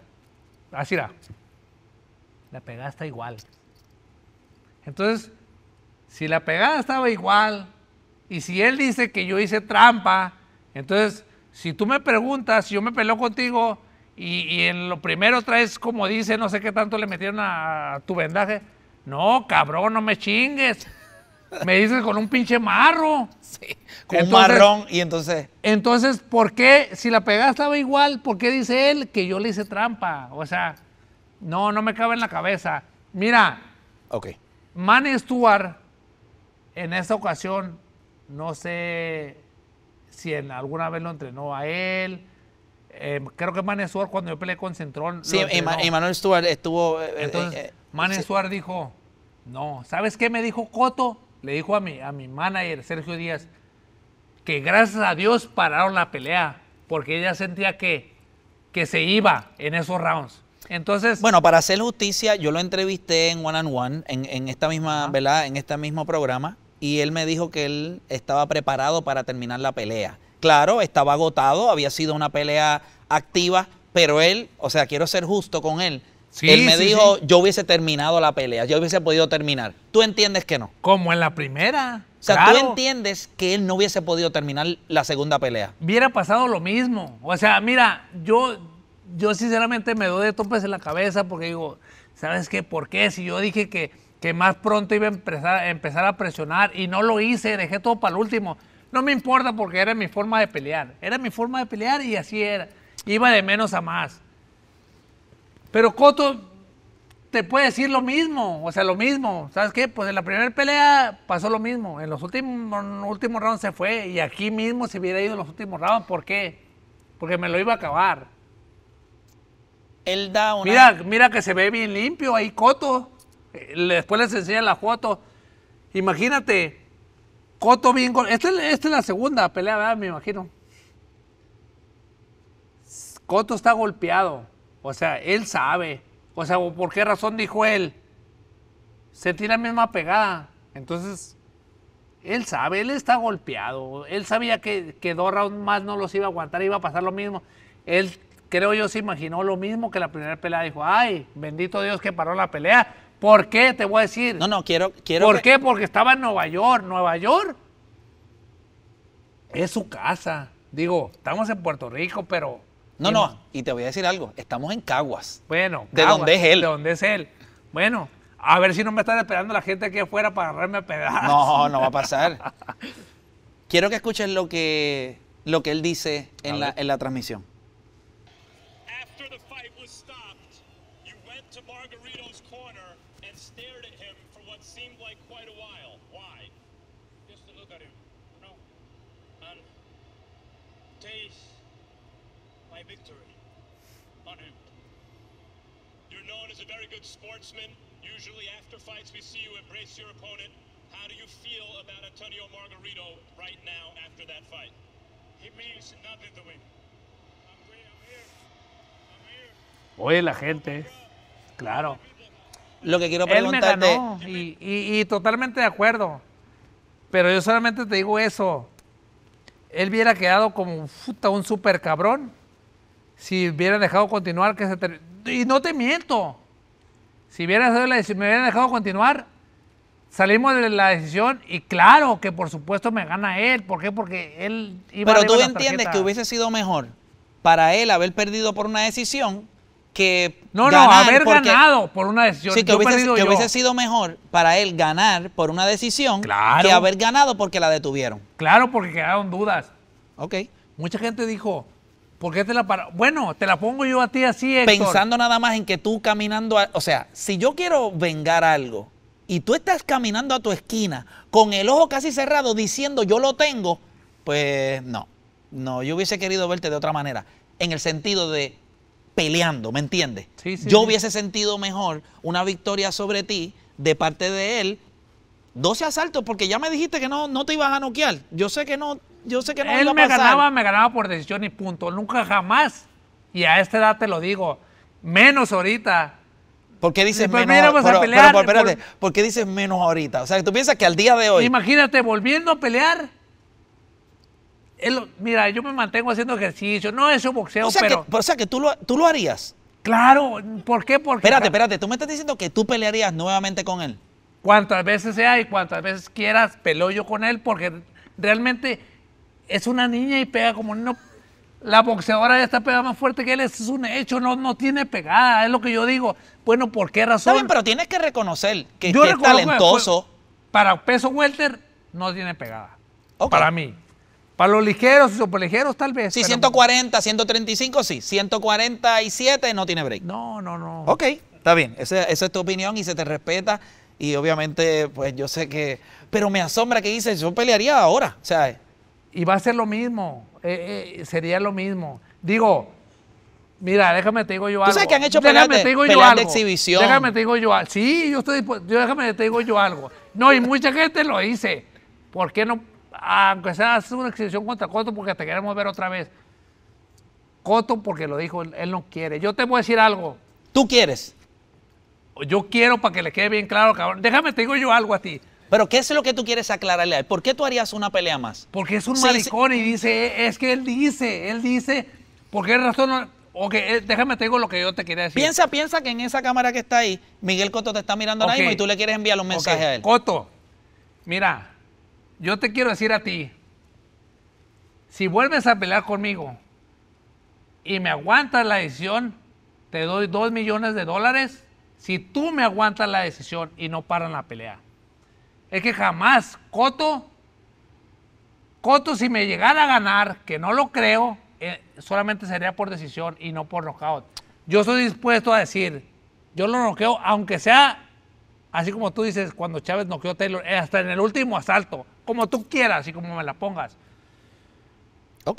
así era. La pegada está igual. Entonces, si la pegada estaba igual, y si él dice que yo hice trampa, entonces, si tú me preguntas, si yo me peleo contigo, y, en lo primero traes, como dice, no sé qué tanto le metieron a tu vendaje. No, cabrón, no me chingues. Me dices con un pinche marro. Sí, con un marrón y entonces... Entonces, ¿por qué? Si la pegada estaba igual, ¿por qué dice él que yo le hice trampa? O sea, no, no me cabe en la cabeza. Mira. Ok. Manny Stewart, en esta ocasión, no sé si en, alguna vez lo entrenó a él, eh, creo que Manny cuando yo peleé con Centrón. Sí, Manuel Stuart estuvo. Eh, eh, Entonces, dijo: No, ¿sabes qué me dijo Coto? Le dijo a mi, a mi manager, Sergio Díaz, que gracias a Dios pararon la pelea, porque ella sentía que, que se iba en esos rounds. Entonces. Bueno, para hacer justicia, yo lo entrevisté en One and One, en, en esta misma, En este mismo programa, y él me dijo que él estaba preparado para terminar la pelea Claro, estaba agotado, había sido una pelea activa, pero él, o sea, quiero ser justo con él. él me dijo, yo hubiese terminado la pelea, yo hubiese podido terminar. Tú entiendes que no. Como en la primera. O sea, tú entiendes que él no hubiese podido terminar la segunda pelea. Hubiera pasado lo mismo. O sea, mira, yo, yo sinceramente me doy de topes en la cabeza porque digo, ¿sabes qué? ¿Por qué? Si yo dije que, que más pronto iba a empezar, a empezar a presionar y no lo hice, dejé todo para el último. No me importa porque era mi forma de pelear. Era mi forma de pelear y así era. Iba de menos a más. Pero Coto te puede decir lo mismo, o sea, lo mismo. ¿Sabes qué? Pues en la primera pelea pasó lo mismo. En los últimos, últimos rounds se fue y aquí mismo se hubiera ido en los últimos rounds. ¿Por qué? Porque me lo iba a acabar. Él da una... Mira, mira que se ve bien limpio ahí Coto. Eh, después les enseña la foto. Imagínate, Coto bien Esta, es la segunda pelea, ¿verdad? Me imagino. Coto está golpeado. O sea, él sabe. O sea, ¿por qué razón dijo él? Se tira la misma pegada. Entonces, él sabe, él está golpeado. Él sabía que, que dos más no los iba a aguantar, iba a pasar lo mismo. Él, creo yo, se imaginó lo mismo que la primera pelea. Dijo, ay, bendito Dios que paró la pelea ¿Por qué? Te voy a decir. No, no, quiero. quiero ¿Por qué? Porque estaba en Nueva York. Nueva York es su casa. Digo, estamos en Puerto Rico, pero. No, no, y te voy a decir algo. Estamos en Caguas. Bueno, ¿de dónde es él? De dónde es él. Bueno, a ver si no me están esperando la gente aquí afuera para agarrarme a pedazos. No, no va a pasar. quiero que escuchen lo que, lo que él dice en la transmisión. face your opponent. How do you feel about Antonio Margarito right now after that fight? He means nothing to me. I'm here. I'm here. Oye, la gente. Claro. Lo que quiero preguntarte... Él me ganó y, y, y totalmente de acuerdo. Pero yo solamente te digo eso. Él hubiera quedado como puta, un super cabrón si hubiera dejado continuar que se ter... y no te miento si si me hubieran dejado continuar salimos de la decisión y claro que por supuesto me gana él. ¿Por qué? Porque él iba Pero tú entiendes que hubiese sido mejor para él haber perdido por una decisión que No, no, haber ganado por una decisión. Sí, que, hubiese, que hubiese sido mejor para él ganar por una decisión que haber ganado porque la detuvieron. Claro, porque quedaron dudas. Ok. Mucha gente dijo, ¿por qué te la para? Bueno, te la pongo yo a ti así, Héctor. Pensando nada más en que tú caminando, o sea, si yo quiero vengar algo, y tú estás caminando a tu esquina con el ojo casi cerrado diciendo yo lo tengo, pues no, no, yo hubiese querido verte de otra manera, en el sentido de peleando, ¿me entiendes? yo hubiese sentido mejor una victoria sobre ti de parte de él. 12 asaltos, porque ya me dijiste que no, no te ibas a noquear. Yo sé que no, yo sé que no iba a pasar. me ganaba, me ganaba por decisión y punto. Nunca jamás. Y a esta edad te lo digo, menos ahorita ¿Por qué dices pues, menos ahorita? Pues. dices menos ahorita? O sea, tú piensas que al día de hoy. Imagínate, volviendo a pelear. mira, yo me mantengo haciendo ejercicio. No es boxeo, o sea Que, o sea, que tú lo, harías. Claro, ¿por qué? Porque, espérate, espérate, tú me estás diciendo que tú pelearías nuevamente con él. Cuantas veces sea y cuantas veces quieras, peleo yo con él porque realmente es una niña y pega como no la boxeadora ya está pegada más fuerte que él, eso es un hecho, no, no tiene pegada, es lo que yo digo. Bueno, ¿por qué razón? Está pero tienes que reconocer que, yo es talentoso. Para peso welter no tiene pegada, para mí. Para los ligeros y superligeros tal vez. Sí, 140, 135 sí, 147 no tiene break. No, no, no. Ok, está bien, esa, esa es tu opinión y se te respeta y obviamente pues yo sé que... Pero me asombra que dices, yo pelearía ahora, o sea... Y va a ser lo mismo, eh, eh, sería lo mismo. Digo, mira, déjame te digo yo algo. ¿Tú sabes que han hecho déjame yo algo. exhibición. Déjame te digo yo algo. Sí, yo estoy dispuesto, yo déjame te digo yo algo. No, y mucha gente lo dice. ¿Por qué no, aunque sea una exhibición contra Coto porque te queremos ver otra vez? Coto porque lo dijo, él, él no quiere. Yo te voy a decir algo. ¿Tú quieres? Yo quiero para que le quede bien claro, cabrón. Déjame te digo yo algo a ti. Pero ¿qué es lo que tú quieres aclararle a él? ¿Por qué tú harías una pelea más? Porque es un maricón y dice, es que él dice, él dice, ¿por qué razón? No? Ok, eh, déjame te digo lo que yo te quería decir. Piensa, piensa que en esa cámara que está ahí, Miguel Coto te está mirando ahora mismo y tú le quieres enviar un mensaje a él. Coto, mira, yo te quiero decir a ti, si vuelves a pelear conmigo y me aguantas la decisión, te doy dos millones de dólares. Si tú me aguantas la decisión y no paran la pelea es que jamás Coto, Coto si me llegara a ganar, que no lo creo, eh, solamente sería por decisión y no por knockout. Yo estoy dispuesto a decir, yo lo noqueo, aunque sea así como tú dices, cuando Chávez noqueó a Taylor, eh, hasta en el último asalto, como tú quieras y como me la pongas.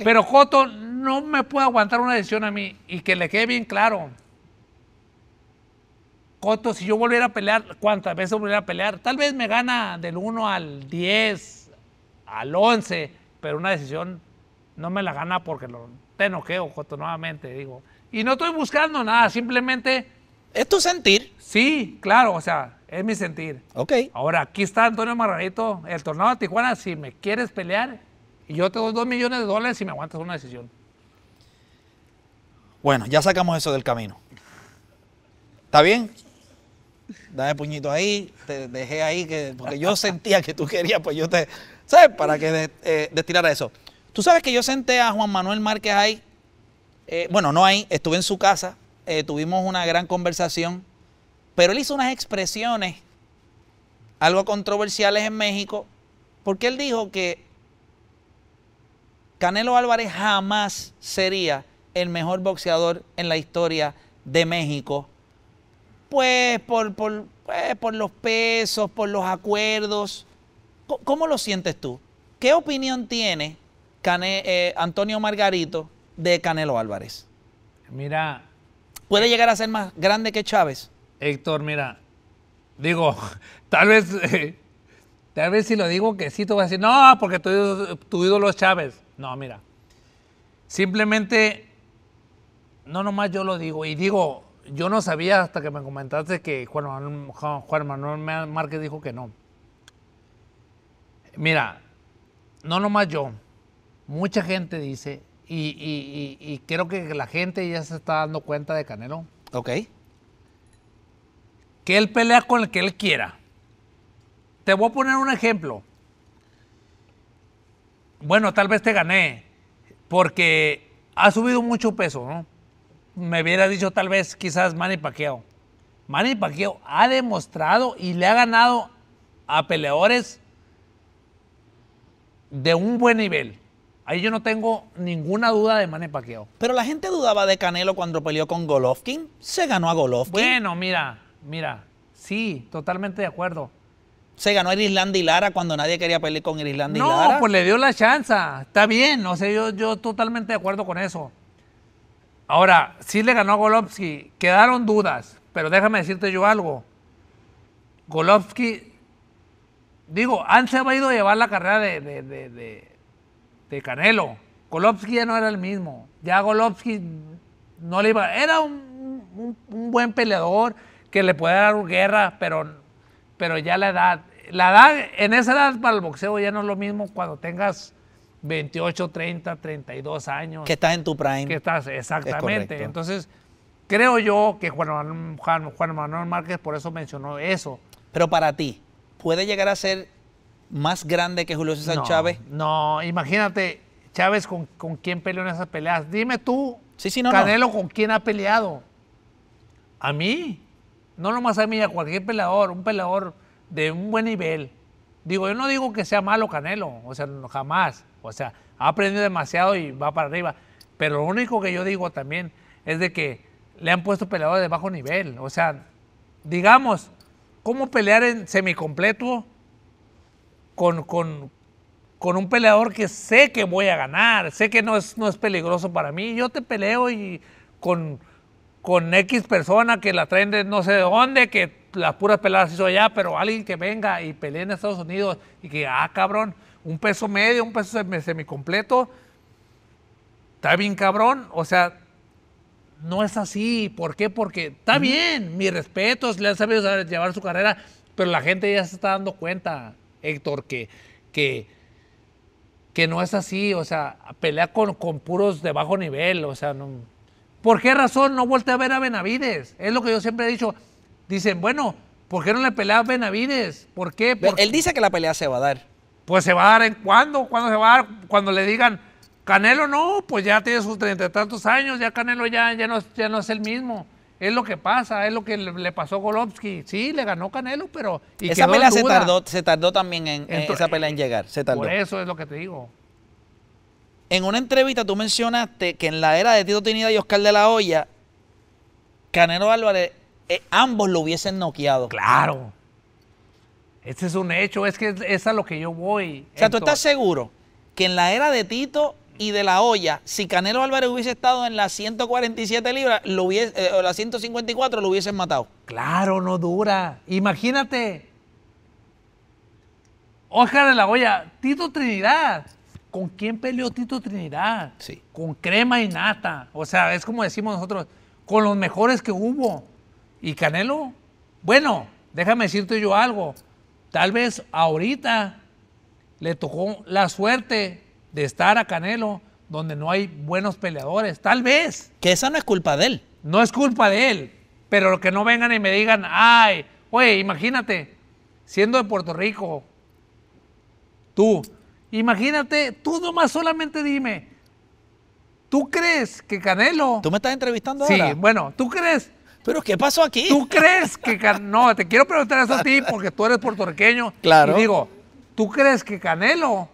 Pero Coto no me puede aguantar una decisión a mí y que le quede bien claro, Coto, si yo volviera a pelear, ¿cuántas veces volviera a pelear? Tal vez me gana del 1 al 10, al 11, pero una decisión no me la gana porque lo te noqueo, Coto, nuevamente, digo. Y no estoy buscando nada, simplemente... ¿Es tu sentir? Sí, claro, o sea, es mi sentir. Ok. Ahora, aquí está Antonio Marranito, el tornado de Tijuana, si me quieres pelear, y yo te doy 2 millones de dólares si me aguantas una decisión. Bueno, ya sacamos eso del camino. ¿Está bien? dame puñito ahí, te dejé ahí, que, porque yo sentía que tú querías, pues yo te, ¿sabes? Para que de, eh, eso. Tú sabes que yo senté a Juan Manuel Márquez ahí, eh, bueno, no ahí, estuve en su casa, eh, tuvimos una gran conversación, pero él hizo unas expresiones algo controversiales en México, porque él dijo que Canelo Álvarez jamás sería el mejor boxeador en la historia de México pues por, pues, por, los pesos, por los acuerdos. ¿Cómo, lo sientes tú? ¿Qué opinión tiene eh, Antonio Margarito de Canelo Álvarez? Mira. ¿Puede llegar a ser más grande que Chávez? Héctor, mira, digo, tal vez, tal vez si lo digo que sí, tú vas a decir, no, porque tú tu ídolo es Chávez. No, mira, simplemente, no nomás yo lo digo, y digo, yo no sabía hasta que me comentaste que Juan Manuel, Márquez dijo que no. Mira, no nomás yo, mucha gente dice, y, y, creo que la gente ya se está dando cuenta de Canelo. Ok. Que él pelea con el que él quiera. Te voy a poner un ejemplo. Bueno, tal vez te gané, porque ha subido mucho peso, ¿no? me hubiera dicho tal vez quizás Manny Pacquiao. Manny Pacquiao ha demostrado y le ha ganado a peleadores de un buen nivel. Ahí yo no tengo ninguna duda de Manny Pacquiao. Pero la gente dudaba de Canelo cuando peleó con Golovkin. Se ganó a Golovkin. Bueno, mira, mira. Sí, totalmente de acuerdo. Se ganó a Irisland y Lara cuando nadie quería pelear con irlanda y Lara. No, pues le dio la chance. Está bien, no sé, yo, yo totalmente de acuerdo con eso. Ahora, sí le ganó Golovsky. Quedaron dudas, pero déjame decirte yo algo. Golovsky, digo, han había ido a llevar la carrera de, Canelo. Golovsky ya no era el mismo. Ya Golovsky no le iba. Era un, buen peleador que le puede dar guerra, pero, pero ya la edad. La edad, en esa edad para el boxeo ya no es lo mismo cuando tengas 28, 30, 32 años. Que estás en tu prime. Que estás, exactamente. Entonces, creo yo que Juan, Manuel Márquez por eso mencionó eso. Pero para ti, ¿puede llegar a ser más grande que Julio César Chávez? No, imagínate, Chávez con, con quién peleó en esas peleas. Dime tú, Canelo, ¿con quién ha peleado? A mí. No nomás a mí, a cualquier peleador, un peleador de un buen nivel. Digo, yo no digo que sea malo Canelo, o sea, jamás. O sea, ha aprendido demasiado y va para arriba. Pero lo único que yo digo también es de que le han puesto peleadores de bajo nivel. O sea, digamos, ¿cómo pelear en semicompleto con, con, con un peleador que sé que voy a ganar? Sé que no es, no es peligroso para mí. Yo te peleo y con, con X persona que la traen de no sé de dónde, que las puras peladas hizo allá, pero alguien que venga y pelee en Estados Unidos y que, ah, cabrón, un peso medio, un peso semicompleto. Está bien cabrón, o sea, no es así. ¿Por qué? Porque está bien, mis respetos, le han sabido llevar su carrera, pero la gente ya se está dando cuenta, Héctor, que, que, que no es así. O sea, pelea con, puros de bajo nivel, o sea, ¿Por qué razón no voltea a ver a Benavides? Es lo que yo siempre he dicho. Dicen, bueno, ¿por qué no le pelea a Benavides? ¿Por qué? Él dice que la pelea se va a dar. Pues se va a dar en cuándo, cuando se va a dar, cuando le digan, Canelo no, pues ya tiene sus treinta y tantos años, ya Canelo ya, ya, no, ya no es el mismo. Es lo que pasa, es lo que le pasó a Golovsky. Sí, le ganó Canelo, pero. esa pelea se tardó, se tardó también en, esa pelea en llegar. Por eso es lo que te digo. En una entrevista tú mencionaste que en la era de Tito Trinidad y Oscar de la Hoya, Canelo Álvarez, eh, ambos lo hubiesen noqueado. Claro. Ese es un hecho, es que es a lo que yo voy. O sea, ¿tú estás seguro que en la era de Tito y de la olla, si Canelo Álvarez hubiese estado en las 147 libras, lo eh, o las 154 lo hubiesen matado? Claro, no dura. Imagínate. Hoja de la olla, Tito Trinidad. ¿Con quién peleó Tito Trinidad? Sí. Con crema y nata. O sea, es como decimos nosotros, con los mejores que hubo. Y Canelo, bueno, déjame decirte yo algo. Tal vez ahorita le tocó la suerte de estar a Canelo donde no hay buenos peleadores. Tal vez. Que esa no es culpa de él. No es culpa de él. Pero lo que no vengan y me digan, ay, oye, imagínate, siendo de Puerto Rico, tú, imagínate, tú nomás solamente dime, ¿tú crees que Canelo... ¿Tú me estás entrevistando ahora? Sí, bueno, ¿tú crees ¿Pero qué pasó aquí? ¿Tú crees que.? No, te quiero preguntar eso a ti porque tú eres puertorriqueño. Claro. Y digo, ¿tú crees que Canelo,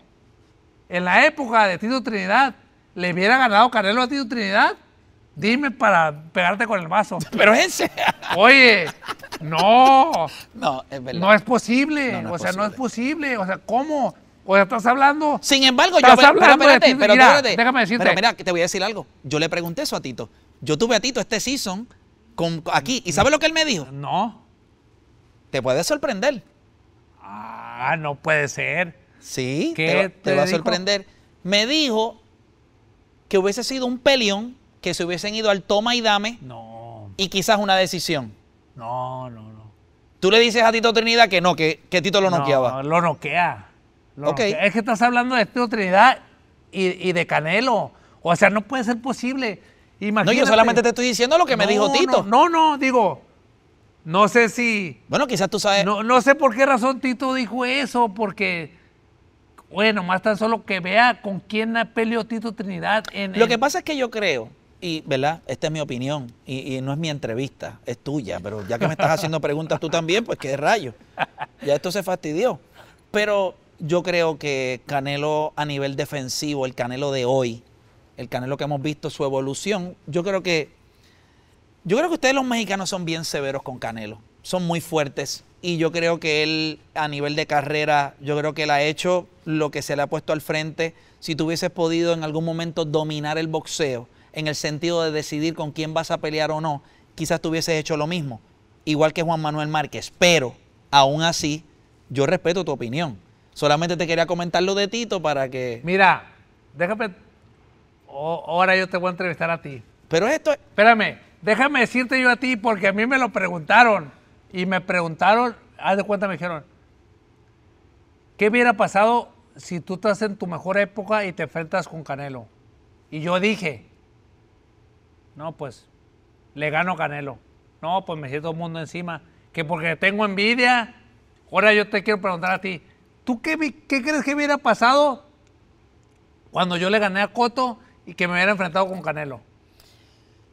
en la época de Tito Trinidad, le hubiera ganado Canelo a Tito Trinidad? Dime para pegarte con el vaso. Pero ese. Oye, no. No, es verdad. No es posible. o sea, no es posible. O sea, ¿cómo? O sea, estás hablando. Sin embargo, yo. Hablando pero, déjame decirte. Pero mira, te voy a decir algo. Yo le pregunté eso a Tito. Yo tuve a Tito este season aquí. ¿Y sabes lo que él me dijo? No. Te puede sorprender. Ah, no puede ser. Sí, te, te, va a sorprender. Me dijo que hubiese sido un peleón, que se hubiesen ido al toma y dame. No. Y quizás una decisión. No, no, no. Tú le dices a Tito Trinidad que no, que, que Tito lo noqueaba. No, lo noquea. Lo Es que estás hablando de Tito Trinidad y, y de Canelo. O sea, no puede ser posible no, yo solamente te estoy diciendo lo que me dijo Tito. No, no, digo, no sé si... Bueno, quizás tú sabes... No, sé por qué razón Tito dijo eso, porque... Bueno, más tan solo que vea con quién peleó Tito Trinidad. En, Lo que pasa es que yo creo, y ¿verdad? Esta es mi opinión, y, y, no es mi entrevista, es tuya, pero ya que me estás haciendo preguntas tú también, pues qué rayo. Ya esto se fastidió. Pero yo creo que Canelo a nivel defensivo, el Canelo de hoy, el Canelo que hemos visto, su evolución. Yo creo que yo creo que ustedes los mexicanos son bien severos con Canelo, son muy fuertes y yo creo que él a nivel de carrera, yo creo que él ha hecho lo que se le ha puesto al frente. Si tú hubieses podido en algún momento dominar el boxeo en el sentido de decidir con quién vas a pelear o no, quizás tú hubieses hecho lo mismo, igual que Juan Manuel Márquez, pero aún así yo respeto tu opinión. Solamente te quería comentar lo de Tito para que... Mira, déjame Oh, ahora yo te voy a entrevistar a ti. Pero esto... Espérame, déjame decirte yo a ti porque a mí me lo preguntaron. Y me preguntaron, haz de cuenta, me dijeron, ¿qué hubiera pasado si tú estás en tu mejor época y te enfrentas con Canelo? Y yo dije, no, pues le gano Canelo. No, pues me siento el mundo encima. Que porque tengo envidia. Ahora yo te quiero preguntar a ti, ¿tú qué, qué crees que hubiera pasado cuando yo le gané a Coto y que me hubiera enfrentado con Canelo.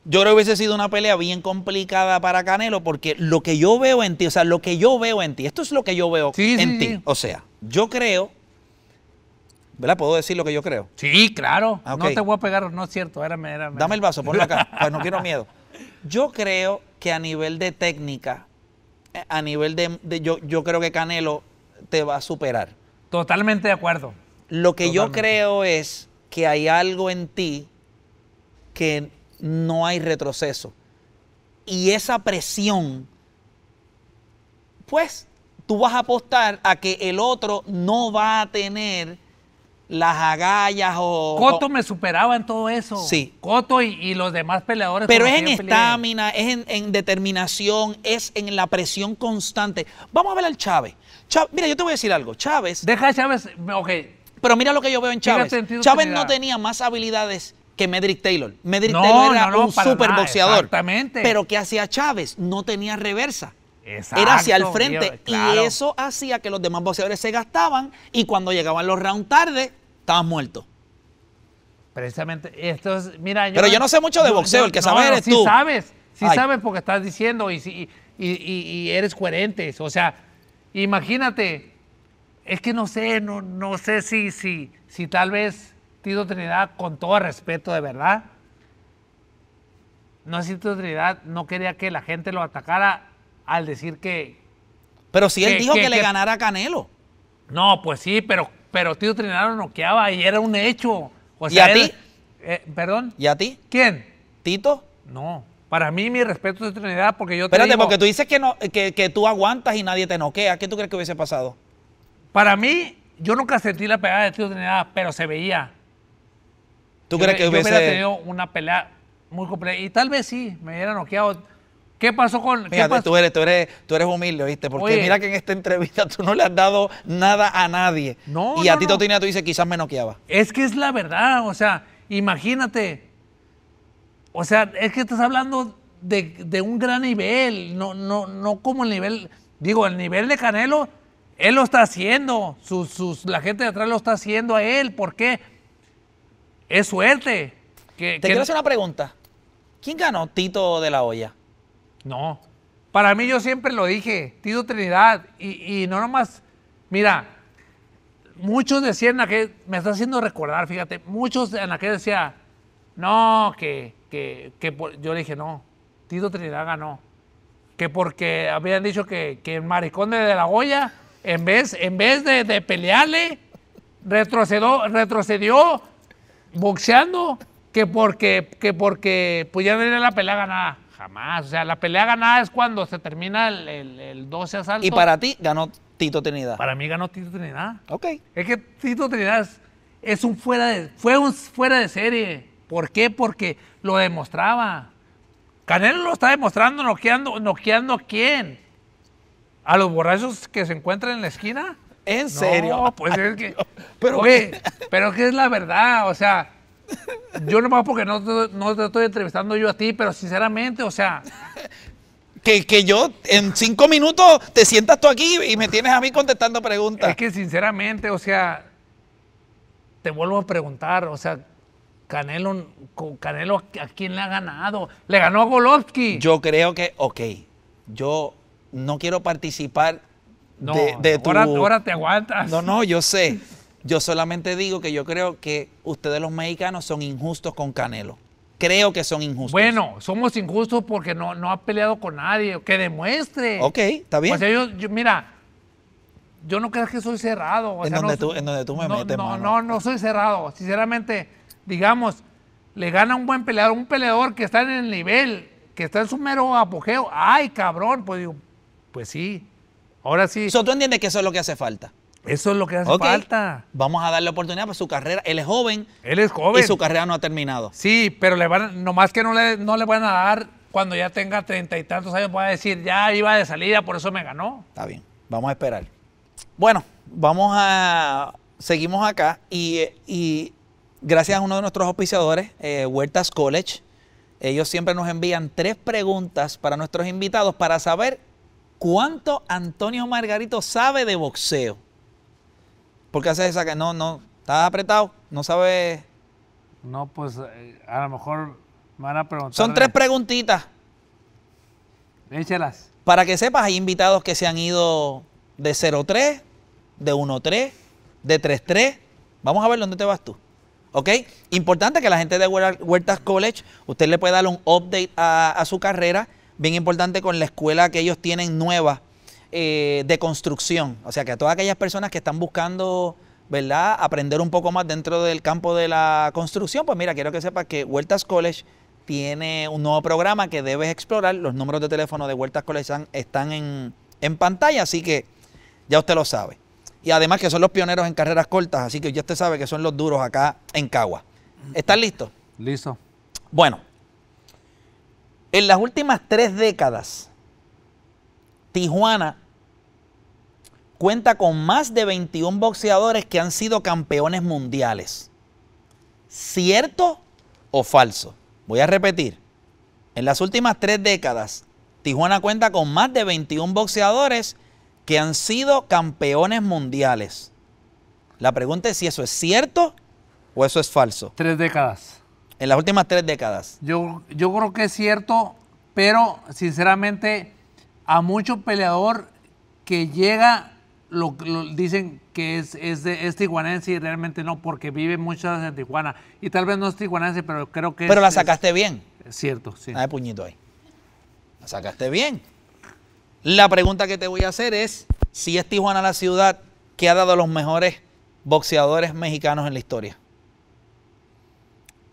Yo creo que hubiese sido una pelea bien complicada para Canelo porque lo que yo veo en ti, o sea, lo que yo veo en ti, esto es lo que yo veo en ti. O sea, yo creo, ¿verdad? ¿Puedo decir lo que yo creo? Sí, claro. Ah, no te voy a pegar, no es cierto. Dame el vaso, ponlo acá, pues no quiero miedo. Yo creo que a nivel de técnica, a nivel de, yo, yo creo que Canelo te va a superar. Totalmente de acuerdo. Lo que yo creo es que hay algo en ti que no hay retroceso. Y esa presión, pues tú vas a apostar a que el otro no va a tener las agallas o... Coto me superaba en todo eso. Sí. Coto y, los demás peleadores. Pero es en estamina, es en, determinación, es en la presión constante. Vamos a ver al Chávez. Chávez. Mira, yo te voy a decir algo. Chávez... Deja a Chávez, ok, pero mira lo que yo veo en Chávez. Chávez no tenía más habilidades que Medrick Taylor. Medrick Taylor era un superboxeador. Exactamente. Pero que hacía Chávez no tenía reversa. era hacia el frente. Y eso hacía que los demás boxeadores se gastaban y cuando llegaban los rounds tarde, estaban muertos. Precisamente, esto es, mira, Pero yo no sé mucho de boxeo, el que sabe eres sí sabes, sí sabes porque estás diciendo y, si y eres coherente. O sea, imagínate, es que no sé, no, no sé si, si, si tal vez Tito Trinidad, con todo respeto de verdad, no sé si Tito Trinidad no quería que la gente lo atacara al decir que... Pero si él dijo que, le ganara a Canelo. No, pues sí, pero, pero Tito Trinidad lo noqueaba y era un hecho. O sea, ¿Y a ti? Eh, ¿Perdón? ¿Y a ti? ¿Quién? ¿Tito? No. Para mí, mi respeto de Trinidad, porque yo Espérate, te digo, porque tú dices que, que, tú aguantas y nadie te noquea. ¿Qué tú crees que hubiese pasado? Para mí, yo nunca sentí la pegada de Tito ni pero se veía. ¿Tú crees que Yo hubiera tenido una pelea muy compleja. Y tal vez sí, me hubiera noqueado. ¿Qué pasó con.? Mira, tú, eres, tú, eres, tú eres humilde, ¿viste? Porque mira que en esta entrevista tú no le has dado nada a nadie. No. Y a Tito no. tú dices, quizás me noqueaba. Es que es la verdad, o sea, imagínate. O sea, es que estás hablando de, de un gran nivel, no, no, no como el nivel. Digo, el nivel de Canelo él lo está haciendo, la gente de atrás lo está haciendo a él. ¿Por qué? Es suerte. Te quiero hacer una pregunta. ¿Quién ganó Tito de la Hoya? No. Para mí yo siempre lo dije, Tito Trinidad. Y, no nomás, mira, muchos decían, aquel, me está haciendo recordar, fíjate, muchos en aquel decía, no, que, que, yo dije, no, Tito Trinidad ganó. Que porque habían dicho que, el maricón de, de la Hoya en vez, en vez de, pelearle, retrocedió, retrocedió boxeando que porque, que porque pues ya la pelea ganada. Jamás. O sea, la pelea ganada es cuando se termina el, el, 12 asalto. Y para ti ganó Tito Trinidad. Para mí ganó Tito Trinidad. Ok. Es que Tito Trinidad es, un fuera de, fue un fuera de serie. ¿Por qué? Porque lo demostraba. Canelo lo está demostrando noqueando, noqueando a quién. ¿A los borrachos que se encuentran en la esquina? ¿En serio? No, pues es que. Pero, oye, pero que es la verdad, o sea. Yo nomás porque no, te estoy entrevistando yo a ti, pero sinceramente, o sea, que, yo en cinco minutos te sientas tú aquí y me tienes a mí contestando preguntas. Es que sinceramente, o sea, te vuelvo a preguntar, o sea, Canelo, Canelo ¿a quién le ha ganado? Le ganó a Golovkin. Yo creo que, ok, yo no quiero participar de, tu... Ahora, te aguantas. No, no, yo sé. Yo solamente digo que yo creo que ustedes los mexicanos son injustos con Canelo. Creo que son injustos. Bueno, somos injustos porque no, no ha peleado con nadie. Que demuestre. Ok, está bien. mira, yo no creo que soy cerrado. en, donde tú, en donde tú me no, metes, no, no, no soy cerrado. Sinceramente, digamos, le gana un buen peleador, un peleador que está en el nivel, que está en su mero apogeo. Ay, cabrón, pues digo, pues sí. Ahora sí. So, ¿Tú entiendes que eso es lo que hace falta? Eso es lo que hace falta. Vamos a darle oportunidad para su carrera. Él es joven. Él es joven. Y su carrera no ha terminado. Sí, pero le van, nomás que no le, no le van a dar cuando ya tenga treinta y tantos años, va decir, ya iba de salida, por eso me ganó. Está bien, vamos a esperar. Bueno, vamos a. Seguimos acá y, gracias a uno de nuestros auspiciadores, eh, Huertas College, ellos siempre nos envían tres preguntas para nuestros invitados para saber ¿Cuánto Antonio Margarito sabe de boxeo? Porque hace haces esa que no, no, está apretado? ¿No sabe No, pues eh, a lo mejor van a preguntar. Son tres preguntitas. Échalas. Para que sepas, hay invitados que se han ido de 0-3, de 1-3, de 3-3. Vamos a ver dónde te vas tú. ¿Ok? Importante que la gente de Huertas College, usted le puede dar un update a su carrera bien importante con la escuela que ellos tienen nueva eh, de construcción. O sea que a todas aquellas personas que están buscando, ¿verdad?, aprender un poco más dentro del campo de la construcción, pues mira, quiero que sepas que Huertas College tiene un nuevo programa que debes explorar. Los números de teléfono de Huertas College están, en, en pantalla, así que ya usted lo sabe. Y además que son los pioneros en carreras cortas, así que ya usted sabe que son los duros acá en Cagua. ¿Están listo? Listo. Bueno, en las últimas tres décadas, Tijuana cuenta con más de 21 boxeadores que han sido campeones mundiales. ¿Cierto o falso? Voy a repetir. En las últimas tres décadas, Tijuana cuenta con más de 21 boxeadores que han sido campeones mundiales. La pregunta es si eso es cierto o eso es falso. Tres décadas. En las últimas tres décadas. Yo, yo creo que es cierto, pero sinceramente a mucho peleador que llega, lo, dicen que es, es, de, y realmente no, porque vive muchas en Tijuana. Y tal vez no es tijuanense, pero creo que... Pero la sacaste bien. Es cierto, sí. Hay puñito ahí. La sacaste bien. La pregunta que te voy a hacer es si es Tijuana la ciudad que ha dado los mejores boxeadores mexicanos en la historia.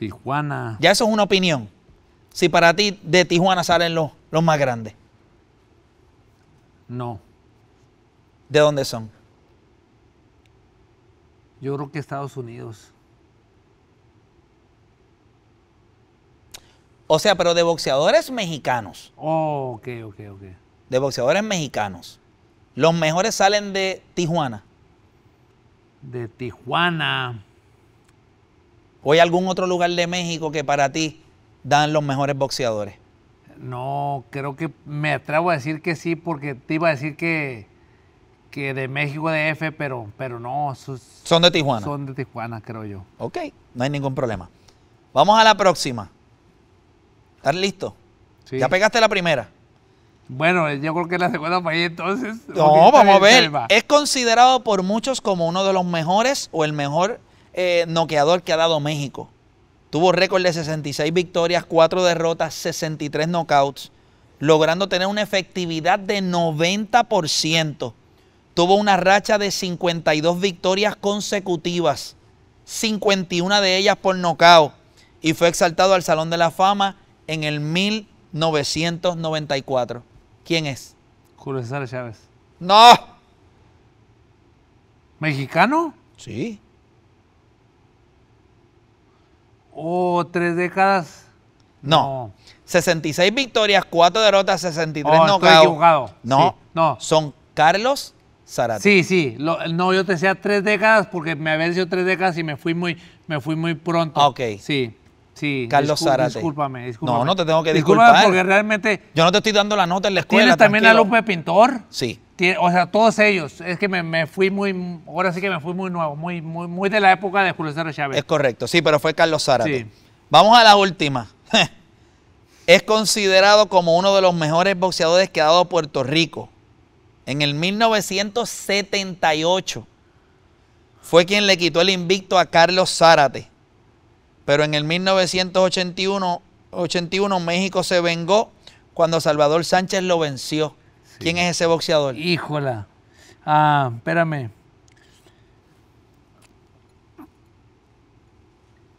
Tijuana. Ya eso es una opinión. Si para ti de Tijuana salen los, los más grandes. No. ¿De dónde son? Yo creo que Estados Unidos. O sea, pero de boxeadores mexicanos. Oh, ok, ok, ok. De boxeadores mexicanos. Los mejores salen de Tijuana. De Tijuana. ¿O hay algún otro lugar de México que para ti dan los mejores boxeadores? No, creo que me atrevo a decir que sí, porque te iba a decir que, que de México de F, pero, pero no. son de Tijuana. Son de Tijuana, creo yo. Ok, no hay ningún problema. Vamos a la próxima. ¿Estás listo? Sí. ¿Ya pegaste la primera? Bueno, yo creo que la segunda para ahí entonces. No, vamos a ver. Es considerado por muchos como uno de los mejores o el mejor eh, noqueador que ha dado México. Tuvo récord de 66 victorias, 4 derrotas, 63 knockouts, logrando tener una efectividad de 90%. Tuvo una racha de 52 victorias consecutivas, 51 de ellas por knockout y fue exaltado al Salón de la Fama en el 1994. ¿Quién es? Julio César Chávez. ¡No! ¿Mexicano? Sí. Oh, tres décadas. No. 66 victorias, 4 derrotas, 63 no equivocado. No, no. Son Carlos Zarate. Sí, sí. no, yo te decía tres décadas porque me había dicho tres décadas y me fui muy, me fui muy pronto. Ah, ok. Sí. Sí, Carlos Zarate. Discúlpame, discúlpame. No, no te tengo que disculpar. porque realmente. Yo no te estoy dando la nota en la escuela. ¿Tienes también a López Pintor? Sí o sea, todos ellos. Es que me, fui muy, ahora sí que me fui muy nuevo, muy, muy, muy de la época de Julio César Chávez. Es correcto, sí, pero fue Carlos Zárate. Vamos a la última. es considerado como uno de los mejores boxeadores que ha dado Puerto Rico. En el 1978 fue quien le quitó el invicto a Carlos Zárate. Pero en el 1981 81, México se vengó cuando Salvador Sánchez lo venció. ¿Quién es ese boxeador? Híjola. Ah, espérame.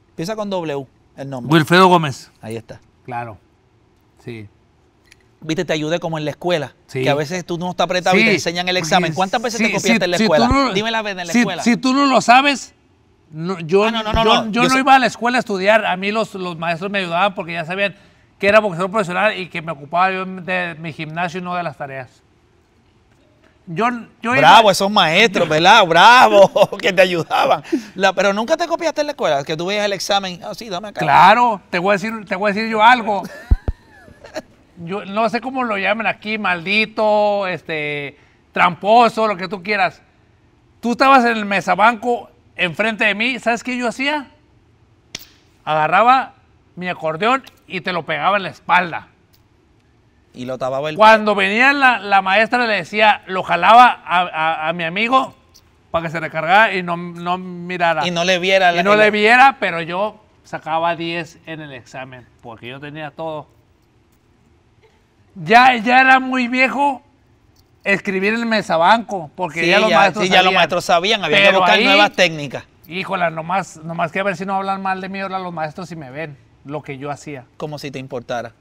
Empieza con W el nombre. Wilfredo Gómez. Ahí está. Claro. Sí. Viste, te ayudé como en la escuela. Sí. Que a veces tú no estás apretado y te enseñan el examen. ¿Cuántas veces te copiaste en la escuela? Dime la vez en la escuela. Si, tú no lo sabes, ah, yo, no, iba a la escuela a estudiar. A mí los, los maestros me ayudaban porque ya sabían que era boxeador profesional y que me ocupaba yo de mi gimnasio y no de las tareas. Yo, Bravo, esos maestros, ¿verdad? Bravo, que te ayudaban. pero nunca te copiaste en la escuela, que tú veías el examen. Ah, sí, dame acá. Claro, te voy a decir, te voy a decir yo algo. Yo no sé cómo lo llaman aquí, maldito, este, tramposo, lo que tú quieras. Tú estabas en el mesabanco enfrente de mí, ¿sabes qué yo hacía? Agarraba mi acordeón y te lo pegaba en la espalda. Y lo tapaba el... Cuando venía la, maestra le decía, lo jalaba a, mi amigo para que se recargara y no, no mirara. Y no le viera. y no le viera, pero yo sacaba 10 en el examen, porque yo tenía todo. Ya, ya era muy viejo escribir en el mesabanco, porque ya, los maestros sabían, ya los maestros sabían, había que buscar nuevas técnicas. Híjola, nomás, nomás que a ver si no hablan mal de mí ahora los maestros si me ven lo que yo hacía. Como si te importara.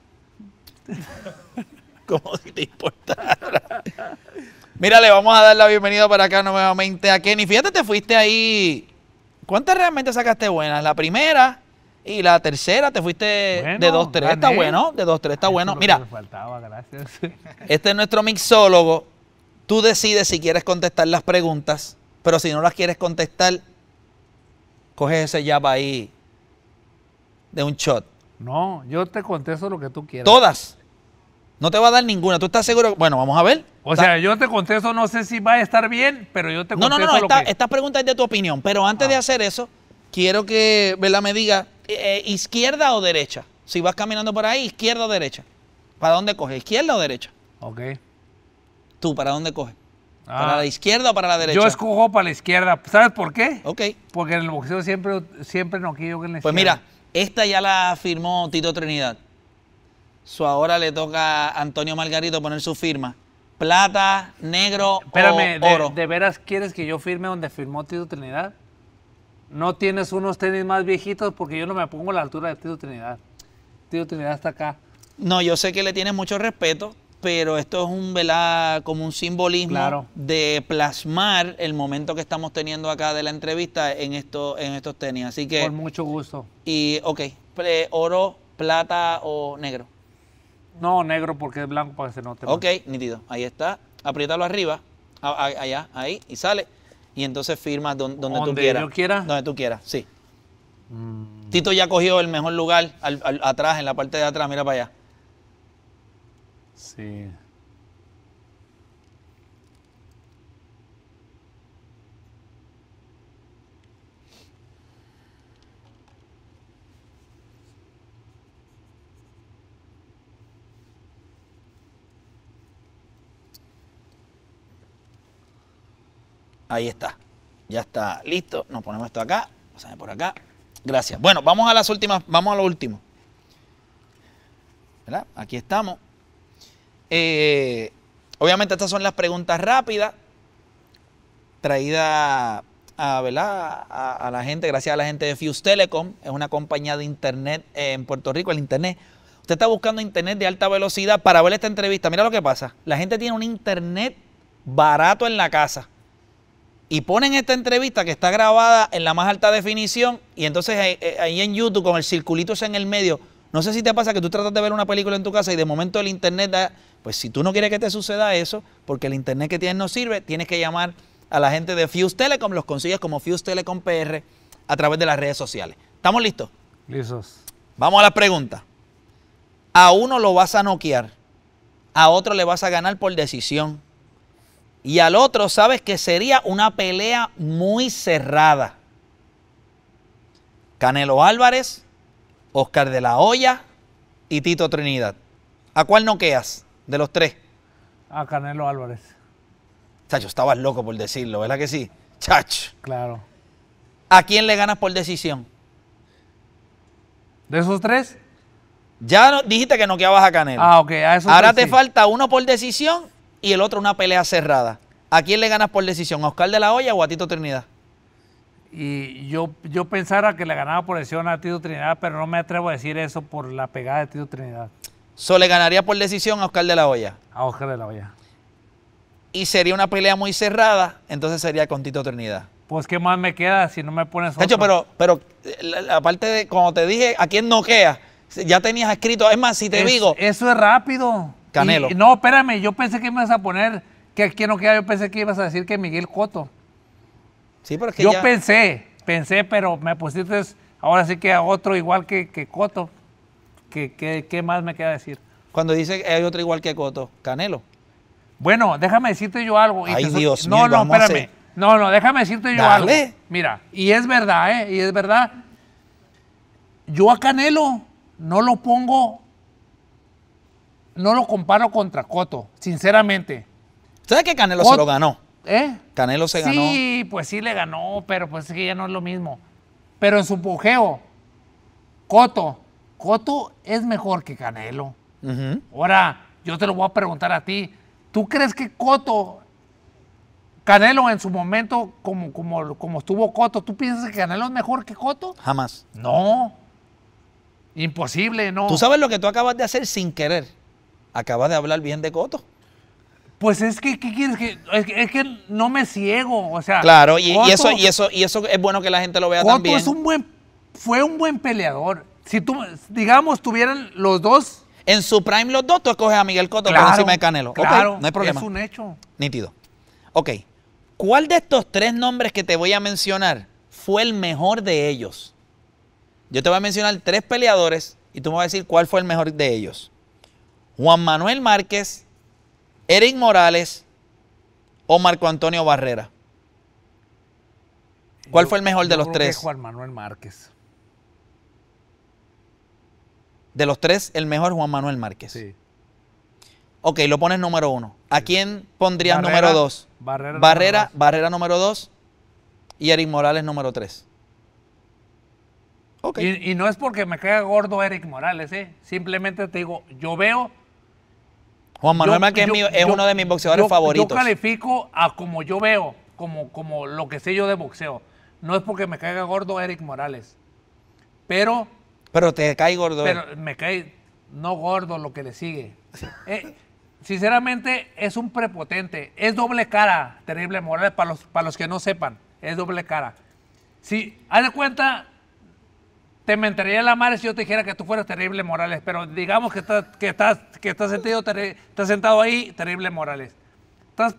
Como si te importara. Mírale, vamos a dar la bienvenida para acá nuevamente a Kenny. Fíjate, te fuiste ahí. ¿Cuántas realmente sacaste buenas? La primera y la tercera te fuiste de dos, tres. Está bueno, de dos, tres. está bueno. Mira, faltaba, gracias. este es nuestro mixólogo. Tú decides si quieres contestar las preguntas, pero si no las quieres contestar, coges ese jab ahí de un shot. No, yo te contesto lo que tú quieras. Todas. No te va a dar ninguna. ¿Tú estás seguro? Bueno, vamos a ver. O sea, yo te contesto, no sé si va a estar bien, pero yo te contesto. No, no, no, esta, pregunta es de tu opinión. Pero antes de ah. hacer eso, quiero que me diga eh, eh, izquierda o derecha. Si vas caminando por ahí, izquierda o derecha. ¿Para dónde coges? ¿Izquierda o derecha? Ok. ¿Tú para dónde coges? Ah. ¿Para la izquierda o para la derecha? Yo escojo para la izquierda. ¿Sabes por qué? Ok. Porque en el boxeo siempre, siempre no quiero que en la pues izquierda. Pues mira, esta ya la firmó Tito Trinidad. Su ahora le toca a Antonio Margarito poner su firma. Plata, negro, oro. De, de, veras quieres que yo firme donde firmó Tito Trinidad? No tienes unos tenis más viejitos porque yo no me pongo a la altura de Tito Trinidad. Tito Trinidad está acá. No, yo sé que le tienes mucho respeto pero esto es un ¿verdad? como un simbolismo de plasmar el momento que estamos teniendo acá de la entrevista en esto, en estos tenis. Así que. Con mucho gusto. Y ok, oro, plata o negro. No, negro porque es blanco para que se note. Ok, nitido Ahí está. Apriétalo arriba, allá, ahí, y sale. Y entonces firma donde, donde, tú quieras. quiera. Donde tú quieras, sí. Mm. Tito ya cogió el mejor lugar atrás, en la parte de atrás, mira para allá. Sí. Ahí está. Ya está listo. Nos ponemos esto acá. Pasame por acá. Gracias. Bueno, vamos a las últimas. Vamos a lo último. ¿Verdad? Aquí estamos. Eh, obviamente estas son las preguntas rápidas, traídas a, ¿verdad? A, la gente, gracias a la gente de Fuse Telecom, es una compañía de internet en Puerto Rico, el internet. Usted está buscando internet de alta velocidad para ver esta entrevista. Mira lo que pasa. La gente tiene un internet barato en la casa. Y ponen esta entrevista que está grabada en la más alta definición y entonces ahí, eh, eh, ahí en YouTube con el circulito en el medio, no sé si te pasa que tú tratas de ver una película en tu casa y de momento el internet da, pues si tú no quieres que te suceda eso, porque el internet que tienes no sirve, tienes que llamar a la gente de Fuse Telecom, los consigues como Fuse Telecom PR a través de las redes sociales. ¿Estamos listos? Listos. Vamos a la pregunta. A uno lo vas a noquear, a otro le vas a ganar por decisión y al otro sabes que sería una pelea muy cerrada. Canelo Álvarez Oscar de la Hoya y Tito Trinidad. ¿A cuál noqueas de los tres? A Canelo Álvarez. Chacho, estabas loco por decirlo, ¿verdad que sí? Chacho. Claro. ¿A quién le ganas por decisión? ¿De esos tres? Ya dijiste que noqueabas a Canelo. Ah, ok. A esos Ahora te falta uno por decisión y el otro una pelea cerrada. ¿A quién le ganas por decisión? ¿A Oscar de la Hoya o a Tito Trinidad? Y yo, yo pensara que le ganaba por decisión a Tito Trinidad, pero no me atrevo a decir eso por la pegada de Tito Trinidad. So le ganaría por decisión a Oscar de la Hoya. A Oscar de la Hoya. Y sería una pelea muy cerrada, entonces sería con Tito Trinidad. Pues qué más me queda si no me pones otro. De hecho, pero, pero la, de cuando te dije a quién queda, ya tenías escrito, es más, si te digo. Eso es rápido. Canelo. no, espérame, yo pensé que me ibas a poner que a quién noquea, yo pensé que ibas a decir que Miguel Cotto porque Yo pensé, pensé, pero me pusiste ahora sí que a otro igual que, que Coto. ¿Qué, más me queda decir? Cuando dice que hay otro igual que Coto, Canelo. Bueno, déjame decirte yo algo. Ay, Dios no, no, espérame. No, no, déjame decirte yo algo. Mira, y es verdad, ¿eh? Y es verdad. Yo a Canelo no lo pongo, no lo comparo contra Coto, sinceramente. ¿Sabes que Canelo se lo ganó? ¿Eh? Canelo se ganó. Sí, pues sí le ganó, pero pues es ya no es lo mismo. Pero en su pujeo, Coto, Coto es mejor que Canelo. Ahora, yo te lo voy a preguntar a ti. ¿Tú crees que Coto, Canelo en su momento, como, como, como estuvo Coto, ¿tú piensas que Canelo es mejor que Coto? Jamás. No. Imposible, no. Tú sabes lo que tú acabas de hacer sin querer. Acabas de hablar bien de Coto. Pues es que, ¿qué quieres que, es que, no me ciego, o sea. Claro, y, eso, y eso, y eso es bueno que la gente lo vea Cotto también. es un buen, fue un buen peleador. Si tú, digamos, tuvieran los dos. En su prime los dos, tú escoges a Miguel Cotto claro, por encima de Canelo. Claro, no hay problema. Es un hecho. Nítido. Ok. ¿Cuál de estos tres nombres que te voy a mencionar fue el mejor de ellos? Yo te voy a mencionar tres peleadores y tú me vas a decir cuál fue el mejor de ellos. Juan Manuel Márquez, Eric Morales o Marco Antonio Barrera? ¿Cuál fue el mejor de los tres? Juan Manuel Márquez. De los tres, el mejor Juan Manuel Márquez. Sí. Ok, lo pones número uno. ¿A quién pondrías número dos? Barrera. Barrera número dos. y Eric Morales número tres. Okay. Y, no es porque me caiga gordo Eric Morales, ¿eh? Simplemente te digo, yo veo Juan Manuel yo, es, uno de mis boxeadores favoritos. Yo califico a como yo veo, como, como lo que sé yo de boxeo. No es porque me caiga gordo Eric Morales, pero... Pero te cae gordo. Pero me cae no gordo lo que le sigue. Eh, sinceramente es un prepotente, es doble cara, terrible Morales, para los, para los que no sepan, es doble cara. Si, haz de cuenta te mentiría la madre si yo te dijera que tú fueras terrible Morales, pero digamos que estás, que estás, que sentado ahí, terrible Morales. Estás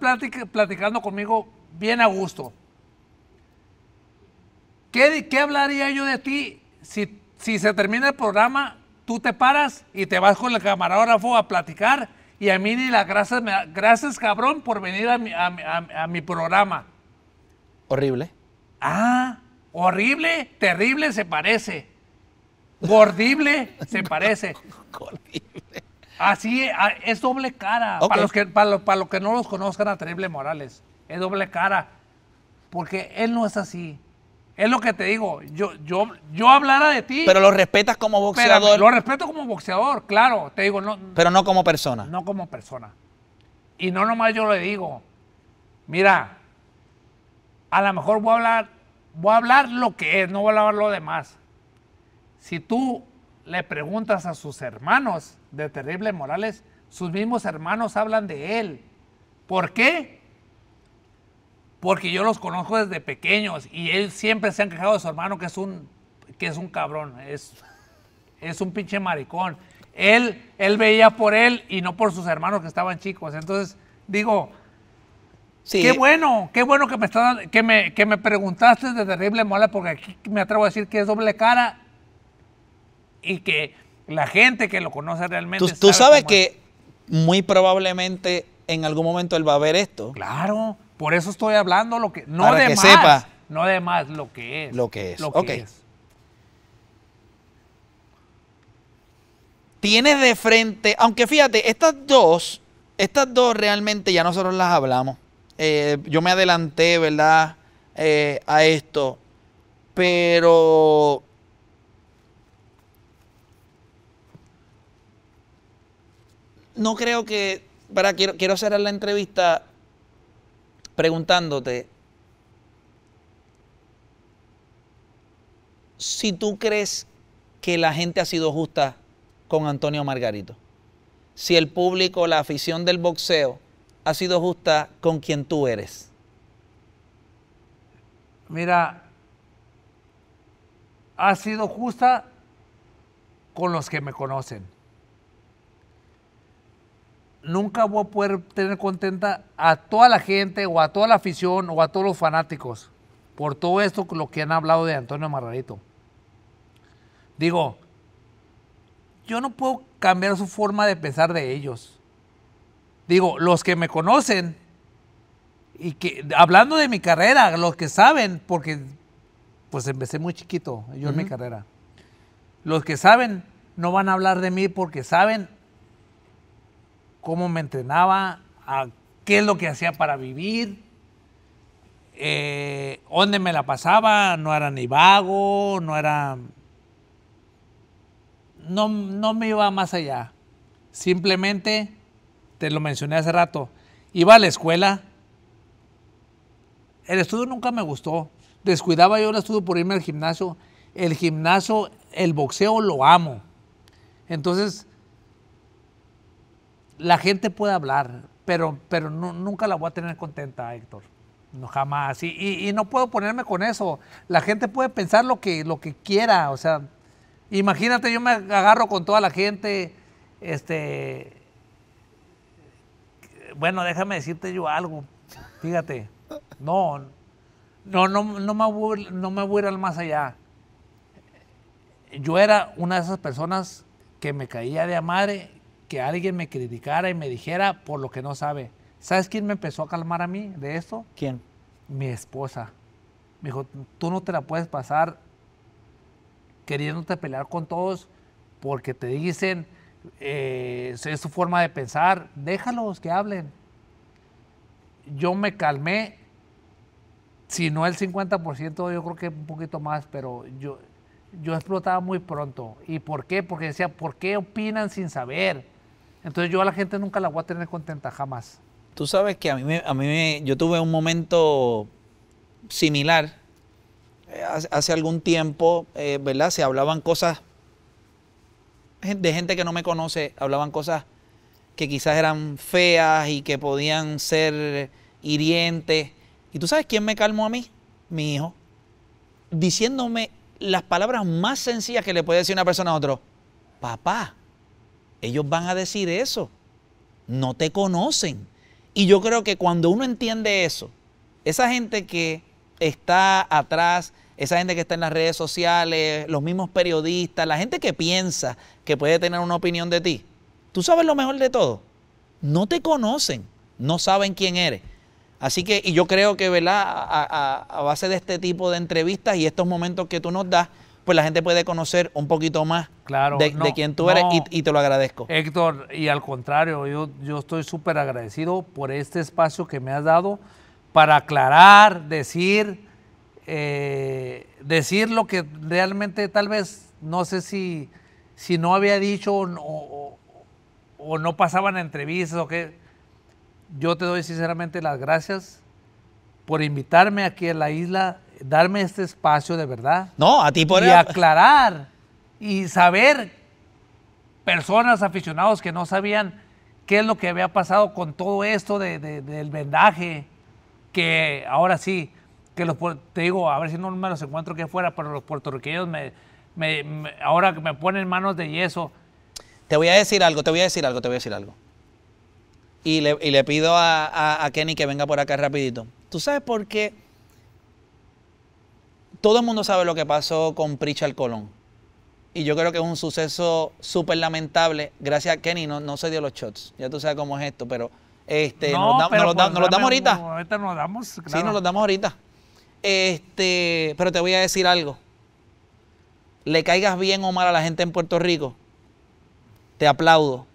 platicando conmigo bien a gusto. ¿Qué, ¿Qué, hablaría yo de ti si, si se termina el programa, tú te paras y te vas con el camarógrafo a platicar y a mí ni las gracias, gracias cabrón por venir a mi programa? Horrible. Ah, horrible, terrible se parece. Gordible se parece. Así es, doble cara. Para, los que, no los conozcan a Terrible Morales, es doble cara. Porque él no es así. Es lo que te digo. Yo, yo, yo hablara de ti. Pero lo respetas como boxeador. lo respeto como boxeador, claro. Te digo, no. Pero no como persona. No como persona. Y no nomás yo le digo, mira, a lo mejor voy a hablar, voy a hablar lo que es, no voy a hablar lo demás. Si tú le preguntas a sus hermanos de Terrible Morales, sus mismos hermanos hablan de él. ¿Por qué? Porque yo los conozco desde pequeños y él siempre se ha quejado de su hermano que es un, que es un cabrón, es, es un pinche maricón. Él, él veía por él y no por sus hermanos que estaban chicos. Entonces, digo, Qué bueno, qué bueno que me, que me, preguntaste de Terrible Morales porque aquí me atrevo a decir que es doble cara y que la gente que lo conoce realmente. Tú, sabes que muy probablemente en algún momento él va a ver esto. Claro, por eso estoy hablando lo que. No más, sepa. No de más lo que es. Lo que es. Lo que es. Tienes de frente, aunque fíjate, estas dos, estas dos realmente ya nosotros las hablamos. Eh, yo me adelanté, ¿verdad? Eh, a esto. Pero no creo que. Para, quiero, quiero cerrar la entrevista preguntándote si tú crees que la gente ha sido justa con Antonio Margarito. Si el público, la afición del boxeo ha sido justa con quien tú eres. Mira, ha sido justa con los que me conocen nunca voy a poder tener contenta a toda la gente o a toda la afición o a todos los fanáticos por todo esto, lo que han hablado de Antonio Marradito. Digo, yo no puedo cambiar su forma de pensar de ellos. Digo, los que me conocen y que hablando de mi carrera, los que saben, porque pues empecé muy chiquito yo en mi carrera. Los que saben no van a hablar de mí porque saben cómo me entrenaba, qué es lo que hacía para vivir, eh, dónde me la pasaba, no era ni vago, no era... No, no me iba más allá. Simplemente, te lo mencioné hace rato, iba a la escuela. El estudio nunca me gustó. Descuidaba yo el estudio por irme al gimnasio. El gimnasio, el boxeo lo amo. Entonces, la gente puede hablar, pero, pero nunca la voy a tener contenta, Héctor. No, jamás. Y, no puedo ponerme con eso. La gente puede pensar lo que, lo que quiera. O sea, imagínate, yo me agarro con toda la gente. Este. Bueno, déjame decirte yo algo. Fíjate. No, no, no, no, me, voy, no me voy a ir al más allá. Yo era una de esas personas que me caía de madre que alguien me criticara y me dijera por lo que no sabe. ¿Sabes quién me empezó a calmar a mí de esto? ¿Quién? Mi esposa. Me dijo, tú no te la puedes pasar queriéndote pelear con todos porque te dicen, eh, es su forma de pensar, déjalos que hablen. Yo me calmé, si no el 50%, yo creo que un poquito más, pero yo, yo explotaba muy pronto. ¿Y por qué? Porque decía, ¿por qué opinan sin saber? Entonces yo a la gente nunca la voy a tener contenta, jamás. Tú sabes que a mí, a mí yo tuve un momento similar eh, hace, algún tiempo, eh, ¿verdad? Se hablaban cosas de gente que no me conoce, hablaban cosas que quizás eran feas y que podían ser hirientes. ¿Y tú sabes quién me calmó a mí? Mi hijo. Diciéndome las palabras más sencillas que le puede decir una persona a otro. Papá, ellos van a decir eso. No te conocen. Y yo creo que cuando uno entiende eso, esa gente que está atrás, esa gente que está en las redes sociales, los mismos periodistas, la gente que piensa que puede tener una opinión de ti, tú sabes lo mejor de todo. No te conocen, no saben quién eres. Así que, y yo creo que, ¿verdad? A, a base de este tipo de entrevistas y estos momentos que tú nos das, pues la gente puede conocer un poquito más de, quién tú eres y, te lo agradezco. Héctor, y al contrario, yo, estoy súper agradecido por este espacio que me has dado para aclarar, decir, eh, decir lo que realmente tal vez no sé si, si no había dicho o, no pasaban entrevistas o qué. Yo te doy sinceramente las gracias por invitarme aquí a la isla darme este espacio de verdad. No, a ti por Y aclarar y saber personas, aficionados que no sabían qué es lo que había pasado con todo esto del vendaje, que ahora sí, que los, te digo, a ver si no me los encuentro que fuera, pero los puertorriqueños me, me, ahora me ponen manos de yeso. Te voy a decir algo, te voy a decir algo, te voy a decir algo. Y le, pido a Kenny que venga por acá rapidito. ¿Tú sabes por qué? todo el mundo sabe lo que pasó con Pritchard Colón. Y yo creo que es un suceso súper lamentable. Gracias a Kenny no, se dio los shots. Ya tú sabes cómo es esto, pero este, no, nos, pero pues, nos, ahorita los damos ahorita. Este sí, nos los damos ahorita. Este, pero te voy a decir algo. Le caigas bien o mal a la gente en Puerto Rico, te aplaudo.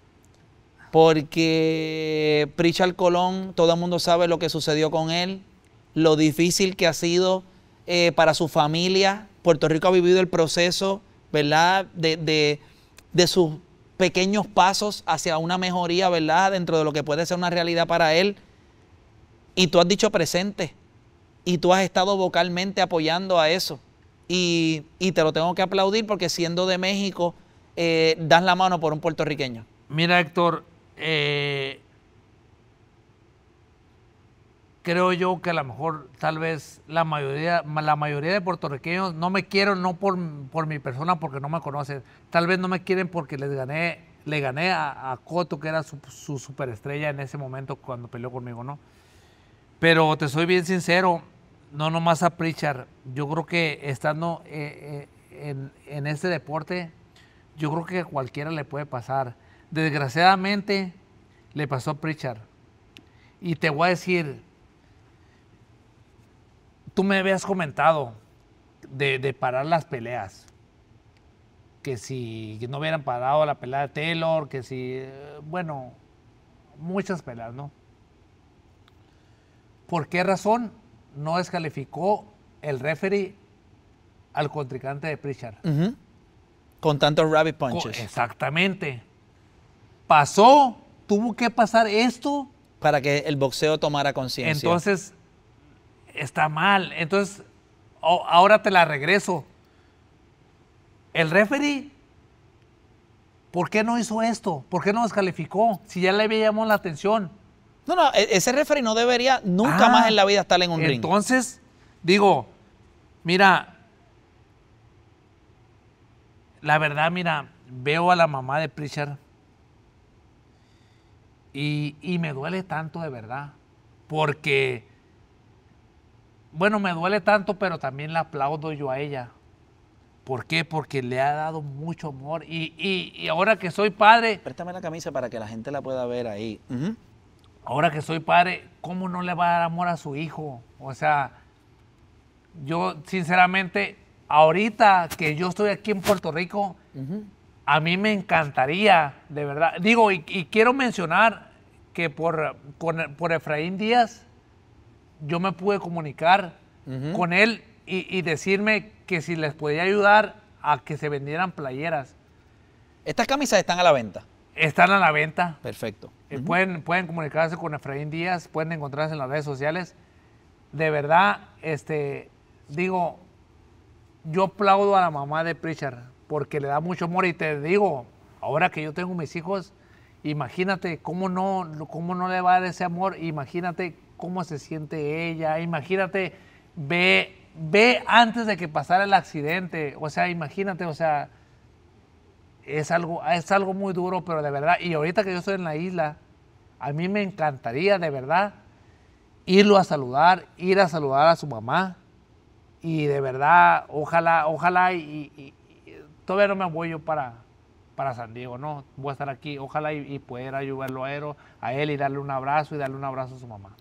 Porque Pritchard Colón, todo el mundo sabe lo que sucedió con él, lo difícil que ha sido eh, para su familia. Puerto Rico ha vivido el proceso, ¿verdad? De, de, sus pequeños pasos hacia una mejoría, ¿verdad? Dentro de lo que puede ser una realidad para él. Y tú has dicho presente. Y tú has estado vocalmente apoyando a eso. Y, te lo tengo que aplaudir porque siendo de México, eh, das la mano por un puertorriqueño. Mira, Héctor, eh, creo yo que a lo mejor tal vez la mayoría, la mayoría de puertorriqueños no me quieren, no por, por mi persona, porque no me conocen, tal vez no me quieren porque les gané, le gané a, a Coto, que era su, superestrella en ese momento cuando peleó conmigo, ¿no? Pero te soy bien sincero, no nomás a Pritchard, yo creo que estando eh, eh, en, en este deporte, yo creo que a cualquiera le puede pasar. Desgraciadamente le pasó a Pritchard. Y te voy a decir, tú me habías comentado de, parar las peleas. Que si no hubieran parado la pelea de Taylor, que si. Eh, bueno, muchas peleas, ¿no? ¿Por qué razón no descalificó el referee al contrincante de Pritchard? Con tantos rabbit punches. exactamente. Pasó, tuvo que pasar esto. Para que el boxeo tomara conciencia. Entonces, está mal. Entonces, ahora te la regreso. El referee, ¿por qué no hizo esto? ¿Por qué no descalificó? Si ya le había llamado la atención. No, no, e, ese referee no debería nunca ah, más en la vida estar en un ring. Entonces, digo, mira, la verdad, mira, veo a la mamá de Pritchard y me duele tanto de verdad, porque bueno, me duele tanto, pero también la aplaudo yo a ella. ¿Por qué? Porque le ha dado mucho amor. Y, y, ahora que soy padre... Préstame la camisa para que la gente la pueda ver ahí. Ahora que soy padre, ¿cómo no le va a dar amor a su hijo? O sea, yo sinceramente, ahorita que yo estoy aquí en Puerto Rico, a mí me encantaría, de verdad. Digo, y, quiero mencionar que por, por Efraín Díaz, yo me pude comunicar con él y, decirme que si les podía ayudar a que se vendieran playeras. Estas camisas están a la venta. Están a la venta. Perfecto. Eh, pueden, pueden comunicarse con Efraín Díaz, pueden encontrarse en las redes sociales. De verdad, este, digo, yo aplaudo a la mamá de Pritchard porque le da mucho amor y te digo, ahora que yo tengo mis hijos, imagínate cómo no, cómo no le va a dar ese amor, imagínate cómo se siente ella. Imagínate, ve, ve antes de que pasara el accidente. O sea, imagínate, o sea, es algo, es algo muy duro, pero de verdad, y ahorita que yo estoy en la isla, a mí me encantaría, de verdad, irlo a saludar, ir a saludar a su mamá. Y de verdad, ojalá, ojalá, y, todavía no me voy yo para, para San Diego, no, voy a estar aquí, ojalá y, y poder ayudarlo a a él y darle un abrazo y darle un abrazo a su mamá.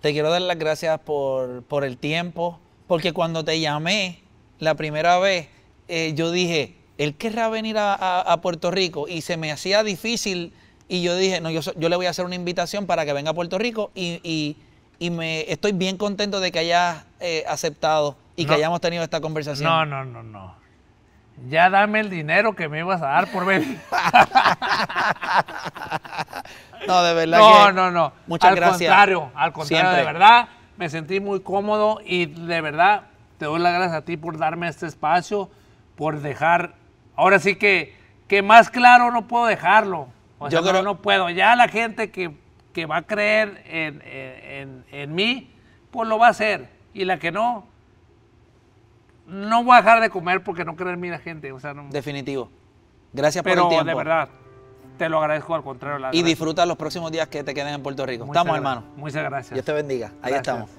Te quiero dar las gracias por, por el tiempo, porque cuando te llamé la primera vez, eh, yo dije, él querrá venir a, Puerto Rico y se me hacía difícil y yo dije, no, yo, le voy a hacer una invitación para que venga a Puerto Rico y, y, me estoy bien contento de que hayas eh, aceptado y que hayamos tenido esta conversación. No, no, no, no ya dame el dinero que me ibas a dar por ver. no, de verdad. No, no, no. Muchas al Contrario, al contrario, de verdad, me sentí muy cómodo y de verdad te doy las gracias a ti por darme este espacio, por dejar. Ahora sí que, que más claro no puedo dejarlo. Yo creo... no, puedo. Ya la gente que, va a creer en mí, pues lo va a hacer. Y la que no, no voy a dejar de comer porque no querer mira gente. O sea, Definitivo. Gracias por el tiempo. de verdad, te lo agradezco al contrario. y disfruta los próximos días que te queden en Puerto Rico. estamos, hermano. Muchas gracias. Dios te bendiga. Ahí estamos.